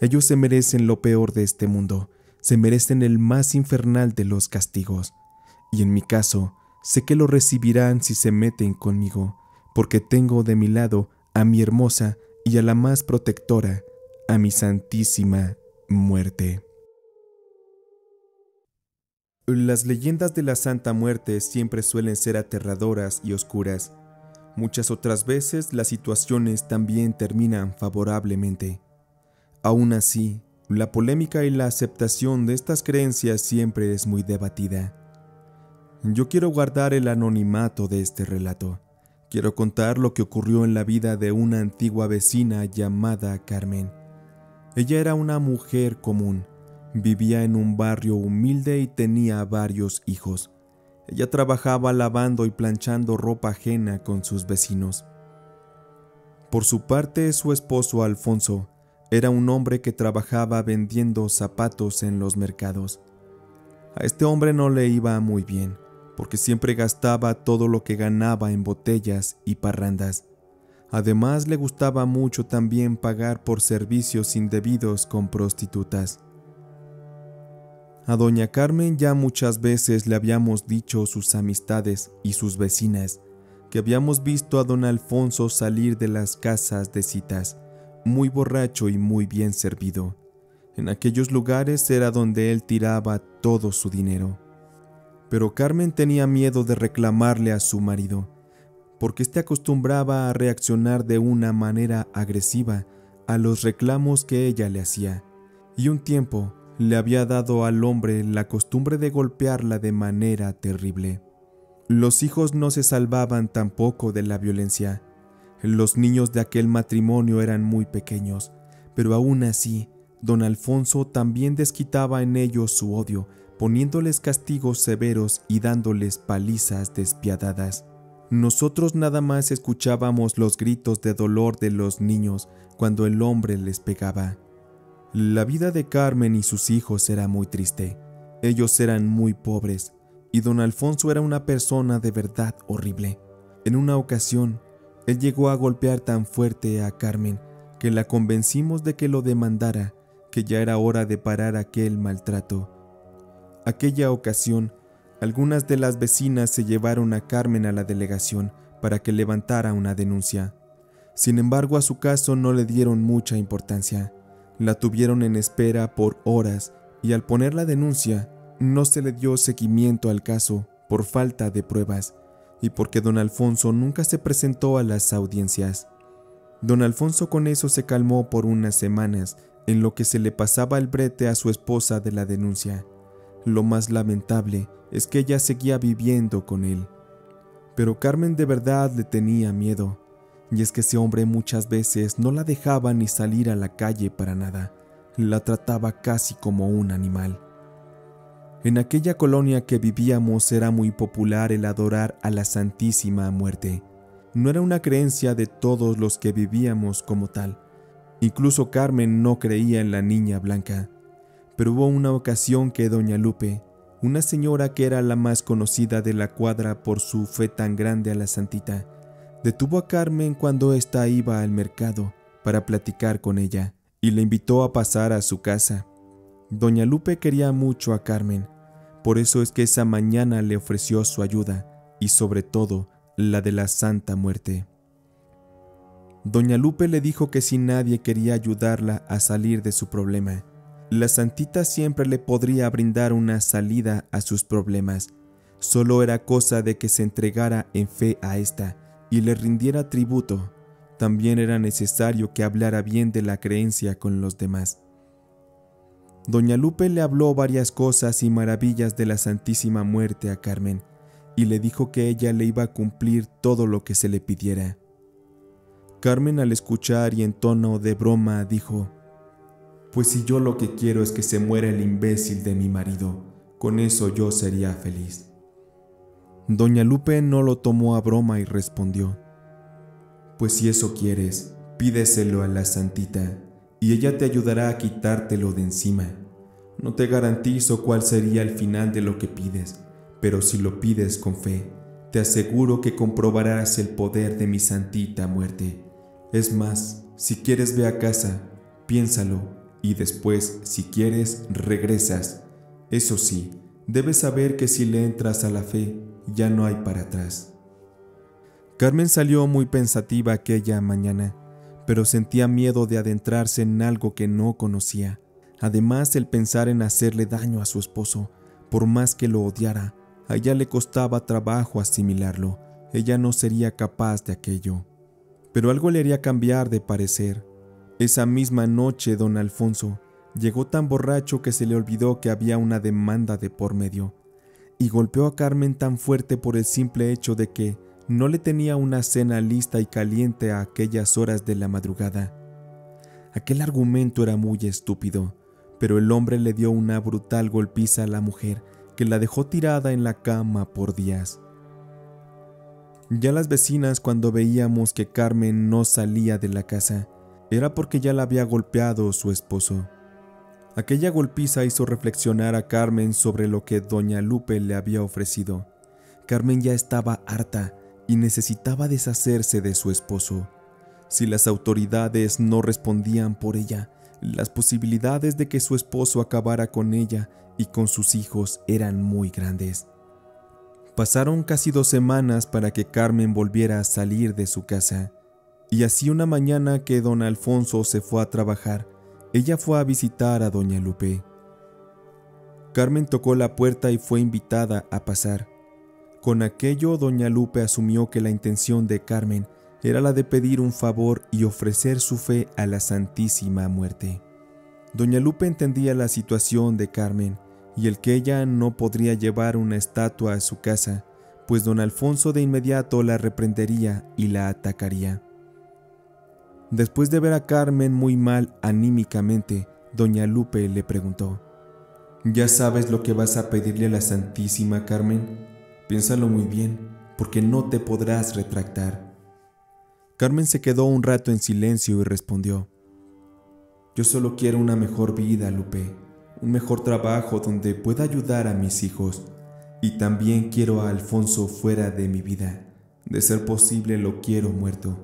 ellos se merecen lo peor de este mundo, se merecen el más infernal de los castigos. Y en mi caso, sé que lo recibirán si se meten conmigo, porque tengo de mi lado a mi hermosa y a la más protectora, a mi santísima muerte. Las leyendas de la Santa Muerte siempre suelen ser aterradoras y oscuras. Muchas otras veces las situaciones también terminan favorablemente. Aún así, la polémica y la aceptación de estas creencias siempre es muy debatida. Yo quiero guardar el anonimato de este relato. Quiero contar lo que ocurrió en la vida de una antigua vecina llamada Carmen. Ella era una mujer común, vivía en un barrio humilde y tenía varios hijos. Ella trabajaba lavando y planchando ropa ajena con sus vecinos. Por su parte, su esposo Alfonso era un hombre que trabajaba vendiendo zapatos en los mercados. A este hombre no le iba muy bien, porque siempre gastaba todo lo que ganaba en botellas y parrandas. Además le gustaba mucho también pagar por servicios indebidos con prostitutas. A doña Carmen ya muchas veces le habíamos dicho sus amistades y sus vecinas que habíamos visto a don Alfonso salir de las casas de citas, muy borracho y muy bien servido. En aquellos lugares era donde él tiraba todo su dinero. Pero Carmen tenía miedo de reclamarle a su marido, porque este acostumbraba a reaccionar de una manera agresiva a los reclamos que ella le hacía, y un tiempo le había dado al hombre la costumbre de golpearla de manera terrible. Los hijos no se salvaban tampoco de la violencia, los niños de aquel matrimonio eran muy pequeños, pero aún así, don Alfonso también desquitaba en ellos su odio, poniéndoles castigos severos y dándoles palizas despiadadas. Nosotros nada más escuchábamos los gritos de dolor de los niños cuando el hombre les pegaba. La vida de Carmen y sus hijos era muy triste. Ellos eran muy pobres y don Alfonso era una persona de verdad horrible. En una ocasión, él llegó a golpear tan fuerte a Carmen que la convencimos de que lo demandara, que ya era hora de parar aquel maltrato. Aquella ocasión, algunas de las vecinas se llevaron a Carmen a la delegación para que levantara una denuncia. Sin embargo, a su caso no le dieron mucha importancia. La tuvieron en espera por horas y al poner la denuncia, no se le dio seguimiento al caso por falta de pruebas y porque don Alfonso nunca se presentó a las audiencias. Don Alfonso con eso se calmó por unas semanas, en lo que se le pasaba el brete a su esposa de la denuncia. Lo más lamentable es que ella seguía viviendo con él. Pero Carmen de verdad le tenía miedo, y es que ese hombre muchas veces no la dejaba ni salir a la calle para nada, la trataba casi como un animal. En aquella colonia que vivíamos era muy popular el adorar a la Santísima Muerte. No era una creencia de todos los que vivíamos como tal. Incluso Carmen no creía en la niña blanca. Pero hubo una ocasión que doña Lupe, una señora que era la más conocida de la cuadra por su fe tan grande a la santita, detuvo a Carmen cuando ésta iba al mercado para platicar con ella y le invitó a pasar a su casa. Doña Lupe quería mucho a Carmen por eso es que esa mañana le ofreció su ayuda y sobre todo la de la Santa Muerte. Doña Lupe le dijo que si nadie quería ayudarla a salir de su problema, la santita siempre le podría brindar una salida a sus problemas. Solo era cosa de que se entregara en fe a esta y le rindiera tributo. También era necesario que hablara bien de la creencia con los demás. Doña Lupe le habló varias cosas y maravillas de la Santísima Muerte a Carmen, y le dijo que ella le iba a cumplir todo lo que se le pidiera. Carmen al escuchar y en tono de broma dijo, Pues si yo lo que quiero es que se muera el imbécil de mi marido, con eso yo sería feliz. Doña Lupe no lo tomó a broma y respondió, Pues si eso quieres, pídeselo a la santita y ella te ayudará a quitártelo de encima. No te garantizo cuál sería el final de lo que pides, pero si lo pides con fe, te aseguro que comprobarás el poder de mi santita muerte. Es más, si quieres ve a casa, piénsalo y después, si quieres, regresas. Eso sí, debes saber que si le entras a la fe, ya no hay para atrás. Carmen salió muy pensativa aquella mañana pero sentía miedo de adentrarse en algo que no conocía. Además, el pensar en hacerle daño a su esposo, por más que lo odiara, a ella le costaba trabajo asimilarlo, ella no sería capaz de aquello. Pero algo le haría cambiar de parecer. Esa misma noche, don Alfonso llegó tan borracho que se le olvidó que había una demanda de por medio, y golpeó a Carmen tan fuerte por el simple hecho de que no le tenía una cena lista y caliente a aquellas horas de la madrugada. Aquel argumento era muy estúpido, pero el hombre le dio una brutal golpiza a la mujer que la dejó tirada en la cama por días. Ya las vecinas cuando veíamos que Carmen no salía de la casa, era porque ya la había golpeado su esposo. Aquella golpiza hizo reflexionar a Carmen sobre lo que doña Lupe le había ofrecido. Carmen ya estaba harta, y necesitaba deshacerse de su esposo. Si las autoridades no respondían por ella, las posibilidades de que su esposo acabara con ella y con sus hijos eran muy grandes. Pasaron casi dos semanas para que Carmen volviera a salir de su casa, y así una mañana que don Alfonso se fue a trabajar, ella fue a visitar a doña Lupe. Carmen tocó la puerta y fue invitada a pasar. Con aquello, doña Lupe asumió que la intención de Carmen era la de pedir un favor y ofrecer su fe a la Santísima Muerte. Doña Lupe entendía la situación de Carmen y el que ella no podría llevar una estatua a su casa, pues don Alfonso de inmediato la reprendería y la atacaría. Después de ver a Carmen muy mal anímicamente, doña Lupe le preguntó, ¿Ya sabes lo que vas a pedirle a la Santísima Carmen? Piénsalo muy bien, porque no te podrás retractar. Carmen se quedó un rato en silencio y respondió, Yo solo quiero una mejor vida, Lupe, un mejor trabajo donde pueda ayudar a mis hijos, y también quiero a Alfonso fuera de mi vida. De ser posible lo quiero muerto,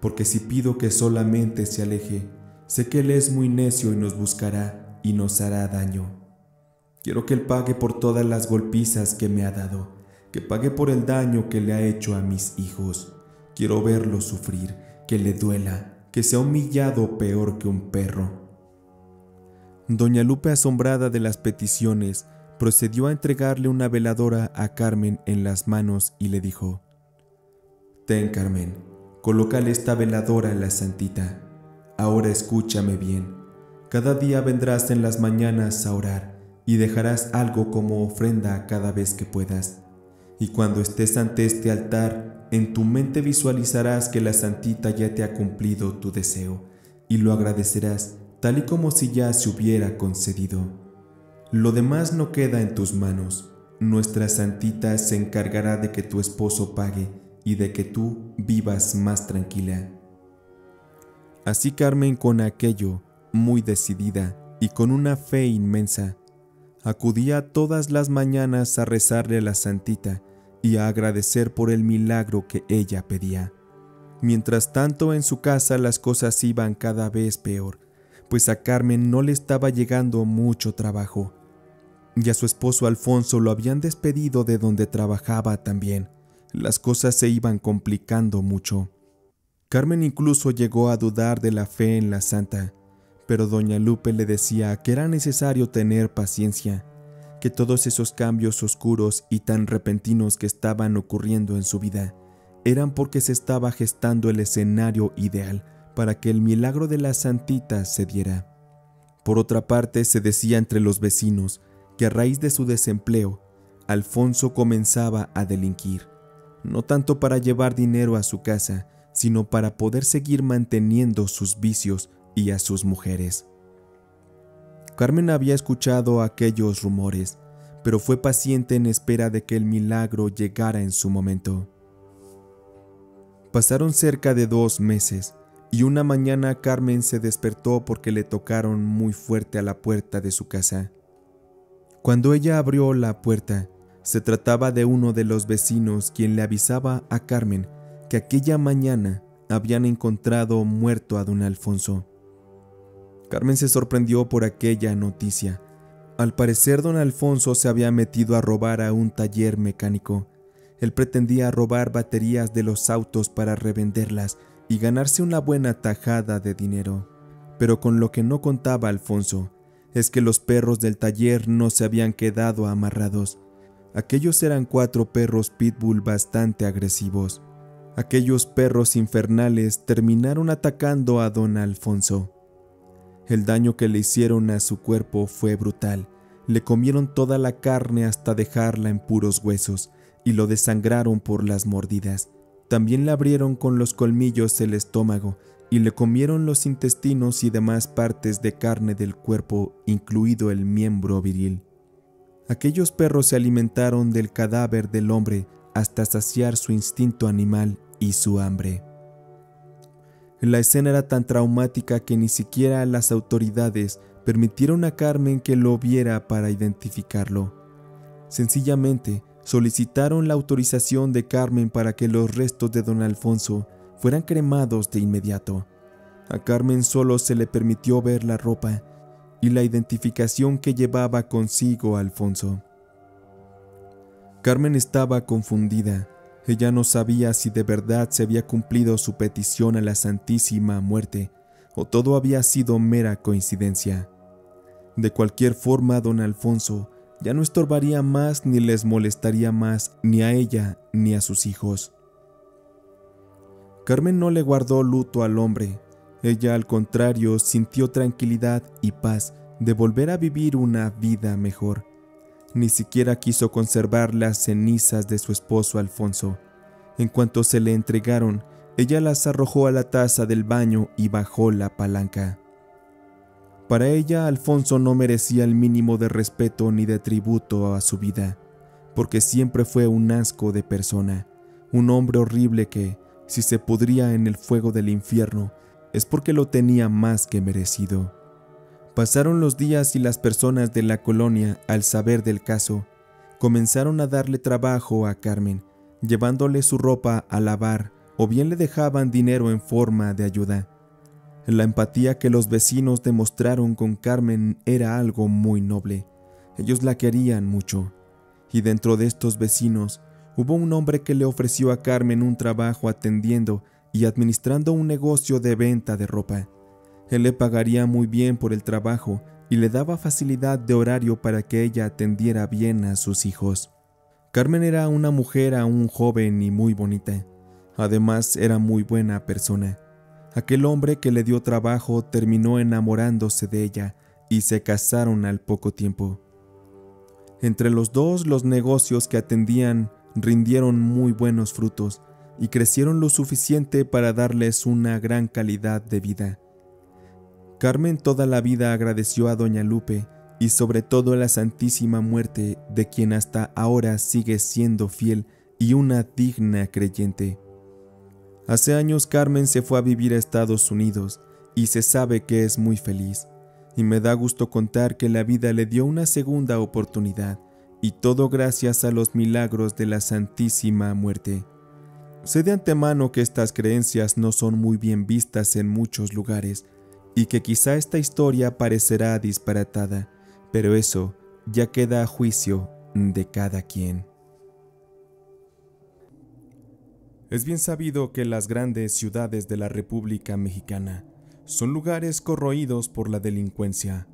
porque si pido que solamente se aleje, sé que él es muy necio y nos buscará y nos hará daño. Quiero que él pague por todas las golpizas que me ha dado que pague por el daño que le ha hecho a mis hijos. Quiero verlo sufrir, que le duela, que sea humillado peor que un perro. Doña Lupe, asombrada de las peticiones, procedió a entregarle una veladora a Carmen en las manos y le dijo, Ten, Carmen, colócale esta veladora a la santita. Ahora escúchame bien. Cada día vendrás en las mañanas a orar y dejarás algo como ofrenda cada vez que puedas y cuando estés ante este altar, en tu mente visualizarás que la santita ya te ha cumplido tu deseo y lo agradecerás tal y como si ya se hubiera concedido. Lo demás no queda en tus manos. Nuestra santita se encargará de que tu esposo pague y de que tú vivas más tranquila. Así Carmen con aquello, muy decidida y con una fe inmensa, acudía todas las mañanas a rezarle a la santita y a agradecer por el milagro que ella pedía. Mientras tanto, en su casa las cosas iban cada vez peor, pues a Carmen no le estaba llegando mucho trabajo, y a su esposo Alfonso lo habían despedido de donde trabajaba también. Las cosas se iban complicando mucho. Carmen incluso llegó a dudar de la fe en la santa, pero doña Lupe le decía que era necesario tener paciencia, que todos esos cambios oscuros y tan repentinos que estaban ocurriendo en su vida eran porque se estaba gestando el escenario ideal para que el milagro de la santita se diera. Por otra parte, se decía entre los vecinos que a raíz de su desempleo, Alfonso comenzaba a delinquir, no tanto para llevar dinero a su casa, sino para poder seguir manteniendo sus vicios y a sus mujeres. Carmen había escuchado aquellos rumores, pero fue paciente en espera de que el milagro llegara en su momento. Pasaron cerca de dos meses y una mañana Carmen se despertó porque le tocaron muy fuerte a la puerta de su casa. Cuando ella abrió la puerta, se trataba de uno de los vecinos quien le avisaba a Carmen que aquella mañana habían encontrado muerto a don Alfonso. Carmen se sorprendió por aquella noticia. Al parecer don Alfonso se había metido a robar a un taller mecánico. Él pretendía robar baterías de los autos para revenderlas y ganarse una buena tajada de dinero. Pero con lo que no contaba Alfonso es que los perros del taller no se habían quedado amarrados. Aquellos eran cuatro perros pitbull bastante agresivos. Aquellos perros infernales terminaron atacando a don Alfonso. El daño que le hicieron a su cuerpo fue brutal. Le comieron toda la carne hasta dejarla en puros huesos y lo desangraron por las mordidas. También le abrieron con los colmillos el estómago y le comieron los intestinos y demás partes de carne del cuerpo, incluido el miembro viril. Aquellos perros se alimentaron del cadáver del hombre hasta saciar su instinto animal y su hambre. La escena era tan traumática que ni siquiera las autoridades permitieron a Carmen que lo viera para identificarlo. Sencillamente, solicitaron la autorización de Carmen para que los restos de don Alfonso fueran cremados de inmediato. A Carmen solo se le permitió ver la ropa y la identificación que llevaba consigo Alfonso. Carmen estaba confundida ella no sabía si de verdad se había cumplido su petición a la Santísima Muerte o todo había sido mera coincidencia. De cualquier forma, don Alfonso ya no estorbaría más ni les molestaría más ni a ella ni a sus hijos. Carmen no le guardó luto al hombre, ella al contrario sintió tranquilidad y paz de volver a vivir una vida mejor ni siquiera quiso conservar las cenizas de su esposo Alfonso. En cuanto se le entregaron, ella las arrojó a la taza del baño y bajó la palanca. Para ella, Alfonso no merecía el mínimo de respeto ni de tributo a su vida, porque siempre fue un asco de persona, un hombre horrible que, si se pudría en el fuego del infierno, es porque lo tenía más que merecido. Pasaron los días y las personas de la colonia, al saber del caso, comenzaron a darle trabajo a Carmen, llevándole su ropa a lavar o bien le dejaban dinero en forma de ayuda. La empatía que los vecinos demostraron con Carmen era algo muy noble. Ellos la querían mucho. Y dentro de estos vecinos hubo un hombre que le ofreció a Carmen un trabajo atendiendo y administrando un negocio de venta de ropa. Él le pagaría muy bien por el trabajo y le daba facilidad de horario para que ella atendiera bien a sus hijos. Carmen era una mujer aún joven y muy bonita. Además, era muy buena persona. Aquel hombre que le dio trabajo terminó enamorándose de ella y se casaron al poco tiempo. Entre los dos, los negocios que atendían rindieron muy buenos frutos y crecieron lo suficiente para darles una gran calidad de vida. Carmen toda la vida agradeció a Doña Lupe y sobre todo a la Santísima Muerte, de quien hasta ahora sigue siendo fiel y una digna creyente. Hace años Carmen se fue a vivir a Estados Unidos y se sabe que es muy feliz, y me da gusto contar que la vida le dio una segunda oportunidad, y todo gracias a los milagros de la Santísima Muerte. Sé de antemano que estas creencias no son muy bien vistas en muchos lugares, y que quizá esta historia parecerá disparatada, pero eso ya queda a juicio de cada quien. Es bien sabido que las grandes ciudades de la República Mexicana son lugares corroídos por la delincuencia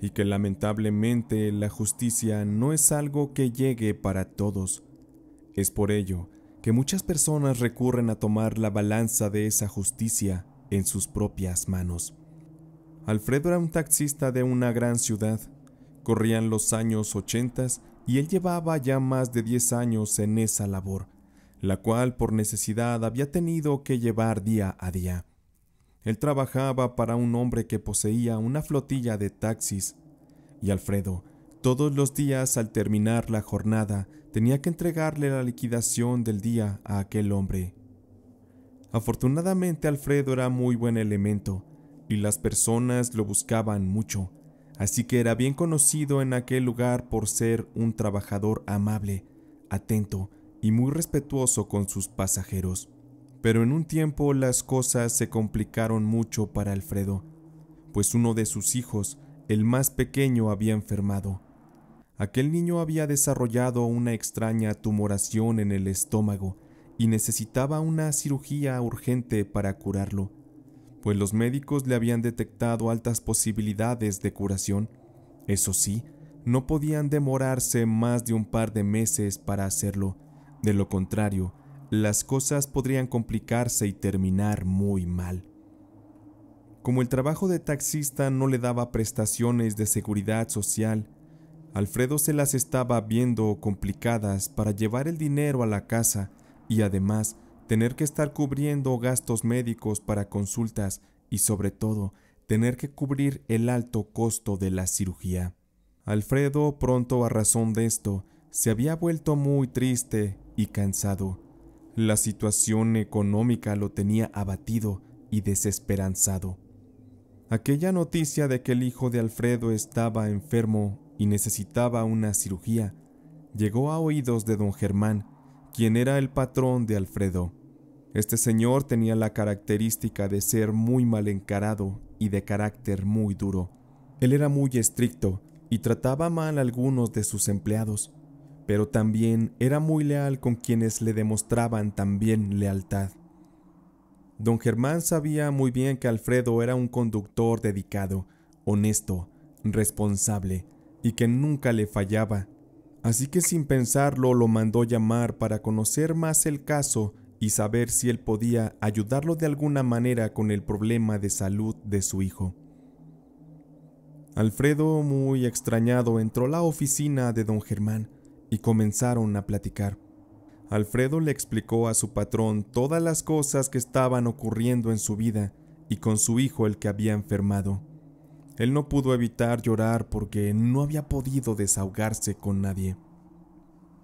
y que lamentablemente la justicia no es algo que llegue para todos. Es por ello que muchas personas recurren a tomar la balanza de esa justicia en sus propias manos Alfredo era un taxista de una gran ciudad. Corrían los años ochentas... y él llevaba ya más de diez años en esa labor, la cual por necesidad había tenido que llevar día a día. Él trabajaba para un hombre que poseía una flotilla de taxis, y Alfredo, todos los días al terminar la jornada, tenía que entregarle la liquidación del día a aquel hombre. Afortunadamente Alfredo era muy buen elemento, y las personas lo buscaban mucho, así que era bien conocido en aquel lugar por ser un trabajador amable, atento y muy respetuoso con sus pasajeros. Pero en un tiempo las cosas se complicaron mucho para Alfredo, pues uno de sus hijos, el más pequeño, había enfermado. Aquel niño había desarrollado una extraña tumoración en el estómago y necesitaba una cirugía urgente para curarlo pues los médicos le habían detectado altas posibilidades de curación. Eso sí, no podían demorarse más de un par de meses para hacerlo. De lo contrario, las cosas podrían complicarse y terminar muy mal. Como el trabajo de taxista no le daba prestaciones de seguridad social, Alfredo se las estaba viendo complicadas para llevar el dinero a la casa y además tener que estar cubriendo gastos médicos para consultas y sobre todo tener que cubrir el alto costo de la cirugía. Alfredo pronto a razón de esto se había vuelto muy triste y cansado. La situación económica lo tenía abatido y desesperanzado. Aquella noticia de que el hijo de Alfredo estaba enfermo y necesitaba una cirugía llegó a oídos de don Germán, quien era el patrón de Alfredo. Este señor tenía la característica de ser muy mal encarado y de carácter muy duro. Él era muy estricto y trataba mal a algunos de sus empleados, pero también era muy leal con quienes le demostraban también lealtad. Don Germán sabía muy bien que Alfredo era un conductor dedicado, honesto, responsable y que nunca le fallaba Así que sin pensarlo lo mandó llamar para conocer más el caso y saber si él podía ayudarlo de alguna manera con el problema de salud de su hijo. Alfredo, muy extrañado, entró a la oficina de don Germán y comenzaron a platicar. Alfredo le explicó a su patrón todas las cosas que estaban ocurriendo en su vida y con su hijo el que había enfermado. Él no pudo evitar llorar porque no había podido desahogarse con nadie.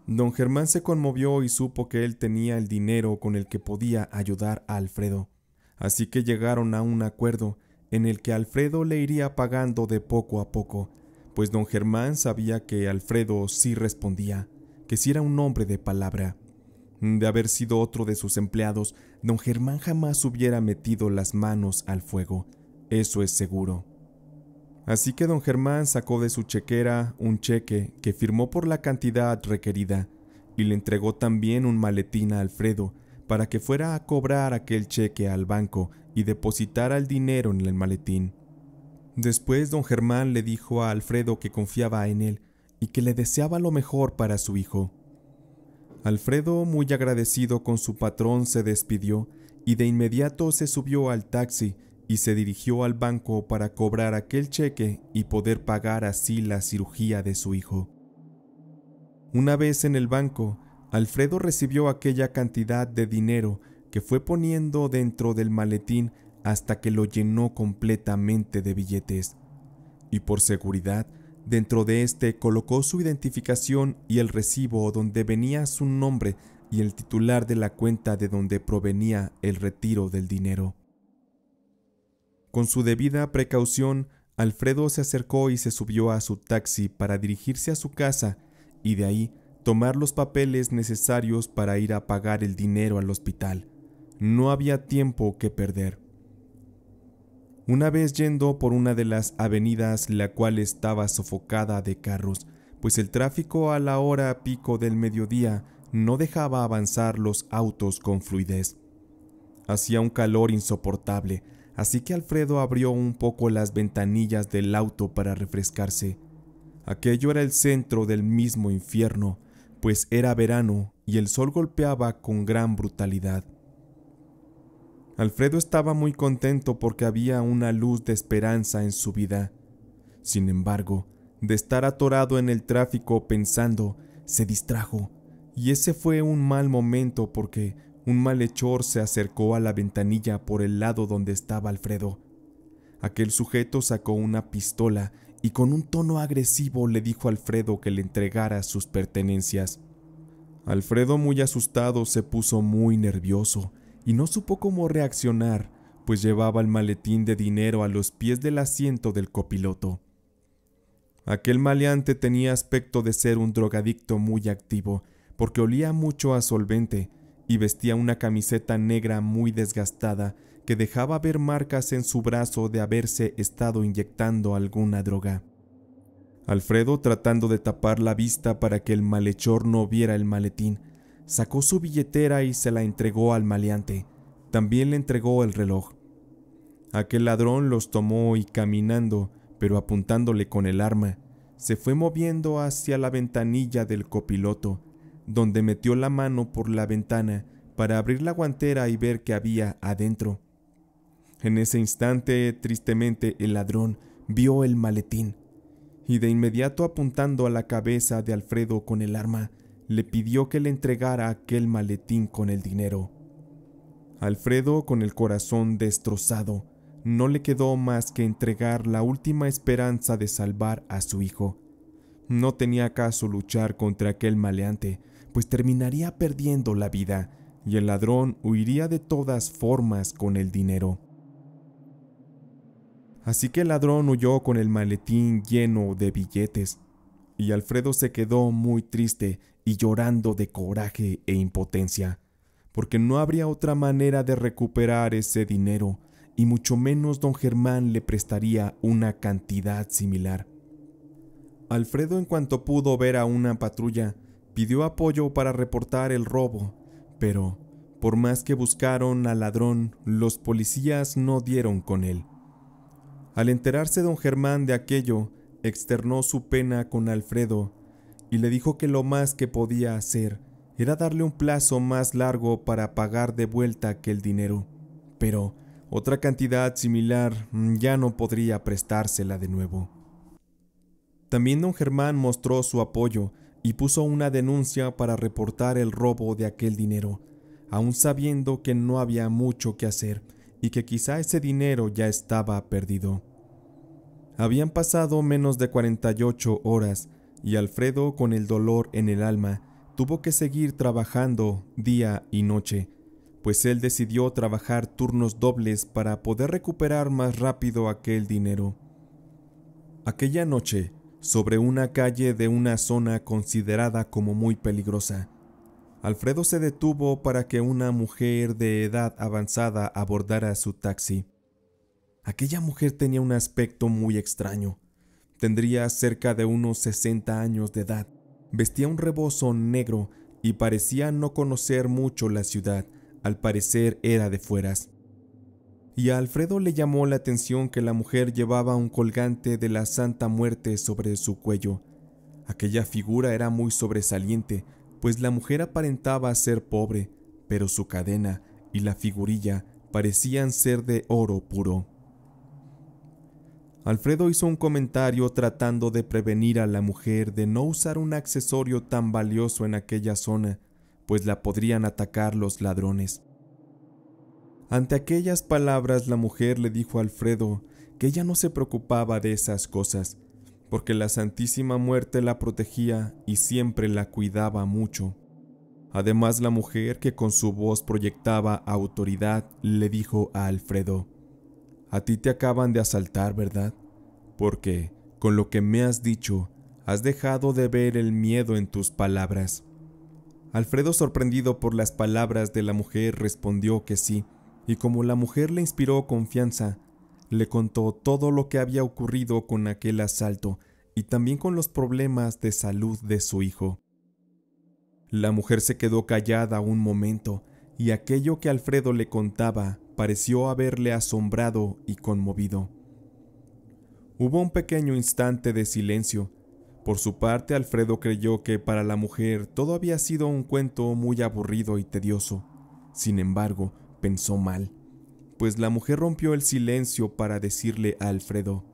Don Germán se conmovió y supo que él tenía el dinero con el que podía ayudar a Alfredo, así que llegaron a un acuerdo en el que Alfredo le iría pagando de poco a poco, pues don Germán sabía que Alfredo sí respondía, que si era un hombre de palabra. De haber sido otro de sus empleados, don Germán jamás hubiera metido las manos al fuego, eso es seguro. Así que don Germán sacó de su chequera un cheque que firmó por la cantidad requerida y le entregó también un maletín a Alfredo para que fuera a cobrar aquel cheque al banco y depositara el dinero en el maletín. Después don Germán le dijo a Alfredo que confiaba en él y que le deseaba lo mejor para su hijo. Alfredo, muy agradecido con su patrón, se despidió y de inmediato se subió al taxi y se dirigió al banco para cobrar aquel cheque y poder pagar así la cirugía de su hijo. Una vez en el banco, Alfredo recibió aquella cantidad de dinero que fue poniendo dentro del maletín hasta que lo llenó completamente de billetes. Y por seguridad, dentro de este colocó su identificación y el recibo donde venía su nombre y el titular de la cuenta de donde provenía el retiro del dinero. Con su debida precaución, Alfredo se acercó y se subió a su taxi para dirigirse a su casa y de ahí tomar los papeles necesarios para ir a pagar el dinero al hospital. No había tiempo que perder. Una vez yendo por una de las avenidas la cual estaba sofocada de carros, pues el tráfico a la hora pico del mediodía no dejaba avanzar los autos con fluidez. Hacía un calor insoportable, así que Alfredo abrió un poco las ventanillas del auto para refrescarse. Aquello era el centro del mismo infierno, pues era verano y el sol golpeaba con gran brutalidad. Alfredo estaba muy contento porque había una luz de esperanza en su vida. Sin embargo, de estar atorado en el tráfico pensando, se distrajo, y ese fue un mal momento porque un malhechor se acercó a la ventanilla por el lado donde estaba Alfredo. Aquel sujeto sacó una pistola y con un tono agresivo le dijo a Alfredo que le entregara sus pertenencias. Alfredo, muy asustado, se puso muy nervioso y no supo cómo reaccionar, pues llevaba el maletín de dinero a los pies del asiento del copiloto. Aquel maleante tenía aspecto de ser un drogadicto muy activo, porque olía mucho a solvente, y vestía una camiseta negra muy desgastada que dejaba ver marcas en su brazo de haberse estado inyectando alguna droga. Alfredo, tratando de tapar la vista para que el malhechor no viera el maletín, sacó su billetera y se la entregó al maleante. También le entregó el reloj. Aquel ladrón los tomó y caminando, pero apuntándole con el arma, se fue moviendo hacia la ventanilla del copiloto, donde metió la mano por la ventana para abrir la guantera y ver qué había adentro. En ese instante, tristemente, el ladrón vio el maletín y de inmediato apuntando a la cabeza de Alfredo con el arma, le pidió que le entregara aquel maletín con el dinero. Alfredo, con el corazón destrozado, no le quedó más que entregar la última esperanza de salvar a su hijo. No tenía caso luchar contra aquel maleante, pues terminaría perdiendo la vida y el ladrón huiría de todas formas con el dinero. Así que el ladrón huyó con el maletín lleno de billetes, y Alfredo se quedó muy triste y llorando de coraje e impotencia, porque no habría otra manera de recuperar ese dinero, y mucho menos don Germán le prestaría una cantidad similar. Alfredo en cuanto pudo ver a una patrulla, pidió apoyo para reportar el robo, pero por más que buscaron al ladrón, los policías no dieron con él. Al enterarse don Germán de aquello, externó su pena con Alfredo y le dijo que lo más que podía hacer era darle un plazo más largo para pagar de vuelta aquel dinero, pero otra cantidad similar mm, ya no podría prestársela de nuevo. También don Germán mostró su apoyo y puso una denuncia para reportar el robo de aquel dinero, aun sabiendo que no había mucho que hacer y que quizá ese dinero ya estaba perdido. Habían pasado menos de 48 horas y Alfredo, con el dolor en el alma, tuvo que seguir trabajando día y noche, pues él decidió trabajar turnos dobles para poder recuperar más rápido aquel dinero. Aquella noche, sobre una calle de una zona considerada como muy peligrosa. Alfredo se detuvo para que una mujer de edad avanzada abordara su taxi. Aquella mujer tenía un aspecto muy extraño. Tendría cerca de unos 60 años de edad. Vestía un rebozo negro y parecía no conocer mucho la ciudad. Al parecer era de fueras y a Alfredo le llamó la atención que la mujer llevaba un colgante de la Santa Muerte sobre su cuello. Aquella figura era muy sobresaliente, pues la mujer aparentaba ser pobre, pero su cadena y la figurilla parecían ser de oro puro. Alfredo hizo un comentario tratando de prevenir a la mujer de no usar un accesorio tan valioso en aquella zona, pues la podrían atacar los ladrones. Ante aquellas palabras la mujer le dijo a Alfredo que ella no se preocupaba de esas cosas, porque la Santísima Muerte la protegía y siempre la cuidaba mucho. Además la mujer que con su voz proyectaba autoridad le dijo a Alfredo, A ti te acaban de asaltar, ¿verdad? Porque, con lo que me has dicho, has dejado de ver el miedo en tus palabras. Alfredo, sorprendido por las palabras de la mujer, respondió que sí, y como la mujer le inspiró confianza, le contó todo lo que había ocurrido con aquel asalto y también con los problemas de salud de su hijo. La mujer se quedó callada un momento y aquello que Alfredo le contaba pareció haberle asombrado y conmovido. Hubo un pequeño instante de silencio. Por su parte, Alfredo creyó que para la mujer todo había sido un cuento muy aburrido y tedioso. Sin embargo, pensó mal, pues la mujer rompió el silencio para decirle a Alfredo,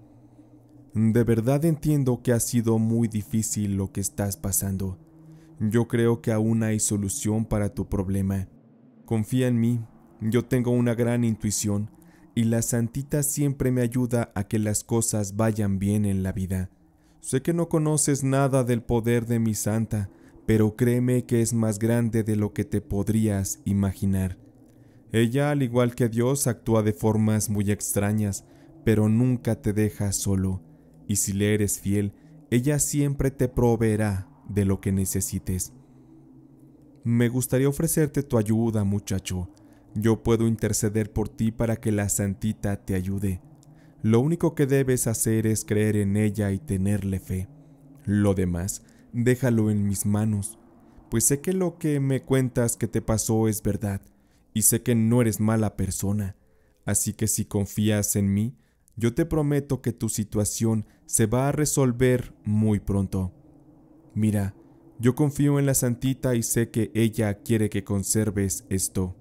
De verdad entiendo que ha sido muy difícil lo que estás pasando. Yo creo que aún hay solución para tu problema. Confía en mí, yo tengo una gran intuición y la santita siempre me ayuda a que las cosas vayan bien en la vida. Sé que no conoces nada del poder de mi santa, pero créeme que es más grande de lo que te podrías imaginar. Ella, al igual que Dios, actúa de formas muy extrañas, pero nunca te deja solo, y si le eres fiel, ella siempre te proveerá de lo que necesites. Me gustaría ofrecerte tu ayuda, muchacho. Yo puedo interceder por ti para que la santita te ayude. Lo único que debes hacer es creer en ella y tenerle fe. Lo demás, déjalo en mis manos, pues sé que lo que me cuentas que te pasó es verdad y sé que no eres mala persona, así que si confías en mí, yo te prometo que tu situación se va a resolver muy pronto. Mira, yo confío en la santita y sé que ella quiere que conserves esto.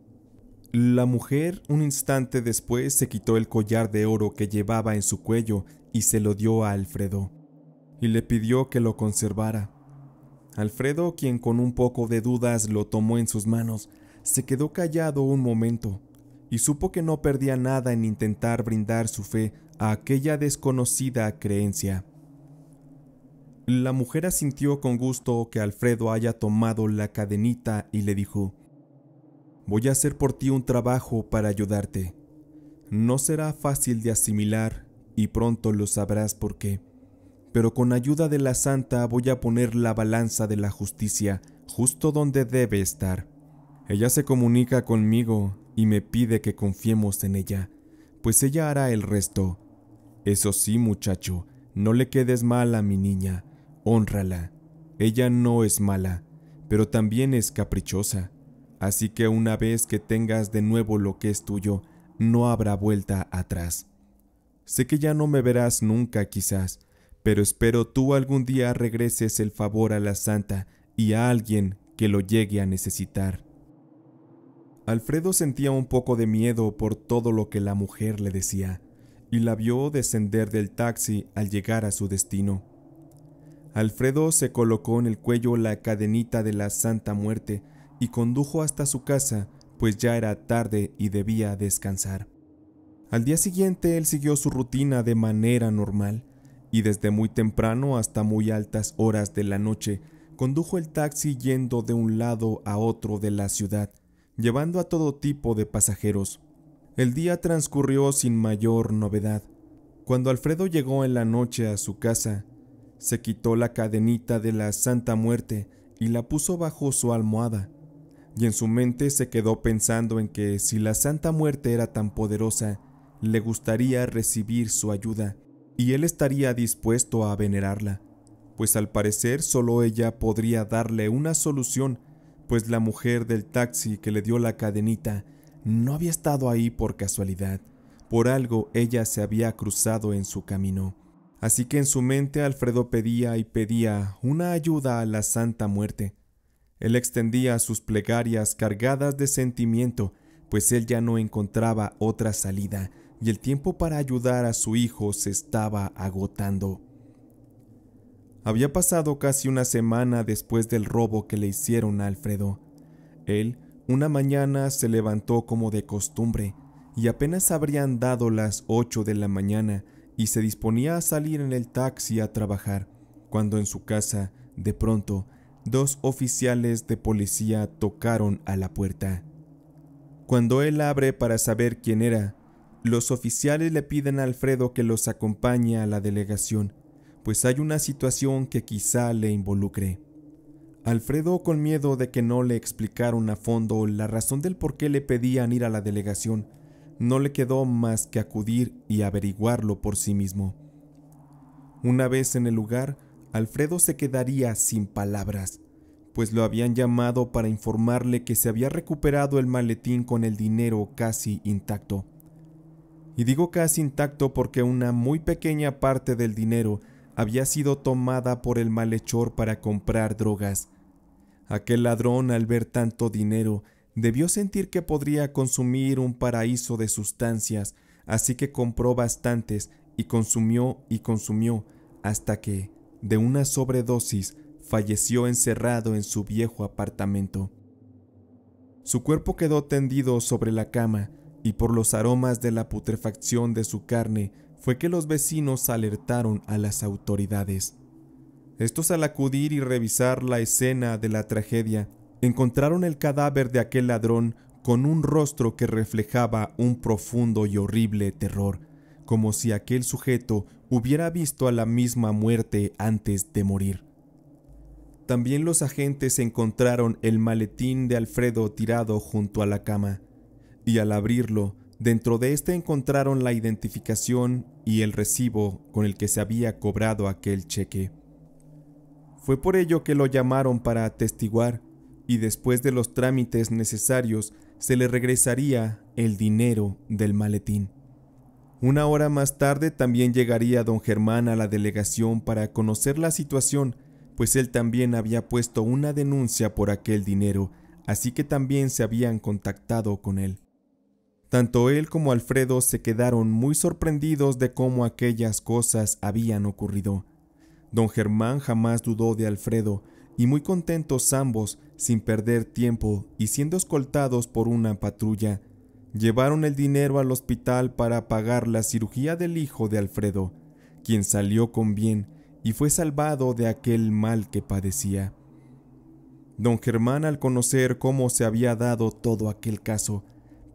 La mujer un instante después se quitó el collar de oro que llevaba en su cuello y se lo dio a Alfredo, y le pidió que lo conservara. Alfredo, quien con un poco de dudas lo tomó en sus manos, se quedó callado un momento y supo que no perdía nada en intentar brindar su fe a aquella desconocida creencia. La mujer asintió con gusto que Alfredo haya tomado la cadenita y le dijo, Voy a hacer por ti un trabajo para ayudarte. No será fácil de asimilar y pronto lo sabrás por qué, pero con ayuda de la santa voy a poner la balanza de la justicia justo donde debe estar. Ella se comunica conmigo y me pide que confiemos en ella, pues ella hará el resto. Eso sí, muchacho, no le quedes mal a mi niña, honrala. Ella no es mala, pero también es caprichosa. Así que una vez que tengas de nuevo lo que es tuyo, no habrá vuelta atrás. Sé que ya no me verás nunca quizás, pero espero tú algún día regreses el favor a la santa y a alguien que lo llegue a necesitar. Alfredo sentía un poco de miedo por todo lo que la mujer le decía, y la vio descender del taxi al llegar a su destino. Alfredo se colocó en el cuello la cadenita de la Santa Muerte y condujo hasta su casa, pues ya era tarde y debía descansar. Al día siguiente él siguió su rutina de manera normal, y desde muy temprano hasta muy altas horas de la noche condujo el taxi yendo de un lado a otro de la ciudad, llevando a todo tipo de pasajeros. El día transcurrió sin mayor novedad. Cuando Alfredo llegó en la noche a su casa, se quitó la cadenita de la Santa Muerte y la puso bajo su almohada, y en su mente se quedó pensando en que si la Santa Muerte era tan poderosa, le gustaría recibir su ayuda, y él estaría dispuesto a venerarla, pues al parecer solo ella podría darle una solución pues la mujer del taxi que le dio la cadenita no había estado ahí por casualidad, por algo ella se había cruzado en su camino. Así que en su mente Alfredo pedía y pedía una ayuda a la Santa Muerte. Él extendía sus plegarias cargadas de sentimiento, pues él ya no encontraba otra salida y el tiempo para ayudar a su hijo se estaba agotando. Había pasado casi una semana después del robo que le hicieron a Alfredo. Él, una mañana, se levantó como de costumbre, y apenas habrían dado las 8 de la mañana y se disponía a salir en el taxi a trabajar, cuando en su casa, de pronto, dos oficiales de policía tocaron a la puerta. Cuando él abre para saber quién era, los oficiales le piden a Alfredo que los acompañe a la delegación pues hay una situación que quizá le involucre. Alfredo, con miedo de que no le explicaron a fondo la razón del por qué le pedían ir a la delegación, no le quedó más que acudir y averiguarlo por sí mismo. Una vez en el lugar, Alfredo se quedaría sin palabras, pues lo habían llamado para informarle que se había recuperado el maletín con el dinero casi intacto. Y digo casi intacto porque una muy pequeña parte del dinero había sido tomada por el malhechor para comprar drogas. Aquel ladrón, al ver tanto dinero, debió sentir que podría consumir un paraíso de sustancias, así que compró bastantes y consumió y consumió hasta que, de una sobredosis, falleció encerrado en su viejo apartamento. Su cuerpo quedó tendido sobre la cama y por los aromas de la putrefacción de su carne fue que los vecinos alertaron a las autoridades. Estos al acudir y revisar la escena de la tragedia, encontraron el cadáver de aquel ladrón con un rostro que reflejaba un profundo y horrible terror, como si aquel sujeto hubiera visto a la misma muerte antes de morir. También los agentes encontraron el maletín de Alfredo tirado junto a la cama, y al abrirlo, Dentro de este encontraron la identificación y el recibo con el que se había cobrado aquel cheque. Fue por ello que lo llamaron para atestiguar y después de los trámites necesarios se le regresaría el dinero del maletín. Una hora más tarde también llegaría don Germán a la delegación para conocer la situación, pues él también había puesto una denuncia por aquel dinero, así que también se habían contactado con él. Tanto él como Alfredo se quedaron muy sorprendidos de cómo aquellas cosas habían ocurrido. Don Germán jamás dudó de Alfredo, y muy contentos ambos, sin perder tiempo y siendo escoltados por una patrulla, llevaron el dinero al hospital para pagar la cirugía del hijo de Alfredo, quien salió con bien y fue salvado de aquel mal que padecía. Don Germán al conocer cómo se había dado todo aquel caso,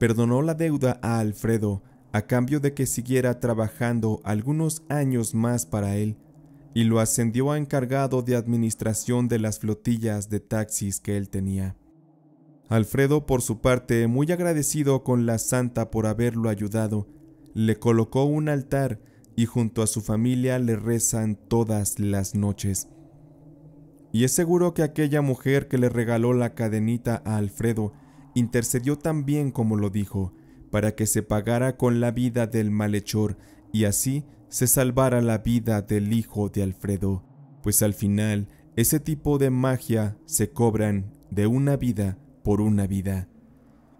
perdonó la deuda a Alfredo a cambio de que siguiera trabajando algunos años más para él y lo ascendió a encargado de administración de las flotillas de taxis que él tenía. Alfredo, por su parte, muy agradecido con la santa por haberlo ayudado, le colocó un altar y junto a su familia le rezan todas las noches. Y es seguro que aquella mujer que le regaló la cadenita a Alfredo intercedió también como lo dijo, para que se pagara con la vida del malhechor y así se salvara la vida del hijo de Alfredo, pues al final ese tipo de magia se cobran de una vida por una vida.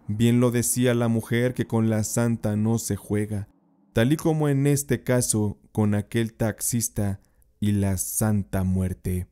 Bien lo decía la mujer que con la santa no se juega, tal y como en este caso con aquel taxista y la santa muerte.